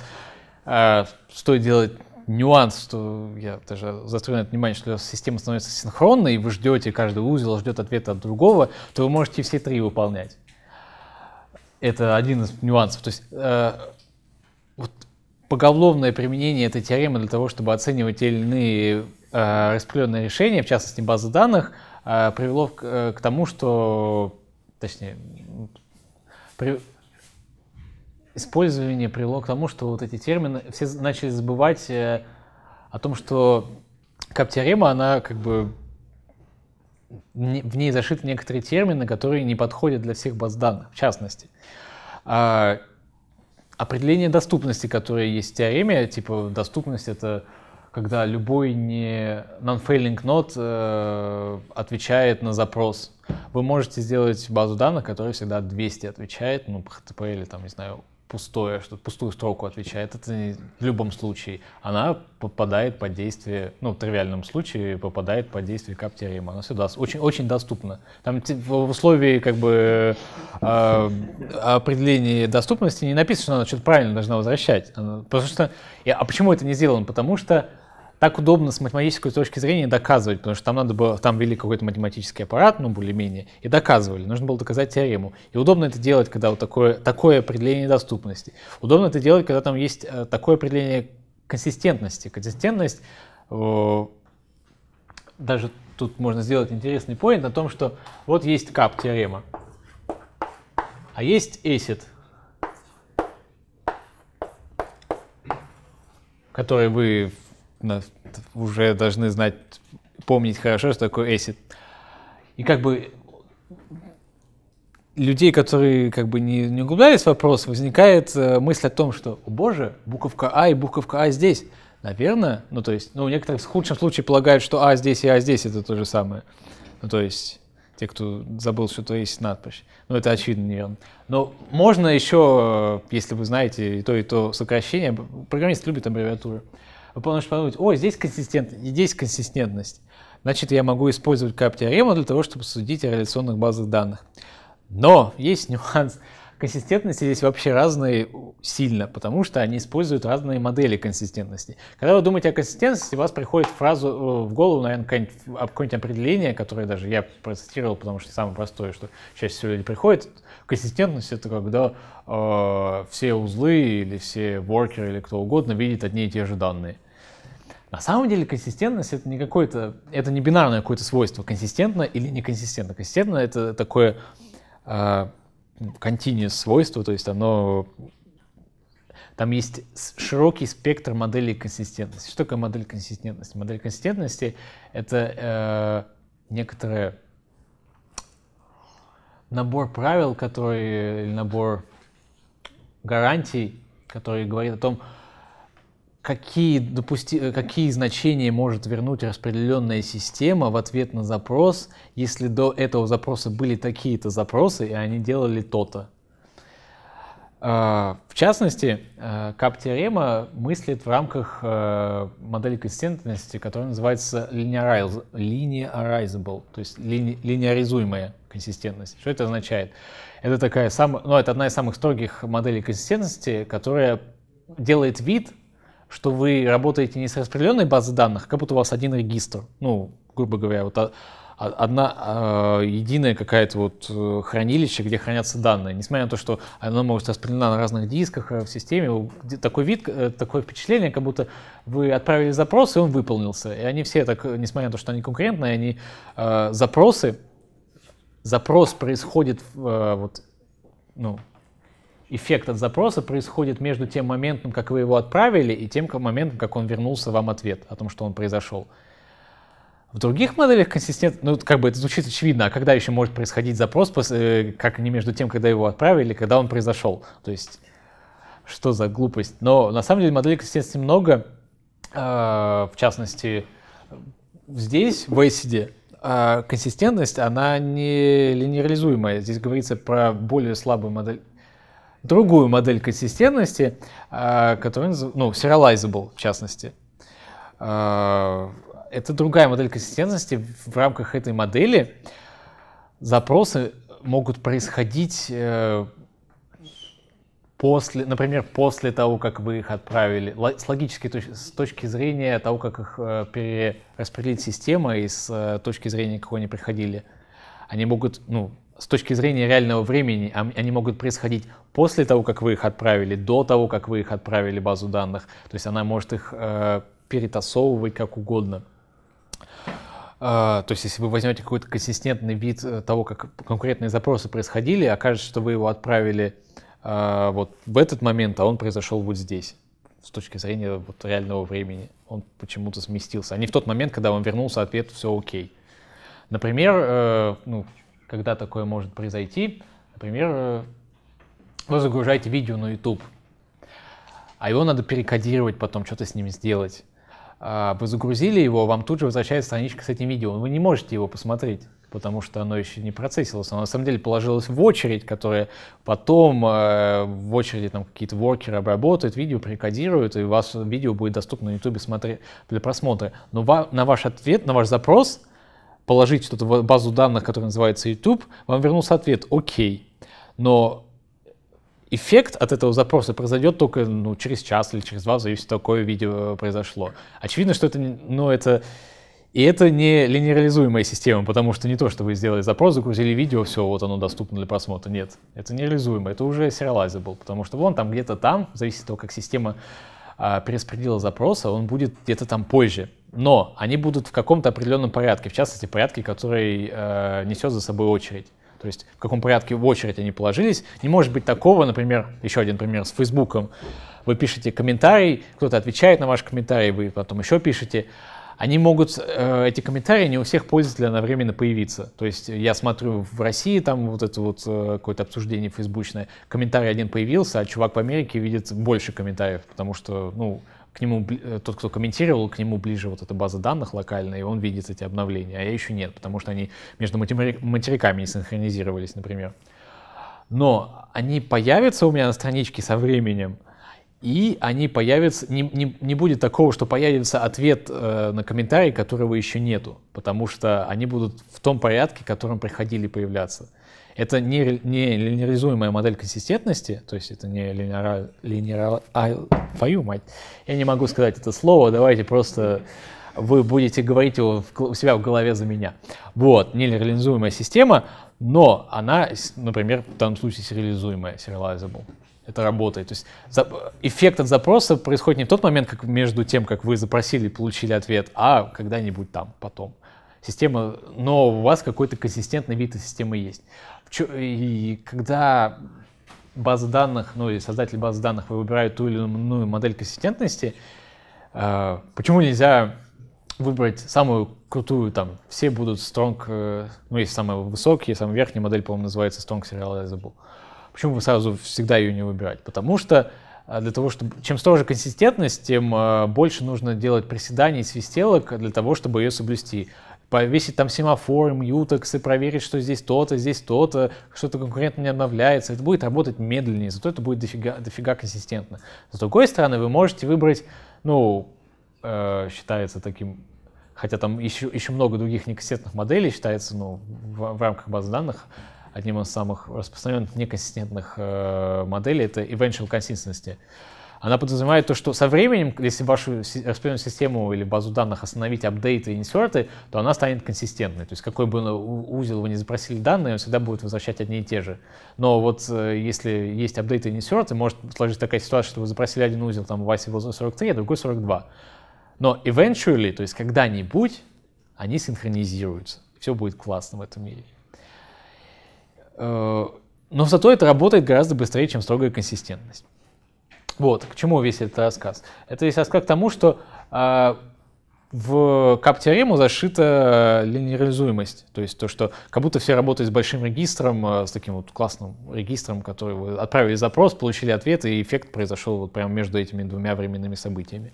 Speaker 1: а, стоит делать нюанс, что я даже это внимание, что система становится синхронной, и вы ждете, каждый узел ждет ответа от другого, то вы можете все три выполнять. Это один из нюансов. То есть э, вот поголовное применение этой теоремы для того, чтобы оценивать те или иные э, распределенные решения, в частности базы данных, э, привело к, э, к тому, что, точнее, при, использование привело к тому, что вот эти термины, все начали забывать э, о том, что кап она как бы в ней зашиты некоторые термины, которые не подходят для всех баз данных, в частности. А, определение доступности, которое есть в теореме, типа доступность — это когда любой не non-failing нод э, отвечает на запрос. Вы можете сделать базу данных, которая всегда 200 отвечает, ну, по HTTP или там, не знаю, пустое, что пустую строку отвечает, это в любом случае. Она попадает под действие, ну, в тривиальном случае попадает под действие кап-теоремы. Она всегда очень, очень доступна. Там в условии как бы э, определения доступности не написано, что она что-то правильно должна возвращать. Она, потому что, а почему это не сделано? Потому что так удобно с математической точки зрения доказывать, потому что там надо было, там вели какой-то математический аппарат, ну, более-менее, и доказывали, нужно было доказать теорему. И удобно это делать, когда вот такое, такое определение доступности. Удобно это делать, когда там есть э, такое определение консистентности. Консистентность, э, даже тут можно сделать интересный поинт о том, что вот есть кап теорема, а есть acid, который вы уже должны знать, помнить хорошо, что такое ACID. И как бы людей, которые как бы не, не углублялись в вопрос, возникает э, мысль о том, что, о боже, буковка А и буковка А здесь. Наверное, ну то есть, ну некоторые в худшем случае полагают, что А здесь и А здесь это то же самое. Ну то есть, те, кто забыл, что то есть надпись. Ну это очевидно неверно. Но можно еще, э, если вы знаете и то, и то сокращение, программисты любят аббревиатуры вы можете подумать, о, здесь консистентность, здесь консистентность. Значит, я могу использовать кап-теорему для того, чтобы судить о реляционных базах данных. Но есть нюанс. Консистентности здесь вообще разные сильно, потому что они используют разные модели консистентности. Когда вы думаете о консистентности, у вас приходит фразу э, в голову, наверное, какое-нибудь, определение, которое даже я процитировал, потому что самое простое, что чаще всего люди приходят. Консистентность — это когда э, все узлы или все воркеры или кто угодно видит одни и те же данные. На самом деле консистентность это не какое-то, это не бинарное какое-то свойство, консистентно или неконсистентно. Консистентно это такое э, continuous свойство, то есть оно там есть широкий спектр моделей консистентности. Что такое модель консистентности? Модель консистентности — это э, некоторый набор правил, который, или набор гарантий, который говорит о том, какие, допусти... Э, какие значения может вернуть распределенная система в ответ на запрос, если до этого запроса были такие-то запросы, и они делали то-то. А, в частности, э, кап-теорема мыслит в рамках э, модели консистентности, которая называется linearizable, то есть лини... линеаризуемая консистентность. Что это означает? Это такая самая, ну, это одна из самых строгих моделей консистентности, которая делает вид, что вы работаете не с распределенной базой данных, а как будто у вас один регистр, ну, грубо говоря, вот а, а, одна э, единая какая-то вот э, хранилище, где хранятся данные. Несмотря на то, что оно может распределено на разных дисках э, в системе, такой вид, э, такое впечатление, как будто вы отправили запрос, и он выполнился. И они все так, несмотря на то, что они конкурентные, они запросы, запрос происходит вот, ну, эффект от запроса происходит между тем моментом, как вы его отправили, и тем моментом, как он вернулся вам ответ о том, что он произошел. В других моделях консистент, ну, как бы это звучит очевидно, а когда еще может происходить запрос, э, как не между тем, когда его отправили, когда он произошел. То есть, что за глупость. Но на самом деле моделей консистентности много. А, в частности, здесь, в ACD, э, а, консистентность, она не линеализуемая. Здесь говорится про более слабую модель, другую модель консистентности, а, которая, ну, serializable в частности. А, это другая модель консистентности. В рамках этой модели запросы могут происходить э, после, например, после того, как вы их отправили, с логической точки, с точки зрения того, как их э, перераспределить система и с э, точки зрения, как они приходили, они могут, ну, с точки зрения реального времени они могут происходить после того, как вы их отправили, до того, как вы их отправили в базу данных. То есть она может их э, перетасовывать как угодно. Э, то есть если вы возьмете какой-то консистентный вид э, того, как конкретные запросы происходили, окажется, что вы его отправили э, вот в этот момент, а он произошел вот здесь с точки зрения вот реального времени. Он почему-то сместился, а не в тот момент, когда он вернулся, ответ «все окей». Например, э, ну, когда такое может произойти. Например, э, вы загружаете видео на YouTube, а его надо перекодировать потом, что-то с ним сделать. А, вы загрузили его, вам тут же возвращается страничка с этим видео. Вы не можете его посмотреть, потому что оно еще не процессилось. Оно на самом деле положилось в очередь, которая потом э, в очереди там какие-то воркеры обработают, видео перекодируют, и у вас видео будет доступно на YouTube смотри, для просмотра. Но на ваш ответ, на ваш запрос – положить что-то в базу данных, которая называется YouTube, вам вернулся ответ «Окей». Но эффект от этого запроса произойдет только ну, через час или через два, зависит, какое видео произошло. Очевидно, что это, ну, это и это не линеализуемая система, потому что не то, что вы сделали запрос, загрузили видео, все, вот оно доступно для просмотра. Нет, это нереализуемо, это уже serializable, потому что вон там где-то там, зависит от того, как система а, перераспределила запрос, он будет где-то там позже но они будут в каком-то определенном порядке, в частности, порядке, который э, несет за собой очередь. То есть в каком порядке в очередь они положились. Не может быть такого, например, еще один пример с Фейсбуком. Вы пишете комментарий, кто-то отвечает на ваш комментарий, вы потом еще пишете. Они могут, э, эти комментарии не у всех пользователей одновременно появиться. То есть я смотрю в России, там вот это вот э, какое-то обсуждение фейсбучное, комментарий один появился, а чувак в Америке видит больше комментариев, потому что, ну, к нему, э, тот, кто комментировал, к нему ближе вот эта база данных локальная, и он видит эти обновления, а я еще нет, потому что они между материками не синхронизировались, например. Но они появятся у меня на страничке со временем, и они появятся, не, не, не будет такого, что появится ответ э, на комментарий, которого еще нету, потому что они будут в том порядке, в котором приходили появляться. Это не, не линеризуемая модель консистентности, то есть это не линера... линера а, твою мать, я не могу сказать это слово, давайте просто вы будете говорить его в, у себя в голове за меня. Вот, не нелегализуемая система, но она, например, в данном случае сериализуемая, serializable. Это работает. То есть за, эффект от запроса происходит не в тот момент, как между тем, как вы запросили и получили ответ, а когда-нибудь там, потом. Система, но у вас какой-то консистентный вид из системы есть. И когда базы данных, ну и создатели базы данных выбирают ту или иную модель консистентности, э, почему нельзя выбрать самую крутую, там, все будут strong, э, ну, есть самая высокая, самая верхняя модель, по-моему, называется strong serializable. Почему вы сразу всегда ее не выбирать? Потому что э, для того, чтобы чем строже консистентность, тем больше нужно делать приседаний, свистелок для того, чтобы ее соблюсти повесить там семафоры, мьютексы, проверить, что здесь то-то, здесь то-то, что-то конкурентно не обновляется. Это будет работать медленнее, зато это будет дофига, дофига консистентно. С другой стороны, вы можете выбрать, ну, э, считается таким, хотя там еще, еще много других неконсистентных моделей считается, ну, в, в рамках баз данных, одним из самых распространенных неконсистентных э, моделей — это eventual consistency она подразумевает то, что со временем, если вашу распределенную систему или базу данных остановить апдейты и инсерты, то она станет консистентной. То есть какой бы узел вы ни запросили данные, он всегда будет возвращать одни и те же. Но вот э, если есть апдейты и инсерты, может сложиться такая ситуация, что вы запросили один узел, там у вас его 43, а другой 42. Но eventually, то есть когда-нибудь, они синхронизируются. Все будет классно в этом мире. Э, но зато это работает гораздо быстрее, чем строгая консистентность. Вот, к чему весь этот рассказ? Это весь рассказ к тому, что э, в кап-теорему зашита линеализуемость, то есть то, что как будто все работают с большим регистром, а, с таким вот классным регистром, который вы отправили запрос, получили ответ, и эффект произошел вот прямо между этими двумя временными событиями.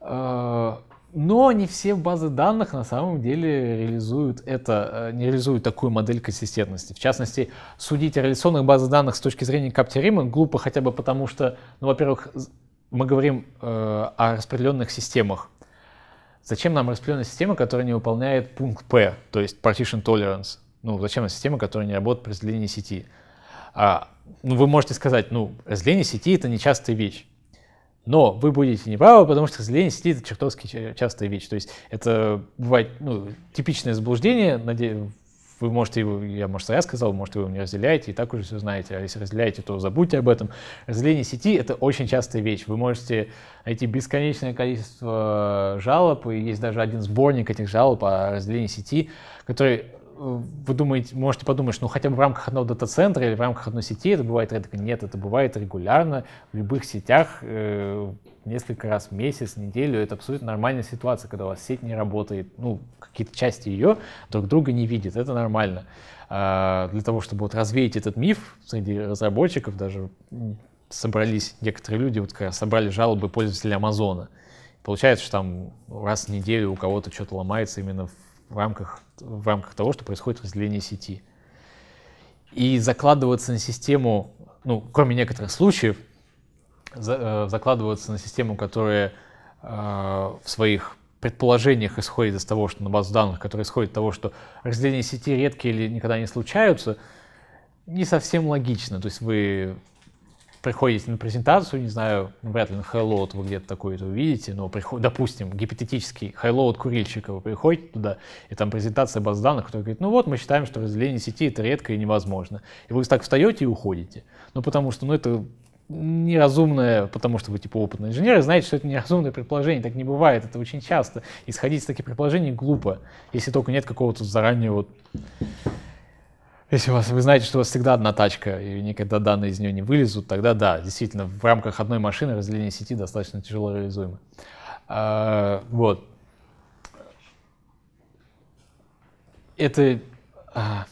Speaker 1: А, но не все базы данных на самом деле реализуют это, э, не реализуют такую модель консистентности. В частности, судить о реляционных базах данных с точки зрения Каптерима глупо хотя бы потому, что, ну, во-первых, мы говорим э, о распределенных системах. Зачем нам распределенная система, которая не выполняет пункт P, то есть partition tolerance? Ну, зачем нам система, которая не работает при разделении сети? А, ну, вы можете сказать, ну, разделение сети — это нечастая вещь. Но вы будете неправы, потому что, к сожалению, сети это чертовски частая вещь. То есть это бывает ну, типичное заблуждение, надеюсь, вы можете его, я, может, я сказал, может, вы его не разделяете, и так уже все знаете. А если разделяете, то забудьте об этом. Разделение сети — это очень частая вещь. Вы можете найти бесконечное количество жалоб, и есть даже один сборник этих жалоб о разделении сети, который Э, вы думаете, можете подумать, что ну хотя бы в рамках одного дата-центра или в рамках одной сети это бывает редко. Нет, это бывает регулярно в любых сетях э, несколько раз в месяц, неделю. Это абсолютно нормальная ситуация, когда у вас сеть не работает, ну, какие-то части ее друг друга не видят. Это нормально. А для того, чтобы вот развеять этот миф среди разработчиков, даже собрались некоторые люди, вот как раз собрали жалобы пользователей Амазона. Получается, что там раз в неделю у кого-то что-то ломается именно в в рамках, в рамках того, что происходит разделение сети. И закладываться на систему, ну, кроме некоторых случаев, за, э, закладываться на систему, которая э, в своих предположениях исходит из того, что на базу данных, которая исходит из того, что разделение сети редкие или никогда не случаются, не совсем логично. То есть вы приходите на презентацию, не знаю, вряд ли на хайлоуд вы где-то такое это увидите, но, приход, допустим, гипотетический хайлоуд курильщика, вы приходите туда, и там презентация баз данных, которая говорит, ну вот, мы считаем, что разделение сети это редко и невозможно. И вы так встаете и уходите. Ну, потому что, ну, это неразумное, потому что вы типа опытный инженер, и знаете, что это неразумное предположение, так не бывает, это очень часто. Исходить из таких предположений глупо, если только нет какого-то заранее вот если у вас, вы знаете, что у вас всегда одна тачка, и никогда данные из нее не вылезут, тогда да, действительно, в рамках одной машины разделение сети достаточно тяжело реализуемо. А, вот. Это... А,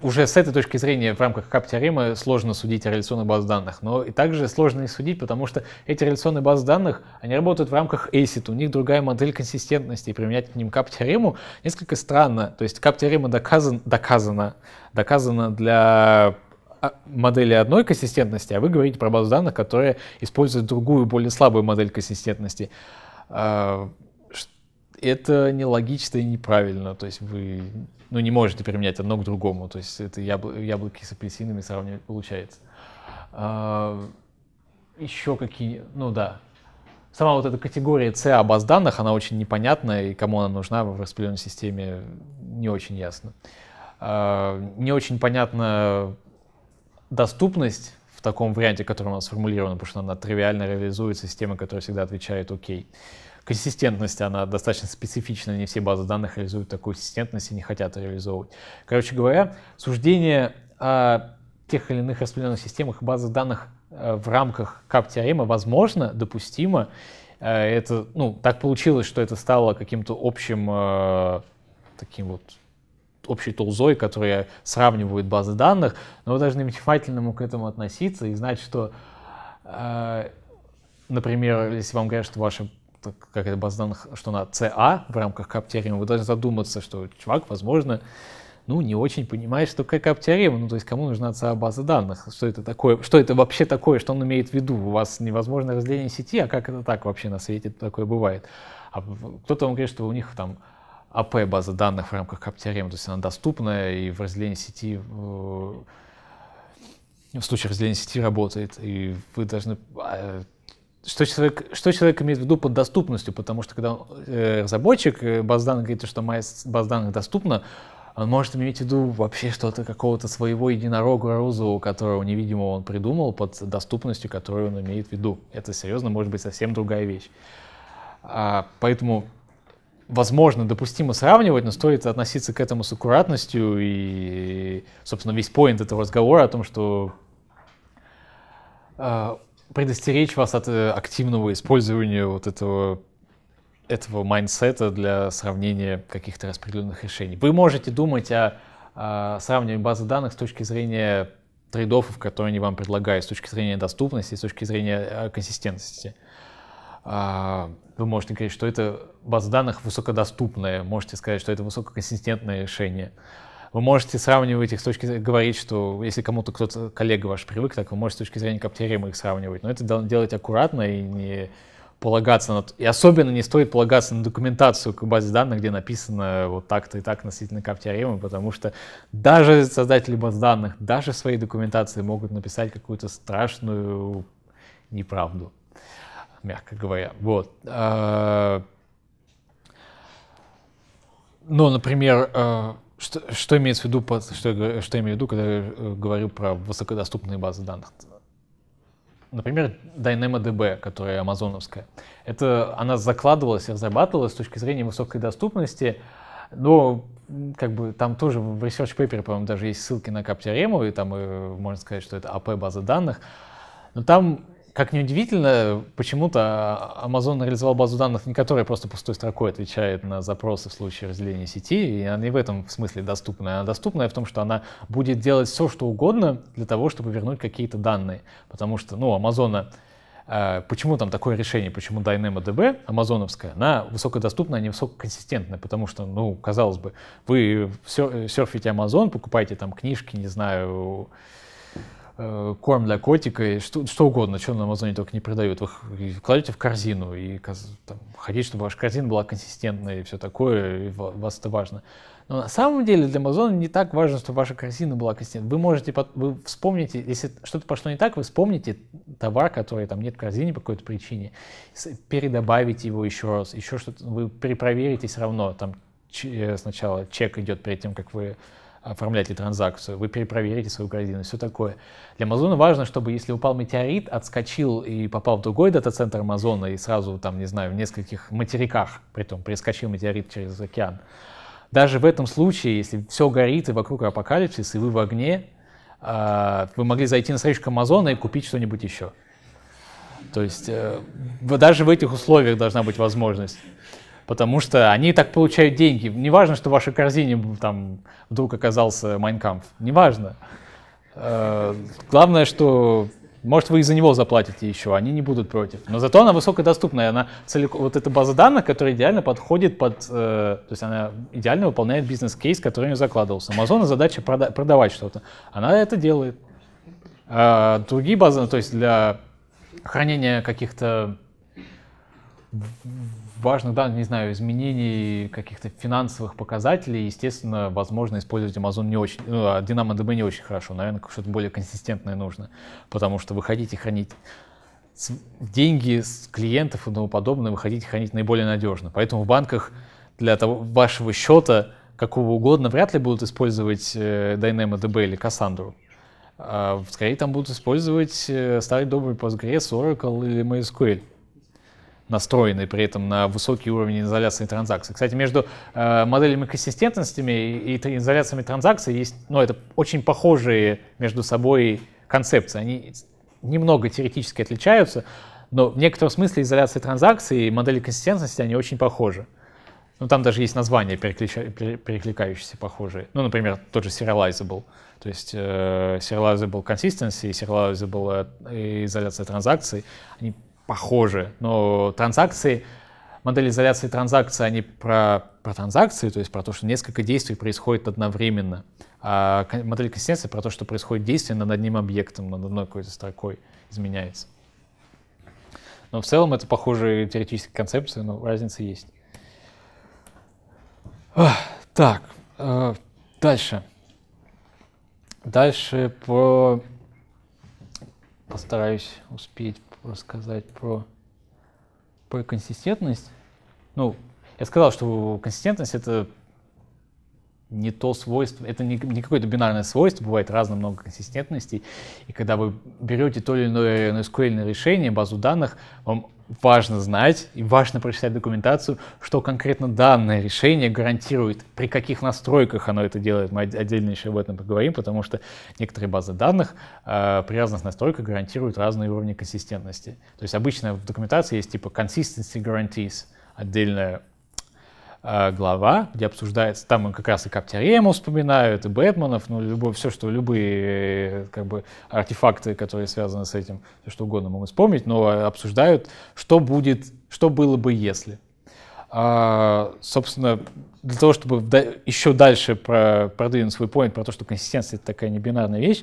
Speaker 1: уже с этой точки зрения в рамках КАП-теоремы сложно судить о реляционной базе данных, но и также сложно их судить, потому что эти реляционные базы данных, они работают в рамках ACID, у них другая модель консистентности, и применять к ним КАП-теорему несколько странно. То есть КАП-теорема доказан, доказана, доказана для а, модели одной консистентности, а вы говорите про базу данных, которая использует другую, более слабую модель консистентности. А, это нелогично и неправильно. То есть вы ну, не можете применять одно к другому. То есть это ябл яблоки с апельсинами сравнивать получается. А, еще какие... Ну да. Сама вот эта категория C о баз данных, она очень непонятна, и кому она нужна в распределенной системе, не очень ясно. А, не очень понятна доступность в таком варианте, который у нас сформулирован, потому что она тривиально реализует система, которая всегда отвечает «Окей». OK. Консистентность, она достаточно специфична, не все базы данных реализуют такую консистентность и не хотят реализовывать. Короче говоря, суждение о тех или иных распределенных системах и базах данных э, в рамках КАП-теоремы возможно, допустимо. Э, это, ну, так получилось, что это стало каким-то общим э, таким вот общей толзой, которые сравнивают базы данных, но вы должны внимательно к этому относиться и знать, что, э, например, если вам говорят, что ваша как это база данных, что на CA а в рамках каптериума, вы должны задуматься, что чувак, возможно, ну, не очень понимает, что такое каптериум, ну, то есть кому нужна CA а база данных, что это такое, что это вообще такое, что он имеет в виду, у вас невозможно разделение сети, а как это так вообще на свете такое бывает? А кто-то вам говорит, что у них там АП база данных в рамках каптериум, то есть она доступная и в разделении сети э, в случае разделения сети работает, и вы должны а, что человек, что человек имеет в виду под доступностью, потому что когда э, разработчик э, баз данных говорит, что моя баз данных доступна, он может иметь в виду вообще что-то какого-то своего единорога розового, которого невидимого он придумал под доступностью, которую он имеет в виду. Это серьезно может быть совсем другая вещь. А, поэтому, возможно, допустимо сравнивать, но стоит относиться к этому с аккуратностью и, собственно, весь поинт этого разговора о том, что а, предостеречь вас от э, активного использования вот этого этого майндсета для сравнения каких-то распределенных решений. Вы можете думать о, о сравнивании базы данных с точки зрения трейдов, которые они вам предлагают, с точки зрения доступности, с точки зрения э, консистентности. А, вы можете говорить, что это база данных высокодоступная, можете сказать, что это высококонсистентное решение вы можете сравнивать их с точки зрения, говорить, что если кому-то кто-то, коллега ваш привык, так вы можете с точки зрения каптеоремы их сравнивать. Но это делать аккуратно и не полагаться на... И особенно не стоит полагаться на документацию к базе данных, где написано вот так-то и так относительно каптеоремы, потому что даже создатели баз данных, даже свои документации могут написать какую-то страшную неправду, мягко говоря. Вот. Э, ну, например, э, что, что имеется в виду, что, что имею в виду, когда я э, говорю про высокодоступные базы данных? Например, DynamoDB, которая амазоновская. Это, она закладывалась и разрабатывалась с точки зрения высокой доступности, но как бы там тоже в research paper, по-моему, даже есть ссылки на каптеорему, и там и, э, можно сказать, что это АП база данных. Но там как ни удивительно, почему-то Amazon реализовал базу данных, не которая просто пустой строкой отвечает на запросы в случае разделения сети, и она не в этом смысле доступная. Она доступная в том, что она будет делать все, что угодно для того, чтобы вернуть какие-то данные. Потому что, ну, Амазона э, Почему там такое решение, почему DynamoDB, амазоновская, она высокодоступная, а не высококонсистентная? Потому что, ну, казалось бы, вы э, серфите Amazon, покупаете там книжки, не знаю, Э, корм для котика, и что, что угодно, что на Амазоне только не продают. Вы кладете в корзину и там, хотите, чтобы ваша корзина была консистентной и все такое, и вас это важно. Но на самом деле для Амазона не так важно, чтобы ваша корзина была консистентной. Вы можете, вы вспомните, если что-то пошло не так, вы вспомните товар, который там нет в корзине по какой-то причине, передобавите его еще раз, еще что-то, вы перепроверите все равно, там э, сначала чек идет перед тем, как вы оформлять транзакцию, вы перепроверите свою корзину, все такое. Для Амазона важно, чтобы если упал метеорит, отскочил и попал в другой дата-центр Амазона и сразу, там, не знаю, в нескольких материках, при том перескочил метеорит через океан. Даже в этом случае, если все горит и вокруг апокалипсис, и вы в огне, а, вы могли зайти на страничку Амазона и купить что-нибудь еще. То есть э, даже в этих условиях должна быть возможность потому что они так получают деньги. Не важно, что в вашей корзине там вдруг оказался Майнкамп, Не важно. Э, главное, что может, вы и за него заплатите еще, они не будут против. Но зато она высокодоступная, она целиком, вот эта база данных, которая идеально подходит под, э, то есть она идеально выполняет бизнес-кейс, который у нее закладывался. Амазона задача прода- продавать что-то, она это делает. А другие базы, то есть для хранения каких-то Важно, да, не знаю, изменений каких-то финансовых показателей, естественно, возможно, использовать Amazon не очень, ну, а DB не очень хорошо, наверное, что-то более консистентное нужно, потому что вы хотите хранить деньги с клиентов и тому подобное, вы хотите хранить наиболее надежно. Поэтому в банках для того, вашего счета какого угодно вряд ли будут использовать э, Dynamo DB или Cassandra. А, скорее там будут использовать э, старый добрый Postgres, Oracle или MySQL настроенный при этом на высокий уровень изоляции транзакций. Кстати, между э, моделями консистентностями и, и изоляциями транзакций есть, ну, это очень похожие между собой концепции. Они немного теоретически отличаются, но в некотором смысле изоляция транзакций и модели консистентности, они очень похожи. Ну, там даже есть названия, перекликающиеся похожие. Ну, например, тот же serializable. То есть э, serializable consistency и serializable э, изоляция транзакций, они похожи, но транзакции, модель изоляции транзакций, они про, про транзакции, то есть про то, что несколько действий происходит одновременно. А модель консистенции про то, что происходит действие над одним объектом, над одной какой-то строкой изменяется. Но в целом это похожие теоретические концепции, но разница есть. Так, э, дальше. Дальше по... Постараюсь успеть рассказать про, про консистентность. Ну, я сказал, что консистентность — это не то свойство, это не, не какое-то бинарное свойство, бывает разно много консистентностей, и когда вы берете то или иное NoSQL решение, базу данных, вам важно знать и важно прочитать документацию, что конкретно данное решение гарантирует, при каких настройках оно это делает. Мы отдельно еще об этом поговорим, потому что некоторые базы данных э, при разных настройках гарантируют разные уровни консистентности. То есть обычно в документации есть типа consistency guarantees, отдельная а, глава, где обсуждается, там как раз и Каптерему вспоминают, и Бэтменов, ну, любое, все, что любые э, как бы артефакты, которые связаны с этим, все что угодно могут вспомнить, но э, обсуждают, что будет, что было бы, если. А, собственно, для того, чтобы вда- еще дальше про- продвинуть свой поинт про то, что консистенция — это такая небинарная вещь,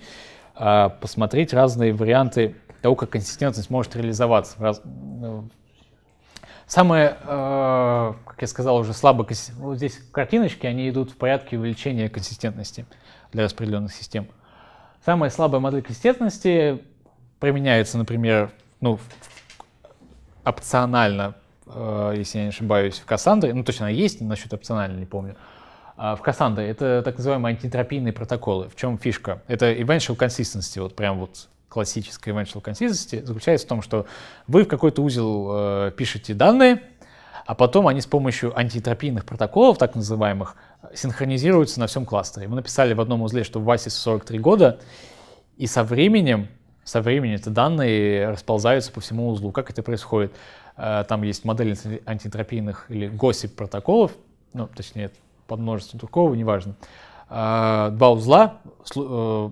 Speaker 1: а, посмотреть разные варианты того, как консистентность может реализоваться в, раз- ну, Самое, э, как я сказал, уже слабо, вот здесь картиночки, они идут в порядке увеличения консистентности для распределенных систем. Самая слабая модель консистентности применяется, например, ну, опционально, э, если я не ошибаюсь, в Кассандре, ну точно она есть, насчет опционально не помню, а в Кассандре это так называемые антиэнтропийные протоколы. В чем фишка? Это eventual consistency, вот прям вот классической eventual consistency заключается в том, что вы в какой-то узел э, пишете данные, а потом они с помощью антиэтропийных протоколов, так называемых, синхронизируются на всем кластере. Мы написали в одном узле, что в Васе 43 года, и со временем, со временем эти данные расползаются по всему узлу. Как это происходит? Э, там есть модель антиэтропийных или госип протоколов, ну, точнее, под множеством другого, неважно. Э, два узла, э,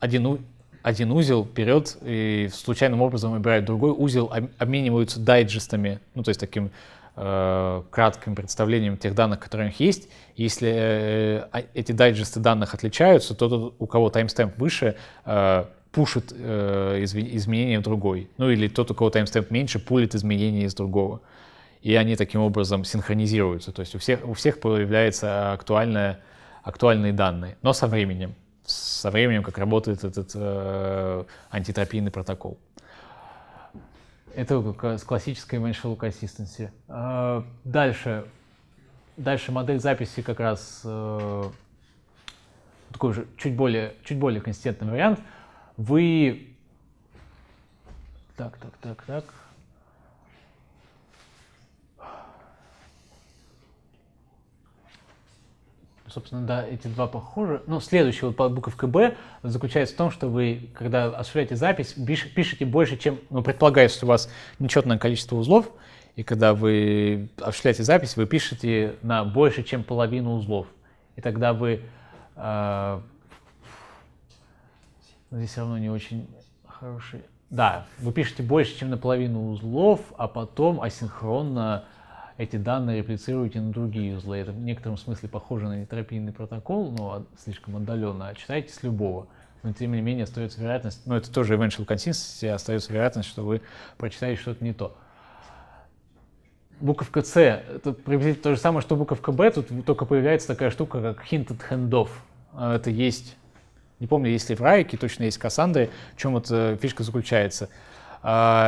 Speaker 1: один один узел вперед и случайным образом выбирает другой узел, обмениваются дайджестами, ну, то есть таким э, кратким представлением тех данных, которые у них есть. Если э, а, эти дайджесты данных отличаются, то тот, у кого таймстемп выше, э, пушит э, изменения в другой. Ну или тот, у кого таймстемп меньше, пулит изменения из другого. И они таким образом синхронизируются. То есть у всех, у всех появляются актуальные данные, но со временем со временем, как работает этот э, антитропийный протокол. Это с классической классическая Manchel дальше. Дальше модель записи как раз э, такой же чуть более, чуть более консистентный вариант. Вы... Так, так, так, так. собственно, да, эти два похожи. Но следующий вот буковка Б заключается в том, что вы, когда осуществляете запись, пишете больше, чем ну, предполагается, что у вас нечетное количество узлов, и когда вы осуществляете запись, вы пишете на больше, чем половину узлов. И тогда вы... Э, здесь все равно не очень хороший... Да, вы пишете больше, чем на половину узлов, а потом асинхронно эти данные реплицируете на другие узлы. Это в некотором смысле похоже на нетропийный протокол, но слишком отдаленно, а Читайте с любого. Но тем не менее остается вероятность, но ну, это тоже eventual consistency, а остается вероятность, что вы прочитаете что-то не то. Буковка С, это приблизительно то же самое, что буковка Б, тут только появляется такая штука, как hint от handoff. А это есть, не помню, есть ли в Райке, точно есть в в чем вот э, фишка заключается.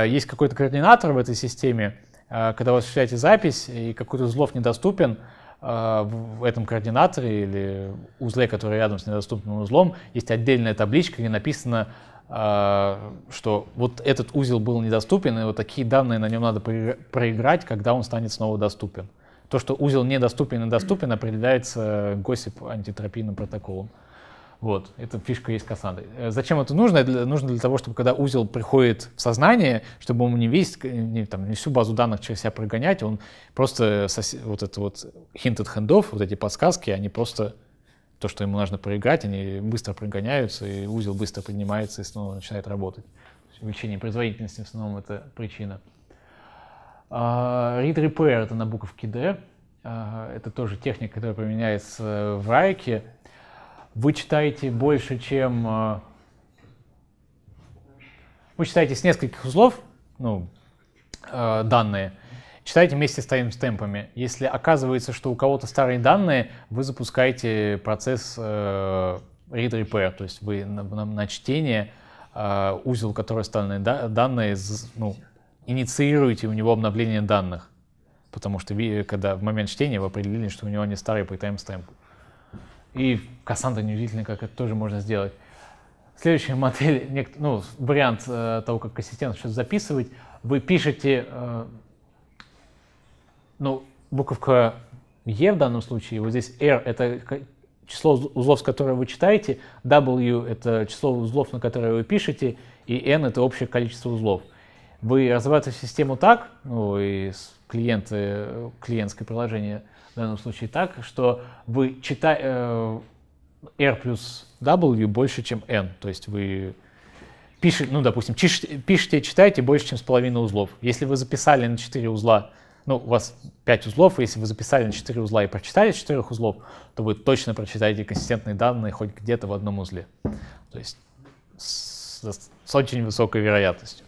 Speaker 1: Есть какой-то координатор в этой системе, Э, когда вы осуществляете запись, и какой-то узлов недоступен, э, в этом координаторе или узле, который рядом с недоступным узлом, есть отдельная табличка, где написано, э, что вот этот узел был недоступен, и вот такие данные на нем надо проиграть, когда он станет снова доступен. То, что узел недоступен и доступен, определяется ГОСИП антитропийным протоколом. Вот, эта фишка есть Кассандры. Э, зачем это нужно? Это нужно для того, чтобы когда узел приходит в сознание, чтобы он не весь, э, не, там, не всю базу данных через себя прогонять, он просто сос... вот это вот hint от хендов, вот эти подсказки, они просто то, что ему нужно проиграть, они быстро прогоняются, и узел быстро поднимается и снова начинает работать. Увеличение производительности в основном это причина. Uh, read Repair — это на буковке D. А, это тоже техника, которая применяется в Райке вы читаете больше, чем... Э, вы читаете с нескольких узлов ну, э, данные, читаете вместе с таймс-темпами. Если оказывается, что у кого-то старые данные, вы запускаете процесс э, read repair, то есть вы на, на, на чтение узел, который остальные данные, ну, инициируете у него обновление данных, потому что когда в момент чтения вы определили, что у него они старые по таймстемпу. И Кассандра неудивительно, как это тоже можно сделать. Следующая модель, ну, вариант э, того, как ассистент что-то записывать, вы пишете, э, ну, буковка Е в данном случае, вот здесь R — это число узлов, с которое вы читаете, W — это число узлов, на которые вы пишете, и N — это общее количество узлов. Вы разрабатываете систему так, ну, и клиенты, э, клиентское приложение — в данном случае так, что вы читаете э, R плюс W больше, чем N. То есть вы пишете, ну, допустим, пишете, читаете больше, чем с половиной узлов. Если вы записали на 4 узла, ну, у вас 5 узлов, если вы записали на 4 узла и прочитали с 4 узлов, то вы точно прочитаете консистентные данные хоть где-то в одном узле. То есть с, с очень высокой вероятностью.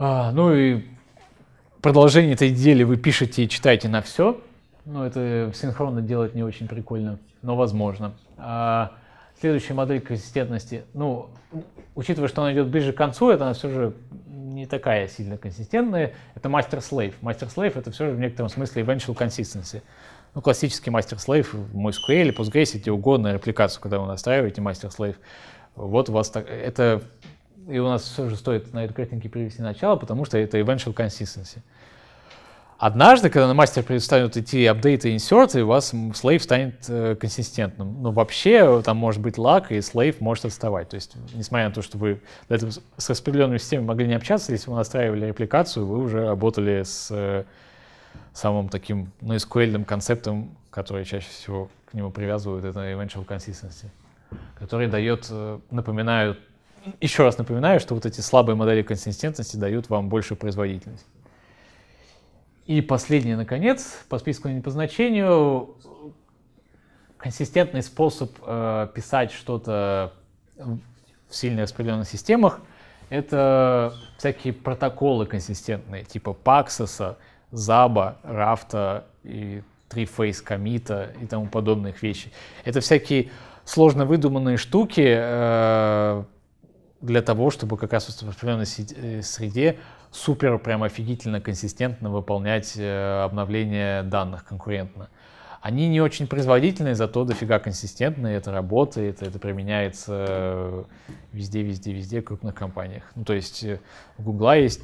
Speaker 1: А, ну и продолжение этой недели вы пишете и читаете на все. но ну, это синхронно делать не очень прикольно, но возможно. А следующая модель консистентности, ну, учитывая, что она идет ближе к концу, это она все же не такая сильно консистентная. Это мастер-слейв. Мастер-слейв это все же в некотором смысле eventual consistency. Ну, классический мастер-слейв в MySQL, Postgres, где угодно репликацию, когда вы настраиваете мастер-слейв. Вот у вас так, это и у нас все же стоит на этой картинке привести начало, потому что это eventual consistency. Однажды, когда на мастер перестанут идти апдейты и инсерты, у вас слейв станет э, консистентным. Но ну, вообще там может быть лак, и слейв может отставать. То есть, несмотря на то, что вы до этого с распределенной системой могли не общаться, если вы настраивали репликацию, вы уже работали с э, самым таким ну, SQL концептом, который чаще всего к нему привязывают, это eventual consistency, который дает, э, напоминают еще раз напоминаю, что вот эти слабые модели консистентности дают вам больше производительность. И последнее, наконец, по списку не по значению, консистентный способ э, писать что-то в сильно распределенных системах — это всякие протоколы консистентные, типа Paxos, Zaba, Rafta и Triface комита и тому подобных вещей. Это всякие сложно выдуманные штуки, э, для того, чтобы как раз в определенной э, среде супер прям офигительно консистентно выполнять э, обновление данных конкурентно. Они не очень производительные, зато дофига консистентные, это работает, это применяется э, везде, везде, везде в крупных компаниях. Ну, то есть у Гугла есть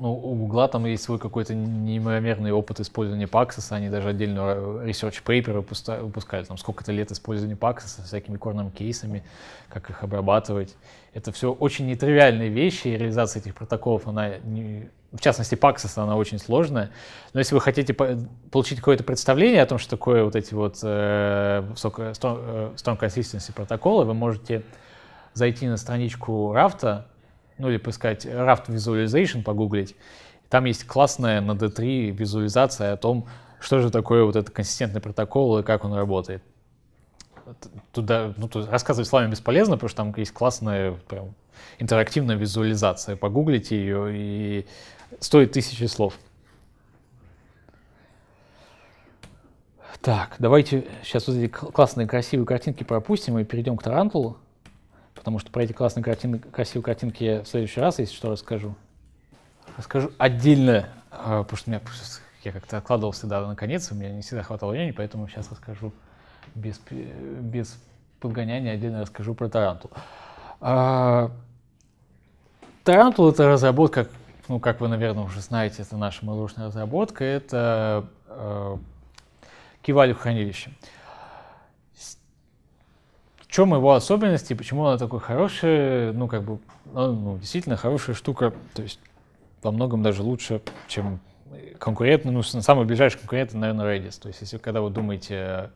Speaker 1: ну, у Гугла там есть свой какой-то неимоверный опыт использования Paxos, они даже отдельно э, research paper выпускали, там сколько-то лет использования Paxos со всякими корным кейсами, как их обрабатывать. Это все очень нетривиальные вещи, и реализация этих протоколов, она не, в частности, Paxos, она очень сложная. Но если вы хотите получить какое-то представление о том, что такое вот эти вот э, strong, э, strong consistency протоколы, вы можете зайти на страничку Рафта, ну или поискать Raft Visualization, погуглить. Там есть классная на D3 визуализация о том, что же такое вот этот консистентный протокол и как он работает. Туда, ну, тут рассказывать словами бесполезно, потому что там есть классная прям, интерактивная визуализация. Погуглите ее, и стоит тысячи слов. Так, давайте сейчас вот эти классные красивые картинки пропустим и перейдем к Тарантулу потому что про эти классные картины, красивые картинки я в следующий раз, если что, расскажу. Расскажу отдельно, а, потому что меня, я как-то откладывал всегда на конец, у меня не всегда хватало времени, поэтому сейчас расскажу без, без подгоняния, отдельно расскажу про тарантул. А, тарантул — это разработка, ну, как вы, наверное, уже знаете, это наша молочная разработка, это э, а, кивалю хранилище. хранилище чем его особенности, почему она такой хорошая, ну, как бы, ну, действительно хорошая штука, то есть во многом даже лучше, чем конкурентный, ну, самый ближайший конкурент, наверное, Redis. То есть, если когда вы думаете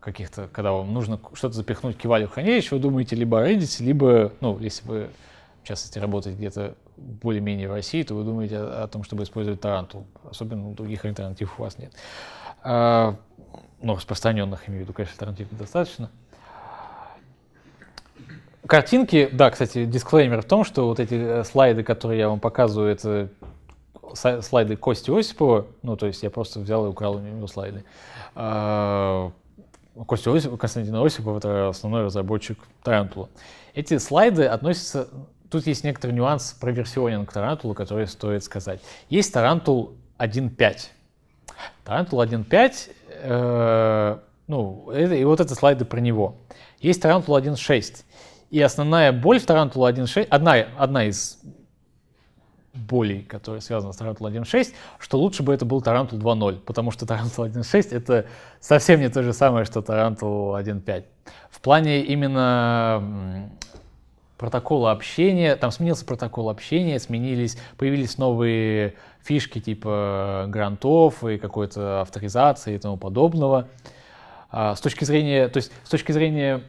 Speaker 1: каких-то, когда вам нужно что-то запихнуть в кивалю вы думаете либо о Redis, либо, ну, если вы, в частности, работаете где-то более-менее в России, то вы думаете о, о том, чтобы использовать Тарантул. Особенно ну, других альтернатив у вас нет. А, но ну, распространенных, имею в виду, конечно, альтернатив достаточно. Картинки, да, кстати, дисклеймер в том, что вот эти э, слайды, которые я вам показываю, это слайды Кости Осипова, ну, то есть я просто взял и украл у него слайды. А, Костя Осипов, Константин Осипов — это основной разработчик Тарантула. Эти слайды относятся... Тут есть некоторый нюанс про версионинг к который стоит сказать. Есть Тарантул 1.5. Тарантул 1.5, э, ну, это, и вот это слайды про него. Есть Тарантул 1.6. И основная боль в Тарантула 1.6, одна, одна из болей, которая связана с Тарантул 1.6, что лучше бы это был Тарантул 2.0, потому что Тарантул 1.6 это совсем не то же самое, что Тарантул 1.5. В плане именно протокола общения, там сменился протокол общения, сменились, появились новые фишки типа грантов и какой-то авторизации и тому подобного. А, с точки зрения, то есть с точки зрения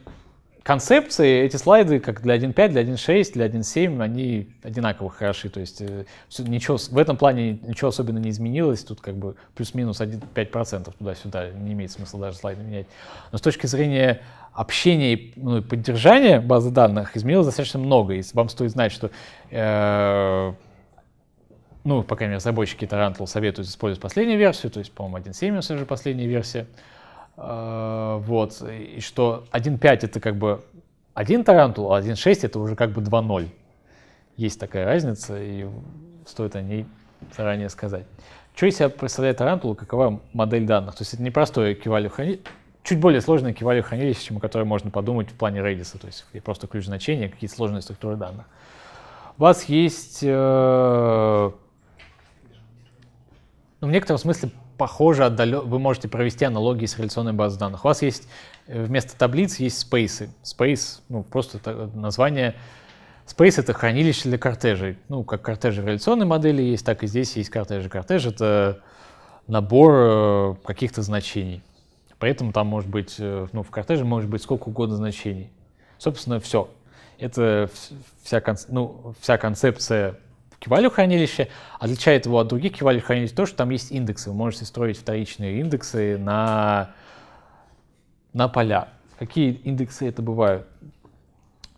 Speaker 1: концепции эти слайды, как для 1.5, для 1.6, для 1.7, они одинаково хороши. То есть э, ничего, в этом плане ничего особенно не изменилось. Тут как бы плюс-минус 5% туда-сюда. Не имеет смысла даже слайды менять. Но с точки зрения общения ну, и поддержания базы данных изменилось достаточно много. И вам стоит знать, что э, ну, по крайней мере, разработчики Тарантул советуют использовать последнюю версию, то есть, по-моему, 1.7 уже последняя версия. А, вот, и что 1.5 это как бы один тарантул, а 1.6 это уже как бы 2.0. Есть такая разница, и стоит о ней заранее сказать. Что из себя представляет тарантул какова модель данных? То есть это не простое кивалю хранилище, чуть более сложное кивалю хранилище, чем о которое можно подумать в плане Redis, то есть просто ключ значения, какие-то сложные структуры данных. У вас есть э, ну, в некотором смысле похоже, отдален... вы можете провести аналогии с реляционной базой данных. У вас есть э, вместо таблиц есть спейсы. Спейс, ну, просто название. Спейс — это хранилище для кортежей. Ну, как кортежи в реляционной модели есть, так и здесь есть кортежи. Кортеж — это набор э, каких-то значений. Поэтому там может быть, э, ну, в кортеже может быть сколько угодно значений. Собственно, все. Это вся, конц... ну, вся концепция кивалю хранилище. Отличает его от других кивалю хранилищ то, что там есть индексы. Вы можете строить вторичные индексы на, на поля. Какие индексы это бывают?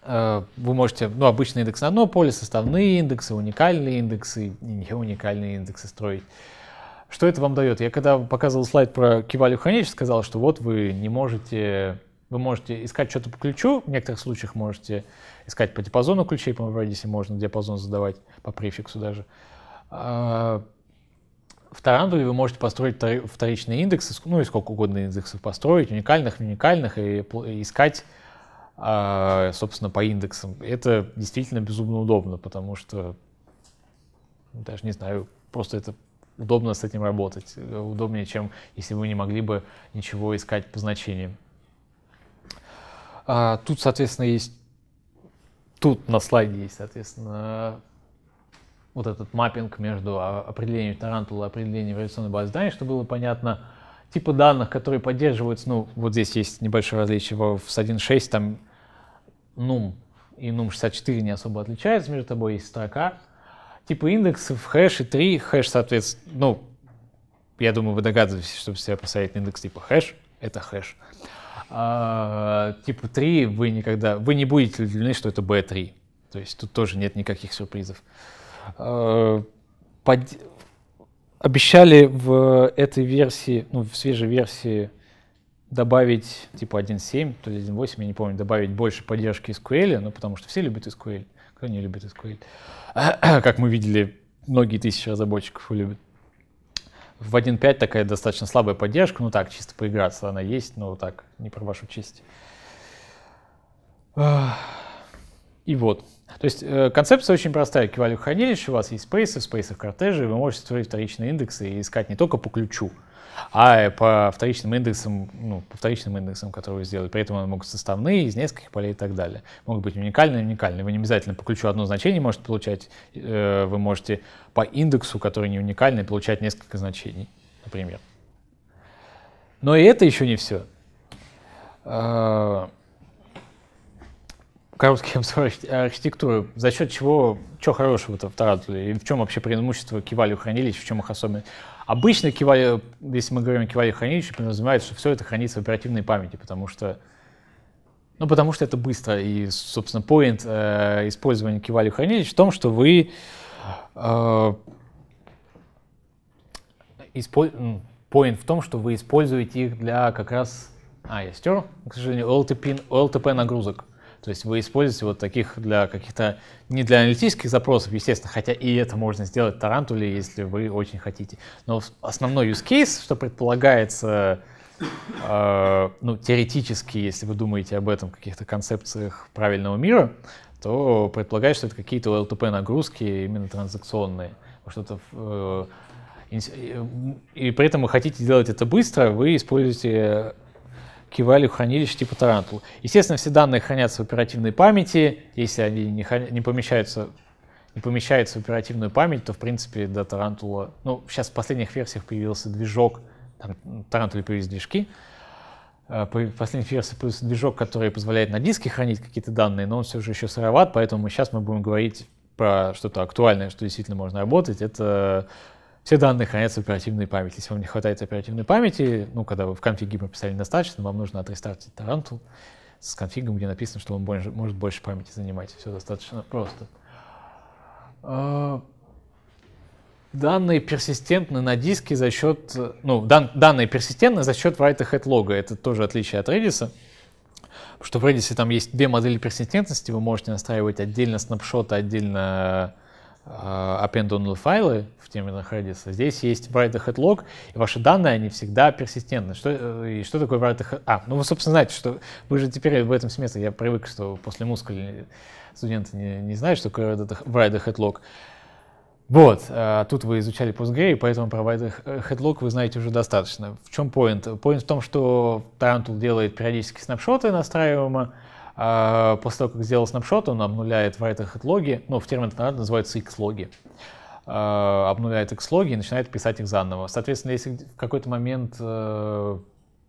Speaker 1: Э, вы можете, ну, обычный индекс на одно поле, составные индексы, уникальные индексы, не уникальные индексы строить. Что это вам дает? Я когда показывал слайд про кивалю хранилище, сказал, что вот вы не можете вы можете искать что-то по ключу, в некоторых случаях можете искать по диапазону ключей, по Redis можно диапазон задавать по префиксу даже. А, в Тарантуле вы можете построить вторичные индексы, ну и сколько угодно индексов построить, уникальных, уникальных, и искать, а, собственно, по индексам. Это действительно безумно удобно, потому что, ну, даже не знаю, просто это удобно с этим работать, удобнее, чем если вы не могли бы ничего искать по значениям. А, тут, соответственно, есть... Тут на слайде есть, соответственно, вот этот маппинг между а, определением тарантула и определением эволюционной базы данных, чтобы было понятно, типы данных, которые поддерживаются, ну, вот здесь есть небольшое различие в 1.6, там num и num64 не особо отличаются между собой, есть строка. Типы индексов, хэш и 3, хэш, соответственно, ну, я думаю, вы догадываетесь, чтобы себя поставить индекс типа хэш, это хэш. Uh, а, типа 3 вы никогда, вы не будете удивлены, что это B3. То есть тут тоже нет никаких сюрпризов. А, под... Обещали в этой версии, ну, в свежей версии добавить типа 1.7, то ли 1.8, я не помню, добавить больше поддержки SQL, ну, потому что все любят SQL. Кто не любит SQL? Как мы видели, многие тысячи разработчиков любят в 1.5 такая достаточно слабая поддержка, ну так, чисто поиграться она есть, но так, не про вашу честь. И вот. То есть э, концепция очень простая. Кивалю хранилище, у вас есть спейсы, в спейсах кортежи, вы можете строить вторичные индексы и искать не только по ключу, а по вторичным индексам, ну, по вторичным индексам, которые вы сделали. При этом они могут составные из нескольких полей и так далее. Могут быть уникальные, уникальные. Вы не обязательно по ключу одно значение можете получать, э, вы можете по индексу, который не уникальный, получать несколько значений, например. Но и это еще не все. Э, каурские архитектуры, за счет чего, чего хорошего-то в Таратуле? И в чем вообще преимущество кивалю хранилищ, в чем их особенность? Обычно кивалю, если мы говорим кивалю хранилищ, подразумевает, что все это хранится в оперативной памяти, потому что ну, потому что это быстро. И, собственно, поинт э, использования кивалю хранилищ в том, что вы э, испо... Point в том, что вы используете их для как раз... А, я стер, к сожалению, LTP, LTP нагрузок. То есть вы используете вот таких для каких-то, не для аналитических запросов, естественно, хотя и это можно сделать тарантуле, если вы очень хотите. Но основной use case, что предполагается, э, ну, теоретически, если вы думаете об этом, каких-то концепциях правильного мира, то предполагает, что это какие-то LTP нагрузки именно транзакционные. Что-то э, э, и при этом вы хотите делать это быстро, вы используете кивали в хранилище типа Тарантул. Естественно, все данные хранятся в оперативной памяти. Если они не, не помещаются не помещаются в оперативную память, то, в принципе, до Тарантула... Ну, сейчас в последних версиях появился движок, там Тарантуле появились движки, э, в последних версиях появился движок, который позволяет на диске хранить какие-то данные, но он все же еще сыроват, поэтому сейчас мы будем говорить про что-то актуальное, что действительно можно работать, это все данные хранятся в оперативной памяти. Если вам не хватает оперативной памяти, ну, когда вы в конфиге прописали достаточно, вам нужно отрестартить Tarantul с конфигом, где написано, что он больше, может больше памяти занимать. Все достаточно просто. А, данные персистентны на диске за счет... Ну, дан, данные персистентны за счет write-ahead лога. Это тоже отличие от Redis. Потому что в Redis там есть две модели персистентности. Вы можете настраивать отдельно снапшоты, отдельно Э, append only файлы в теме находится. Здесь есть write ahead log, и ваши данные, они всегда персистентны. Что, э, и что такое write ahead? А, ну вы, собственно, знаете, что вы же теперь в этом семестре, я привык, что после мускуля студенты не, не знают, что такое write ahead log. Вот, а, тут вы изучали Postgre, поэтому про Headlock вы знаете уже достаточно. В чем point? Point в том, что Tarantul делает периодически снапшоты настраиваемо, а, после того, как сделал снапшот, он обнуляет в этом логи, ну, в терминах называется X-логи а, обнуляет X-логи и начинает писать их заново. Соответственно, если в какой-то момент э,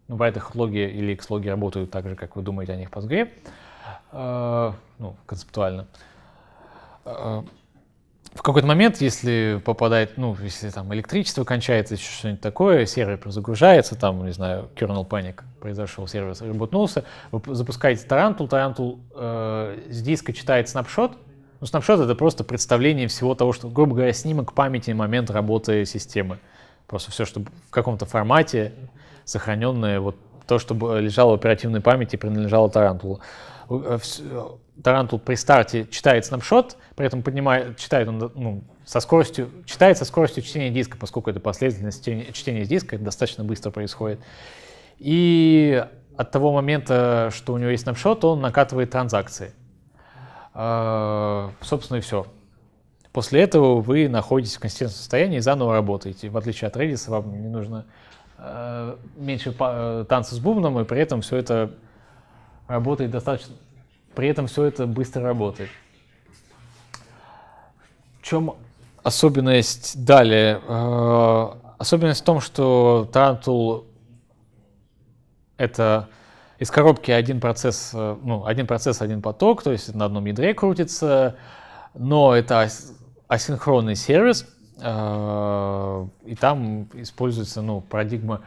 Speaker 1: ну, логи или X-логи работают так же, как вы думаете о них в Postgre, э, ну, концептуально, э, в какой-то момент, если попадает, ну, если там электричество кончается, еще что-нибудь такое, сервер перезагружается, там, не знаю, kernel panic произошел, сервер работнулся, вы запускаете Tarantul, Tarantul э, с диска читает снапшот, ну, снапшот — это просто представление всего того, что, грубо говоря, снимок памяти момент работы системы. Просто все, что в каком-то формате сохраненное, вот то, что лежало в оперативной памяти, принадлежало Тарантулу. Э, э, э, Тарантул при старте читает снапшот, при этом поднимает, читает он ну, со скоростью, читает со скоростью чтения диска, поскольку это последовательность чтения, чтения диска, это достаточно быстро происходит. И от того момента, что у него есть снапшот, он накатывает транзакции. Собственно, и все. После этого вы находитесь в консистентном состоянии и заново работаете. В отличие от Redis, вам не нужно меньше танца с бубном, и при этом все это работает достаточно, при этом все это быстро работает. В чем особенность далее? Э, особенность в том, что Tarantula это из коробки один процесс, э, ну, один процесс, один поток, то есть на одном ядре крутится, но это асинхронный сервис, э, и там используется ну, парадигма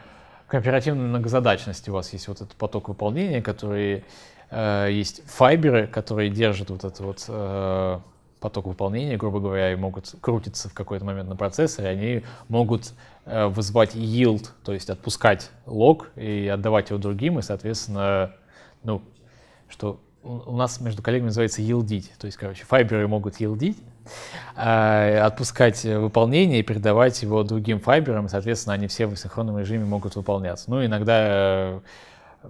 Speaker 1: кооперативной многозадачности у вас есть вот этот поток выполнения, который э, есть файберы, которые держат вот этот вот э, поток выполнения, грубо говоря, и могут крутиться в какой-то момент на процессоре, они могут э, вызвать yield, то есть отпускать лог и отдавать его другим, и, соответственно, ну, что у нас между коллегами называется yieldить, то есть, короче, файберы могут yieldить. Э, отпускать выполнение и передавать его другим файберам, и, соответственно, они все в синхронном режиме могут выполняться. Ну, иногда э,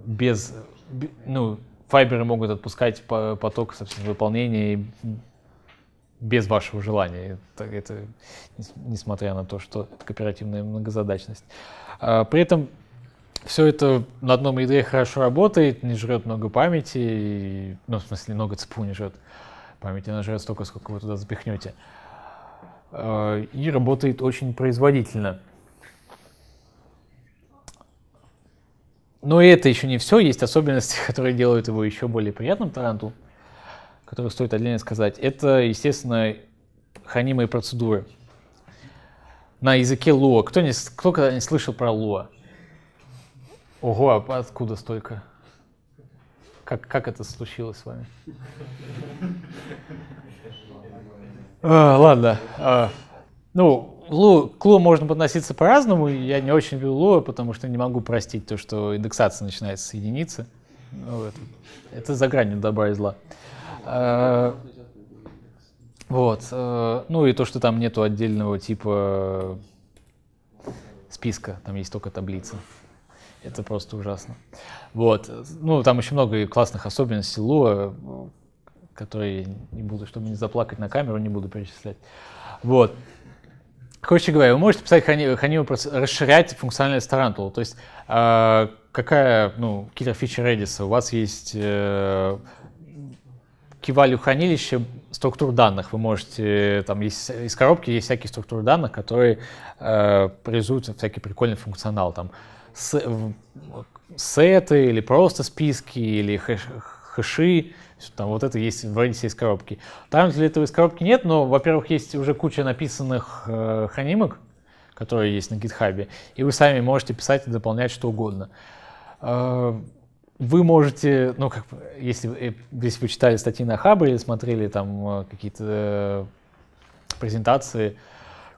Speaker 1: без, ну, файберы могут отпускать поток, собственно, выполнения без вашего желания. Это, это несмотря на то, что это кооперативная многозадачность. Э, при этом все это на одном ядре хорошо работает, не жрет много памяти, и, ну, в смысле, много цепу не жрет. Uh, Памяти она жрет столько, сколько вы туда запихнете. Э, и работает очень производительно. Но это еще не все. Есть особенности, которые делают его еще более приятным таранту, которые стоит отдельно сказать. Это, естественно, хранимые процедуры на языке Луа. Кто, не, кто когда не слышал про Луа? Ого, а откуда столько? Как, как это случилось с вами? А, ладно. А, ну, Лу, к Лу можно подноситься по-разному. Я не очень люблю Лу, потому что не могу простить то, что индексация начинается с единицы. Ну, вот. Это за гранью добра и зла. А, вот. А, ну и то, что там нету отдельного типа списка, там есть только таблица. Это просто ужасно. Вот. Ну, там еще много классных особенностей Луа, которые не буду, чтобы не заплакать на камеру, не буду перечислять. Вот. Короче говоря, вы можете писать хранимый расширять функциональность Tarantula. То есть э, какая, ну, какие-то фичи Redis. У вас есть э, key-value хранилище структур данных. Вы можете, там есть, из коробки есть всякие структуры данных, которые э, реализуют всякий прикольный функционал. Там сеты или просто списки или хэши, там вот это есть в Redis из коробки. Там для этого из коробки нет, но, во-первых, есть уже куча написанных э, ханимок, которые есть на GitHub, и вы сами можете писать и дополнять что угодно. Э, вы можете, ну, как, если, э, если вы читали статьи на Хабре или смотрели там э, какие-то э, презентации, э,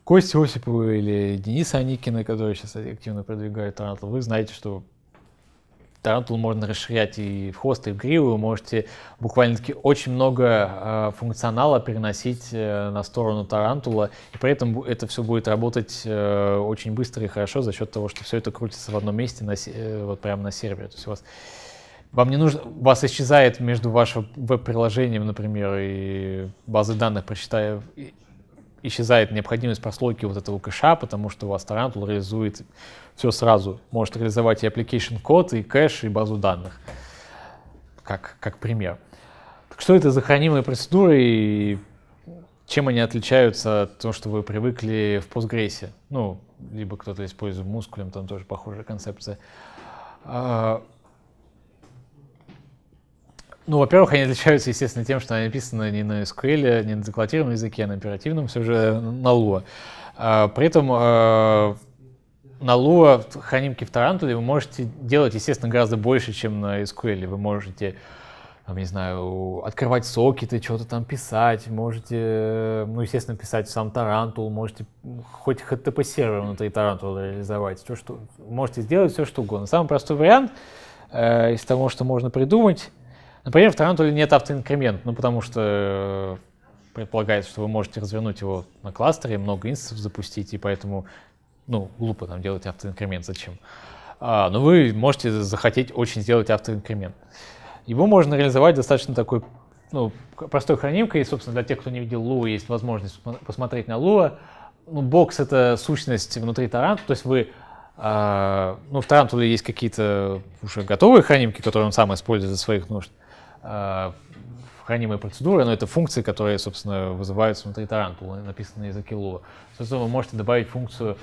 Speaker 1: Кости Осипова или Дениса Аникина, которые сейчас активно продвигают тарантул, вы знаете, что тарантул можно расширять и в хвост, и в гриву. Вы можете буквально-таки очень много э, функционала переносить э, на сторону тарантула, и при этом это все будет работать э, очень быстро и хорошо за счет того, что все это крутится в одном месте, на, э, вот прямо на сервере. То есть у вас вам не нужно, у вас исчезает между вашим веб-приложением, например, и базой данных, прочитая исчезает необходимость прослойки вот этого кэша, потому что у вас Tarantula реализует все сразу. Может реализовать и application код, и кэш, и базу данных. Как, как пример. Так что это за хранимые процедуры и чем они отличаются от того, что вы привыкли в Postgres? Ну, либо кто-то использует мускулем, там тоже похожая концепция. А, ну, во-первых, они отличаются, естественно, тем, что они написаны не на SQL, не на декларативном языке, а на оперативном, все же на Lua. А, при этом а, на Lua хранимки в Тарантуле вы можете делать, естественно, гораздо больше, чем на SQL. Вы можете там, не знаю, открывать сокеты, что-то там писать, можете, ну, естественно, писать сам Тарантул, можете хоть HTTP-сервер внутри Тарантула реализовать, все, что, можете сделать все, что угодно. Самый простой вариант э, из того, что можно придумать, Например, в Тарантуле нет автоинкремент, ну потому что э, предполагается, что вы можете развернуть его на кластере, много инстансов запустить, и поэтому, ну, глупо там делать автоинкремент, зачем? А, но вы можете захотеть очень сделать автоинкремент. Его можно реализовать достаточно такой ну, простой хранимкой, и, собственно, для тех, кто не видел Луа, есть возможность посмотреть на Луа. Ну, бокс — это сущность внутри Таранту, то есть вы а, ну, в Тарантуле есть какие-то уже готовые хранимки, которые он сам использует для своих нужд. Э, хранимые процедуры, но это функции, которые, собственно, вызываются внутри тарантула, написаны на языке Lua. Собственно, вы можете добавить функцию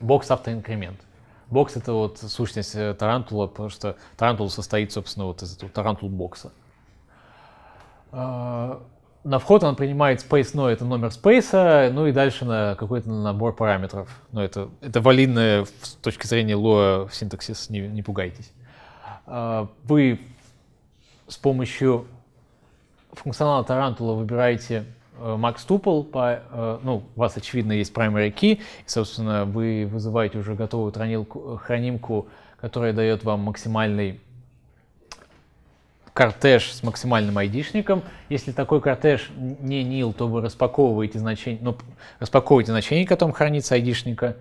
Speaker 1: бокс автоинкремент. Бокс — это вот сущность э, тарантула, потому что тарантул состоит, собственно, вот из этого тарантул-бокса. Э, на вход он принимает space, но это номер спейса, ну и дальше на какой-то набор параметров. Но это, это валидное с точки зрения Lua синтаксис, не, не пугайтесь. А, вы с помощью функционала Тарантула выбираете э, max tuple, по, э, ну, у вас, очевидно, есть primary key, и, собственно, вы вызываете уже готовую хранилку, э, хранимку, которая дает вам максимальный кортеж с максимальным айдишником. Если такой кортеж не nil, то вы распаковываете значение, ну, распаковываете значение, которым хранится айдишника,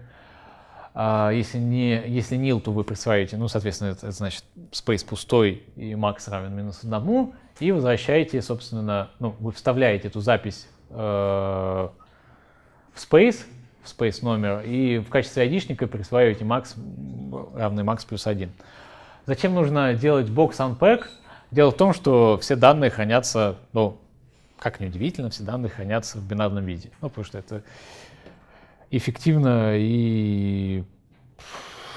Speaker 1: а, если, не, если nil, то вы присваиваете, ну, соответственно, это, это значит space пустой и max равен минус одному, и возвращаете, собственно, ну, вы вставляете эту запись э, в space, в space номер, и в качестве айдишника присваиваете max равный max плюс один Зачем нужно делать box unpack? Дело в том, что все данные хранятся, ну, как неудивительно, все данные хранятся в бинарном виде. Ну, потому что это эффективно и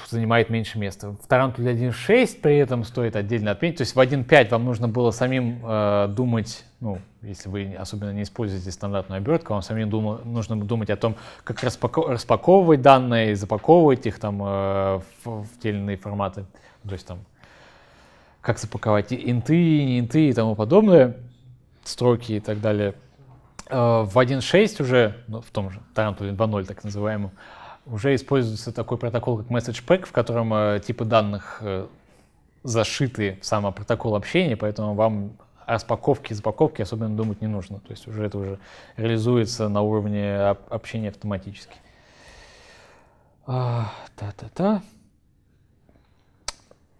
Speaker 1: занимает меньше места. В Тарантуле 1.6 при этом стоит отдельно отметить. То есть в 1.5 вам нужно было самим э, думать, ну, если вы особенно не используете стандартную обертку, вам самим дума, нужно думать о том, как распако распаковывать данные, запаковывать их там э, в, в те или иные форматы. Ну, то есть там как запаковать инты, не инты и тому подобное, строки и так далее. Э, в 1.6 уже, ну, в том же Tarantul 2.0 так называемом, уже используется такой протокол, как MessagePack, в котором э, типы данных э, зашиты в сам протокол общения, поэтому вам распаковки и запаковки особенно думать не нужно. То есть уже это уже реализуется на уровне общения автоматически. А, та-та-та.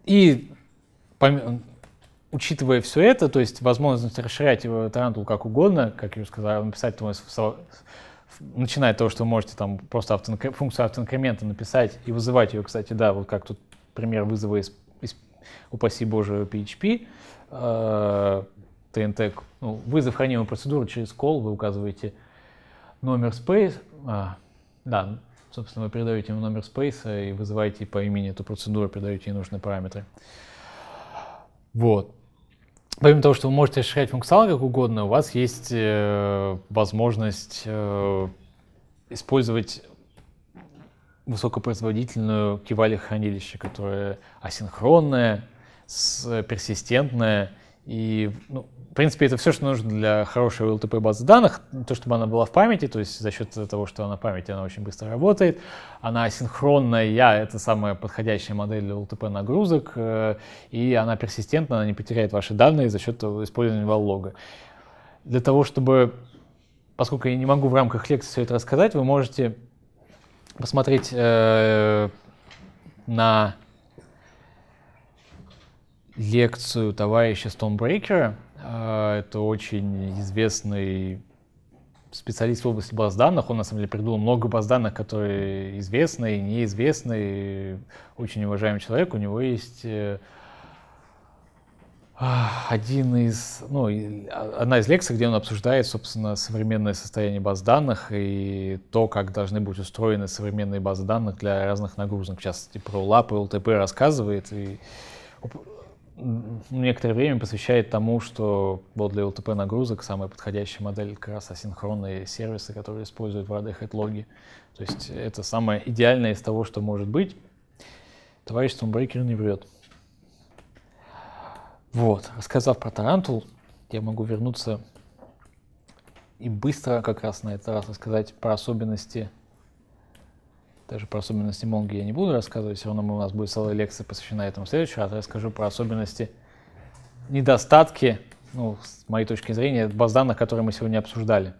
Speaker 1: И пом- учитывая все это, то есть возможность расширять его тарантул как угодно, как я уже сказал, написать то начиная от того, что вы можете там просто автонкр... функцию автоинкремента написать и вызывать ее, кстати, да, вот как тут пример вызова из, из упаси боже, PHP, э, TNT, ну, вызов хранимой процедуры через call, вы указываете номер space, а, да, собственно, вы передаете ему номер space и вызываете по имени эту процедуру, передаете ей нужные параметры. Вот помимо того, что вы можете расширять функционал как угодно, у вас есть э, возможность э, использовать высокопроизводительную кивали хранилище, которое асинхронное, с, э, персистентное, и, ну, в принципе, это все, что нужно для хорошей LTP базы данных. То, чтобы она была в памяти, то есть за счет того, что она в памяти, она очень быстро работает. Она синхронная, я это самая подходящая модель для LTP нагрузок. Э, и она персистентна, она не потеряет ваши данные за счет использования валлога. Для того, чтобы, поскольку я не могу в рамках лекции все это рассказать, вы можете посмотреть э, на лекцию товарища Стоунбрейкера. Это очень известный специалист в области баз данных. Он, на самом деле, придумал много баз данных, которые известны и неизвестны. Очень уважаемый человек. У него есть э, а, один из, ну, а, одна из лекций, где он обсуждает, собственно, современное состояние баз данных и то, как должны быть устроены современные базы данных для разных нагрузок. сейчас частности, про лапы, ЛТП рассказывает. И некоторое время посвящает тому, что вот для ЛТП нагрузок самая подходящая модель как раз асинхронные сервисы, которые используют в Radar логи, То есть это самое идеальное из того, что может быть. Товарищ Сумбрейкер не врет. Вот, рассказав про Тарантул, я могу вернуться и быстро как раз на этот раз рассказать про особенности даже про особенности Монги я не буду рассказывать, все равно у нас будет целая лекция посвящена этому следующему, а я расскажу про особенности, недостатки, ну, с моей точки зрения, баз данных, которые мы сегодня обсуждали.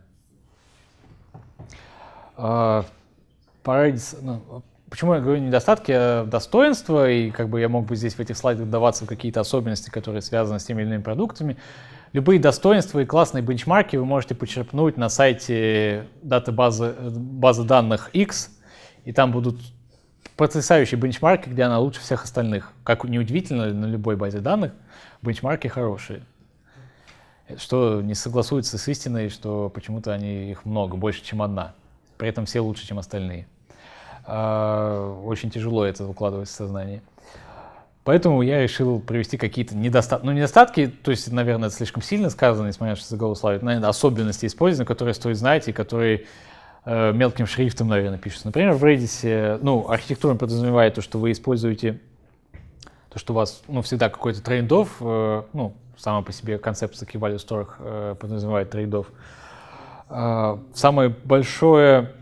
Speaker 1: А, ну, почему я говорю недостатки, э, достоинства, и как бы я мог бы здесь в этих слайдах даваться в какие-то особенности, которые связаны с теми или иными продуктами. Любые достоинства и классные бенчмарки вы можете почерпнуть на сайте э, даты базы, э, базы данных X, и там будут потрясающие бенчмарки, где она лучше всех остальных. Как неудивительно, на любой базе данных бенчмарки хорошие. Что не согласуется с истиной, что почему-то они их много, больше, чем одна. При этом все лучше, чем остальные. А, очень тяжело это укладывать в сознание. Поэтому я решил привести какие-то недостатки. Ну, недостатки, то есть, наверное, это слишком сильно сказано, несмотря на то, что заголовок славит, наверное, особенности использования, которые стоит знать и которые Э, мелким шрифтом, наверное, пишется. Например, в Redis, ну, архитектура подразумевает то, что вы используете то, что у вас, ну, всегда какой-то трейдов, э, ну, сама по себе концепция Key Value Store подразумевает трейдов. Э, самое большое,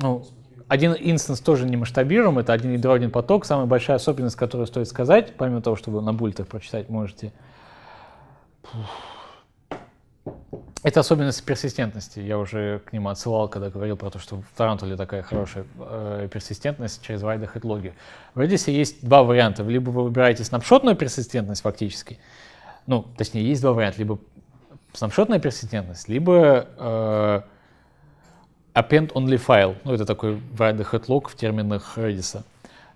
Speaker 1: ну, один инстанс тоже не масштабируем, это один ядро, один поток. Самая большая особенность, которую стоит сказать, помимо того, что вы на бультах прочитать можете, это особенность персистентности. Я уже к ним отсылал, когда говорил про то, что в Тарантуле такая хорошая э, персистентность через райдах и логи. В Redis есть два варианта. Либо вы выбираете снапшотную персистентность фактически, ну, точнее, есть два варианта. Либо снапшотная персистентность, либо э, append-only File. Ну, это такой вариант headlock в терминах Redis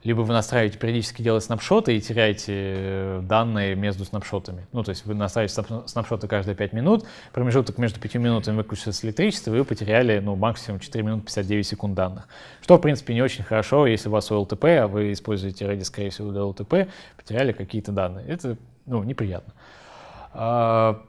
Speaker 1: либо вы настраиваете периодически делать снапшоты и теряете э, данные между снапшотами. Ну, то есть вы настраиваете снапшоты каждые 5 минут, промежуток между 5 минутами выключилось электричество, и вы потеряли, ну, максимум 4 минуты 59 секунд данных. Что, в принципе, не очень хорошо, если у вас ОЛТП, а вы используете ради, скорее всего, для ОЛТП, потеряли какие-то данные. Это, ну, неприятно. А,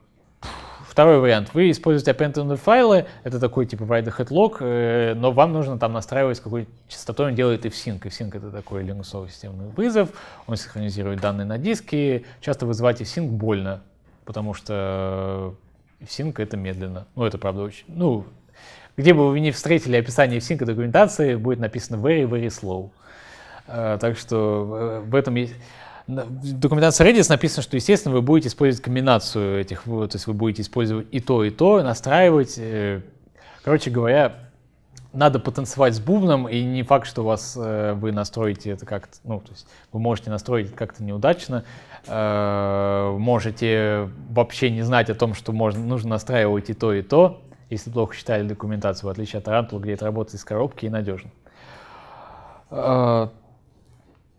Speaker 1: Второй вариант. Вы используете append файлы, это такой типа write the headlock, э, но вам нужно там настраивать, с какой частотой он делает ifsync. Ifsync — это такой Linux системный вызов, он синхронизирует данные на диске. Часто вызывать ifsync больно, потому что ifsync — это медленно. Ну, это правда очень... Ну, где бы вы ни встретили описание ifsync документации, будет написано very, very slow. Э, так что э, в этом есть в документации Redis написано, что, естественно, вы будете использовать комбинацию этих, то есть вы будете использовать и то, и то, настраивать. Э, короче говоря, надо потанцевать с бубном, и не факт, что у вас э, вы настроите это как-то, ну, то есть вы можете настроить это как-то неудачно, э, можете вообще не знать о том, что можно, нужно настраивать и то, и то, если плохо читали документацию, в отличие от Tarantula, где это работает из коробки и надежно.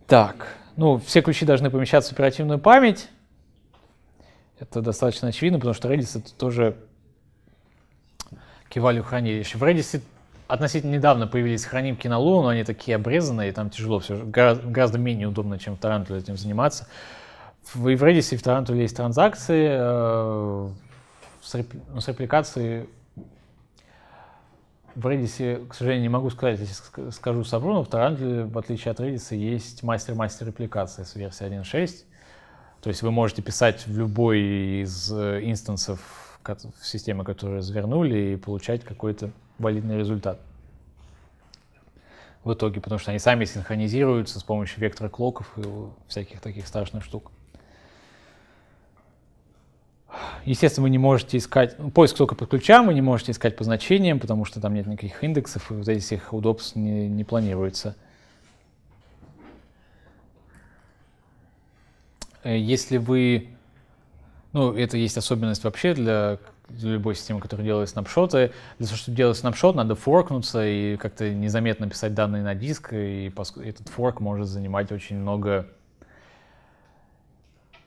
Speaker 1: Так. Ну, все ключи должны помещаться в оперативную память. Это достаточно очевидно, потому что Redis — это тоже кивали хранилище. В Redis относительно недавно появились хранимки на Lua, но они такие обрезанные, и там тяжело все, гораздо, менее удобно, чем в Tarantula этим заниматься. В, и в Redis, и в Tarantula есть транзакции, э, с, репли, ну, с репликацией в Redis, к сожалению, не могу сказать, если скажу Сапрунов, в Tarantle, в отличие от Redis, есть мастер-мастер репликации с версии 1.6. То есть вы можете писать в любой из э, инстансов в системе, которую развернули, и получать какой-то валидный результат в итоге, потому что они сами синхронизируются с помощью вектор-клоков и всяких таких страшных штук. Естественно, вы не можете искать, ну, поиск только по ключам, вы не можете искать по значениям, потому что там нет никаких индексов, и вот этих удобств не, не планируется. Э, если вы, ну, это есть особенность вообще для для любой системы, которая делает снапшоты. Для того, чтобы делать снапшот, надо форкнуться и как-то незаметно писать данные на диск, и этот форк может занимать очень много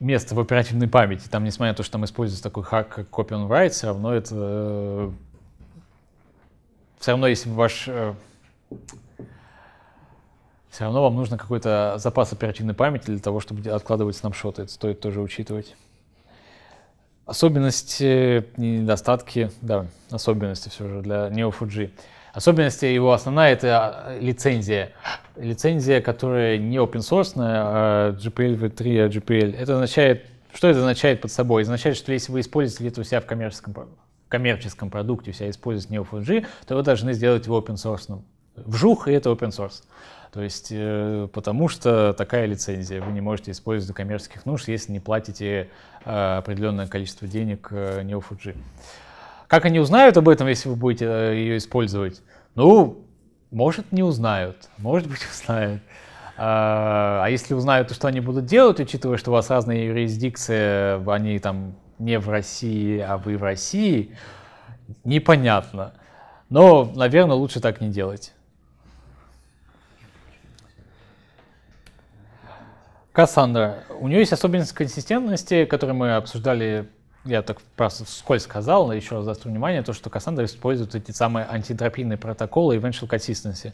Speaker 1: место в оперативной памяти. Там, несмотря на то, что там используется такой хак, как copy on write, все равно это... Э, все равно, если ваш... Э, все равно вам нужно какой-то запас оперативной памяти для того, чтобы откладывать снапшоты. Это стоит тоже учитывать. Особенности, э, недостатки, да, особенности все же для neo 4 NeoFuji. Особенность его основная — это а, лицензия. Лицензия, которая не open source, э, а GPL v3, а GPL. Это означает, что это означает под собой? Это означает, что если вы используете это у себя в коммерческом, в коммерческом продукте, у себя используете Neo4j, то вы должны сделать его open source. Ну, Вжух, и это open source. То есть, э, потому что такая лицензия, вы не можете использовать для коммерческих нужд, если не платите э, определенное количество денег э, Neo4j. Как они узнают об этом, если вы будете э, ее использовать? Ну, может, не узнают, может быть, узнают. А, а если узнают, то что они будут делать, учитывая, что у вас разные юрисдикции, они там не в России, а вы в России, непонятно. Но, наверное, лучше так не делать. Кассандра, у нее есть особенность консистентности, которую мы обсуждали я так просто вскользь сказал, но еще раз заострю внимание, то, что Кассандра использует эти самые антиэнтропийные протоколы и Eventual Consistency.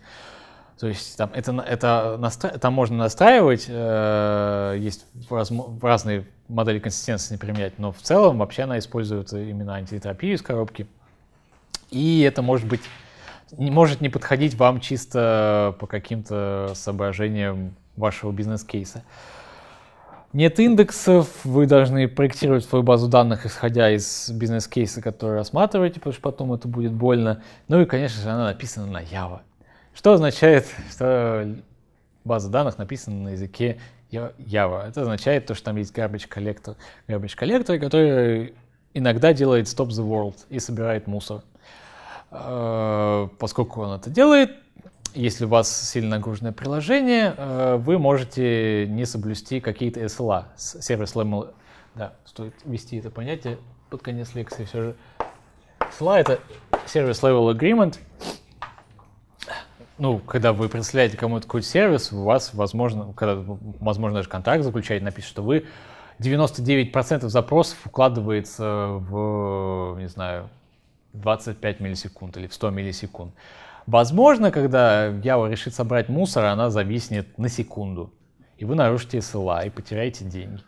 Speaker 1: То есть там, это, это настра... там можно настраивать, э, есть раз... разные модели консистенции не применять, но в целом вообще она использует именно антиэтропию из коробки. И это может быть не может не подходить вам чисто по каким-то соображениям вашего бизнес-кейса. Нет индексов, вы должны проектировать свою базу данных, исходя из бизнес-кейса, который рассматриваете, потому что потом это будет больно. Ну и, конечно же, она написана на Java, что означает, что база данных написана на языке Java. Это означает то, что там есть garbage collector. Garbage collector, который иногда делает stop the world и собирает мусор. Э, поскольку он это делает, если у вас сильно нагруженное приложение, э, вы можете не соблюсти какие-то SLA, сервис level. Да, стоит ввести это понятие под конец лекции все же. SLA — это Service Level Agreement. Ну, когда вы представляете кому-то какой-то сервис, у вас, возможно, когда, возможно, даже контракт заключаете, напишет, что вы 99% запросов укладывается в, не знаю, 25 миллисекунд или в 100 миллисекунд. Возможно, когда Ява решит собрать мусор, она зависнет на секунду. И вы нарушите СЛА и потеряете деньги.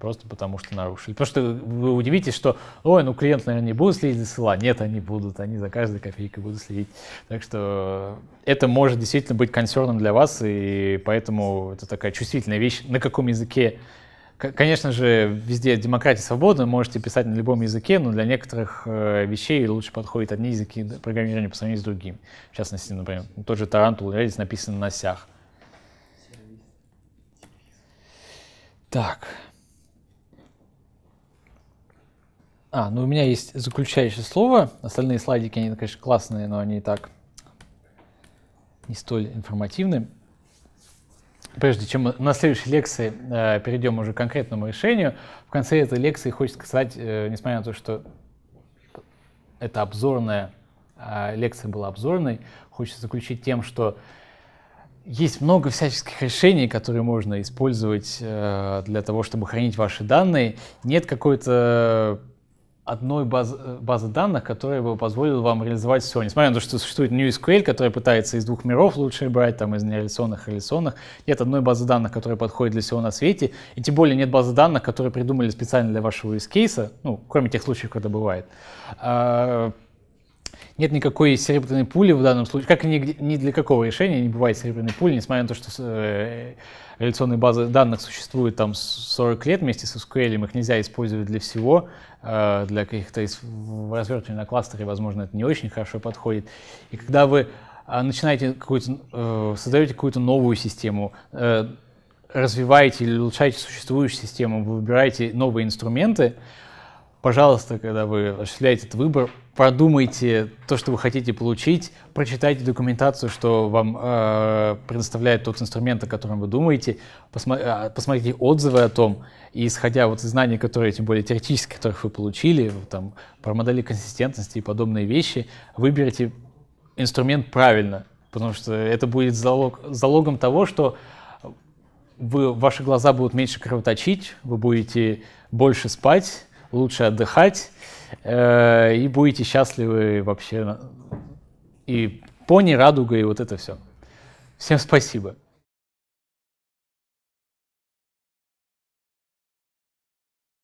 Speaker 1: Просто потому что нарушили. Потому что вы удивитесь, что, ой, ну клиент, наверное, не будет следить за СЛА. Нет, они будут, они за каждой копейкой будут следить. Так что это может действительно быть консерном для вас, и поэтому это такая чувствительная вещь, на каком языке Конечно же, везде демократия свобода. можете писать на любом языке, но для некоторых э, вещей лучше подходят одни языки программирования по сравнению с другими. В частности, например, тот же Тарантул здесь написан на сях. Так. А, ну у меня есть заключающее слово. Остальные слайдики, они, конечно, классные, но они и так не столь информативны. Прежде чем на следующей лекции э, перейдем уже к конкретному решению, в конце этой лекции хочется сказать, э, несмотря на то, что это обзорная э, лекция была обзорной, хочется заключить тем, что есть много всяческих решений, которые можно использовать э, для того, чтобы хранить ваши данные. Нет какой-то одной баз, э, базы данных, которая бы позволила вам реализовать все. Несмотря на то, что существует NewSQL, которая пытается из двух миров лучше брать, там, из нереляционных и реляционных, нет одной базы данных, которая подходит для всего на свете, и тем более нет базы данных, которые придумали специально для вашего use кейса, ну, кроме тех случаев, когда бывает. А, нет никакой серебряной пули в данном случае, как ни, ни для какого решения не бывает серебряной пули, несмотря на то, что э, реляционные базы данных существуют там 40 лет вместе с SQL, их нельзя использовать для всего, э, для каких-то развертываний на кластере, возможно, это не очень хорошо подходит. И когда вы э, начинаете какую-то, э, создаете какую-то новую систему, развиваете или улучшаете существующую систему, вы выбираете новые инструменты, пожалуйста, когда вы осуществляете этот выбор, продумайте то, что вы хотите получить, прочитайте документацию, что вам э, предоставляет тот инструмент, о котором вы думаете, посмо- э, посмотрите отзывы о том, и исходя вот из знаний, которые, тем более теоретических, которых вы получили, там, про модели консистентности и подобные вещи, выберите инструмент правильно, потому что это будет залог, залогом того, что вы, ваши глаза будут меньше кровоточить, вы будете больше спать, лучше отдыхать, Э, и будете счастливы вообще. И пони, радуга и вот это все. Всем спасибо.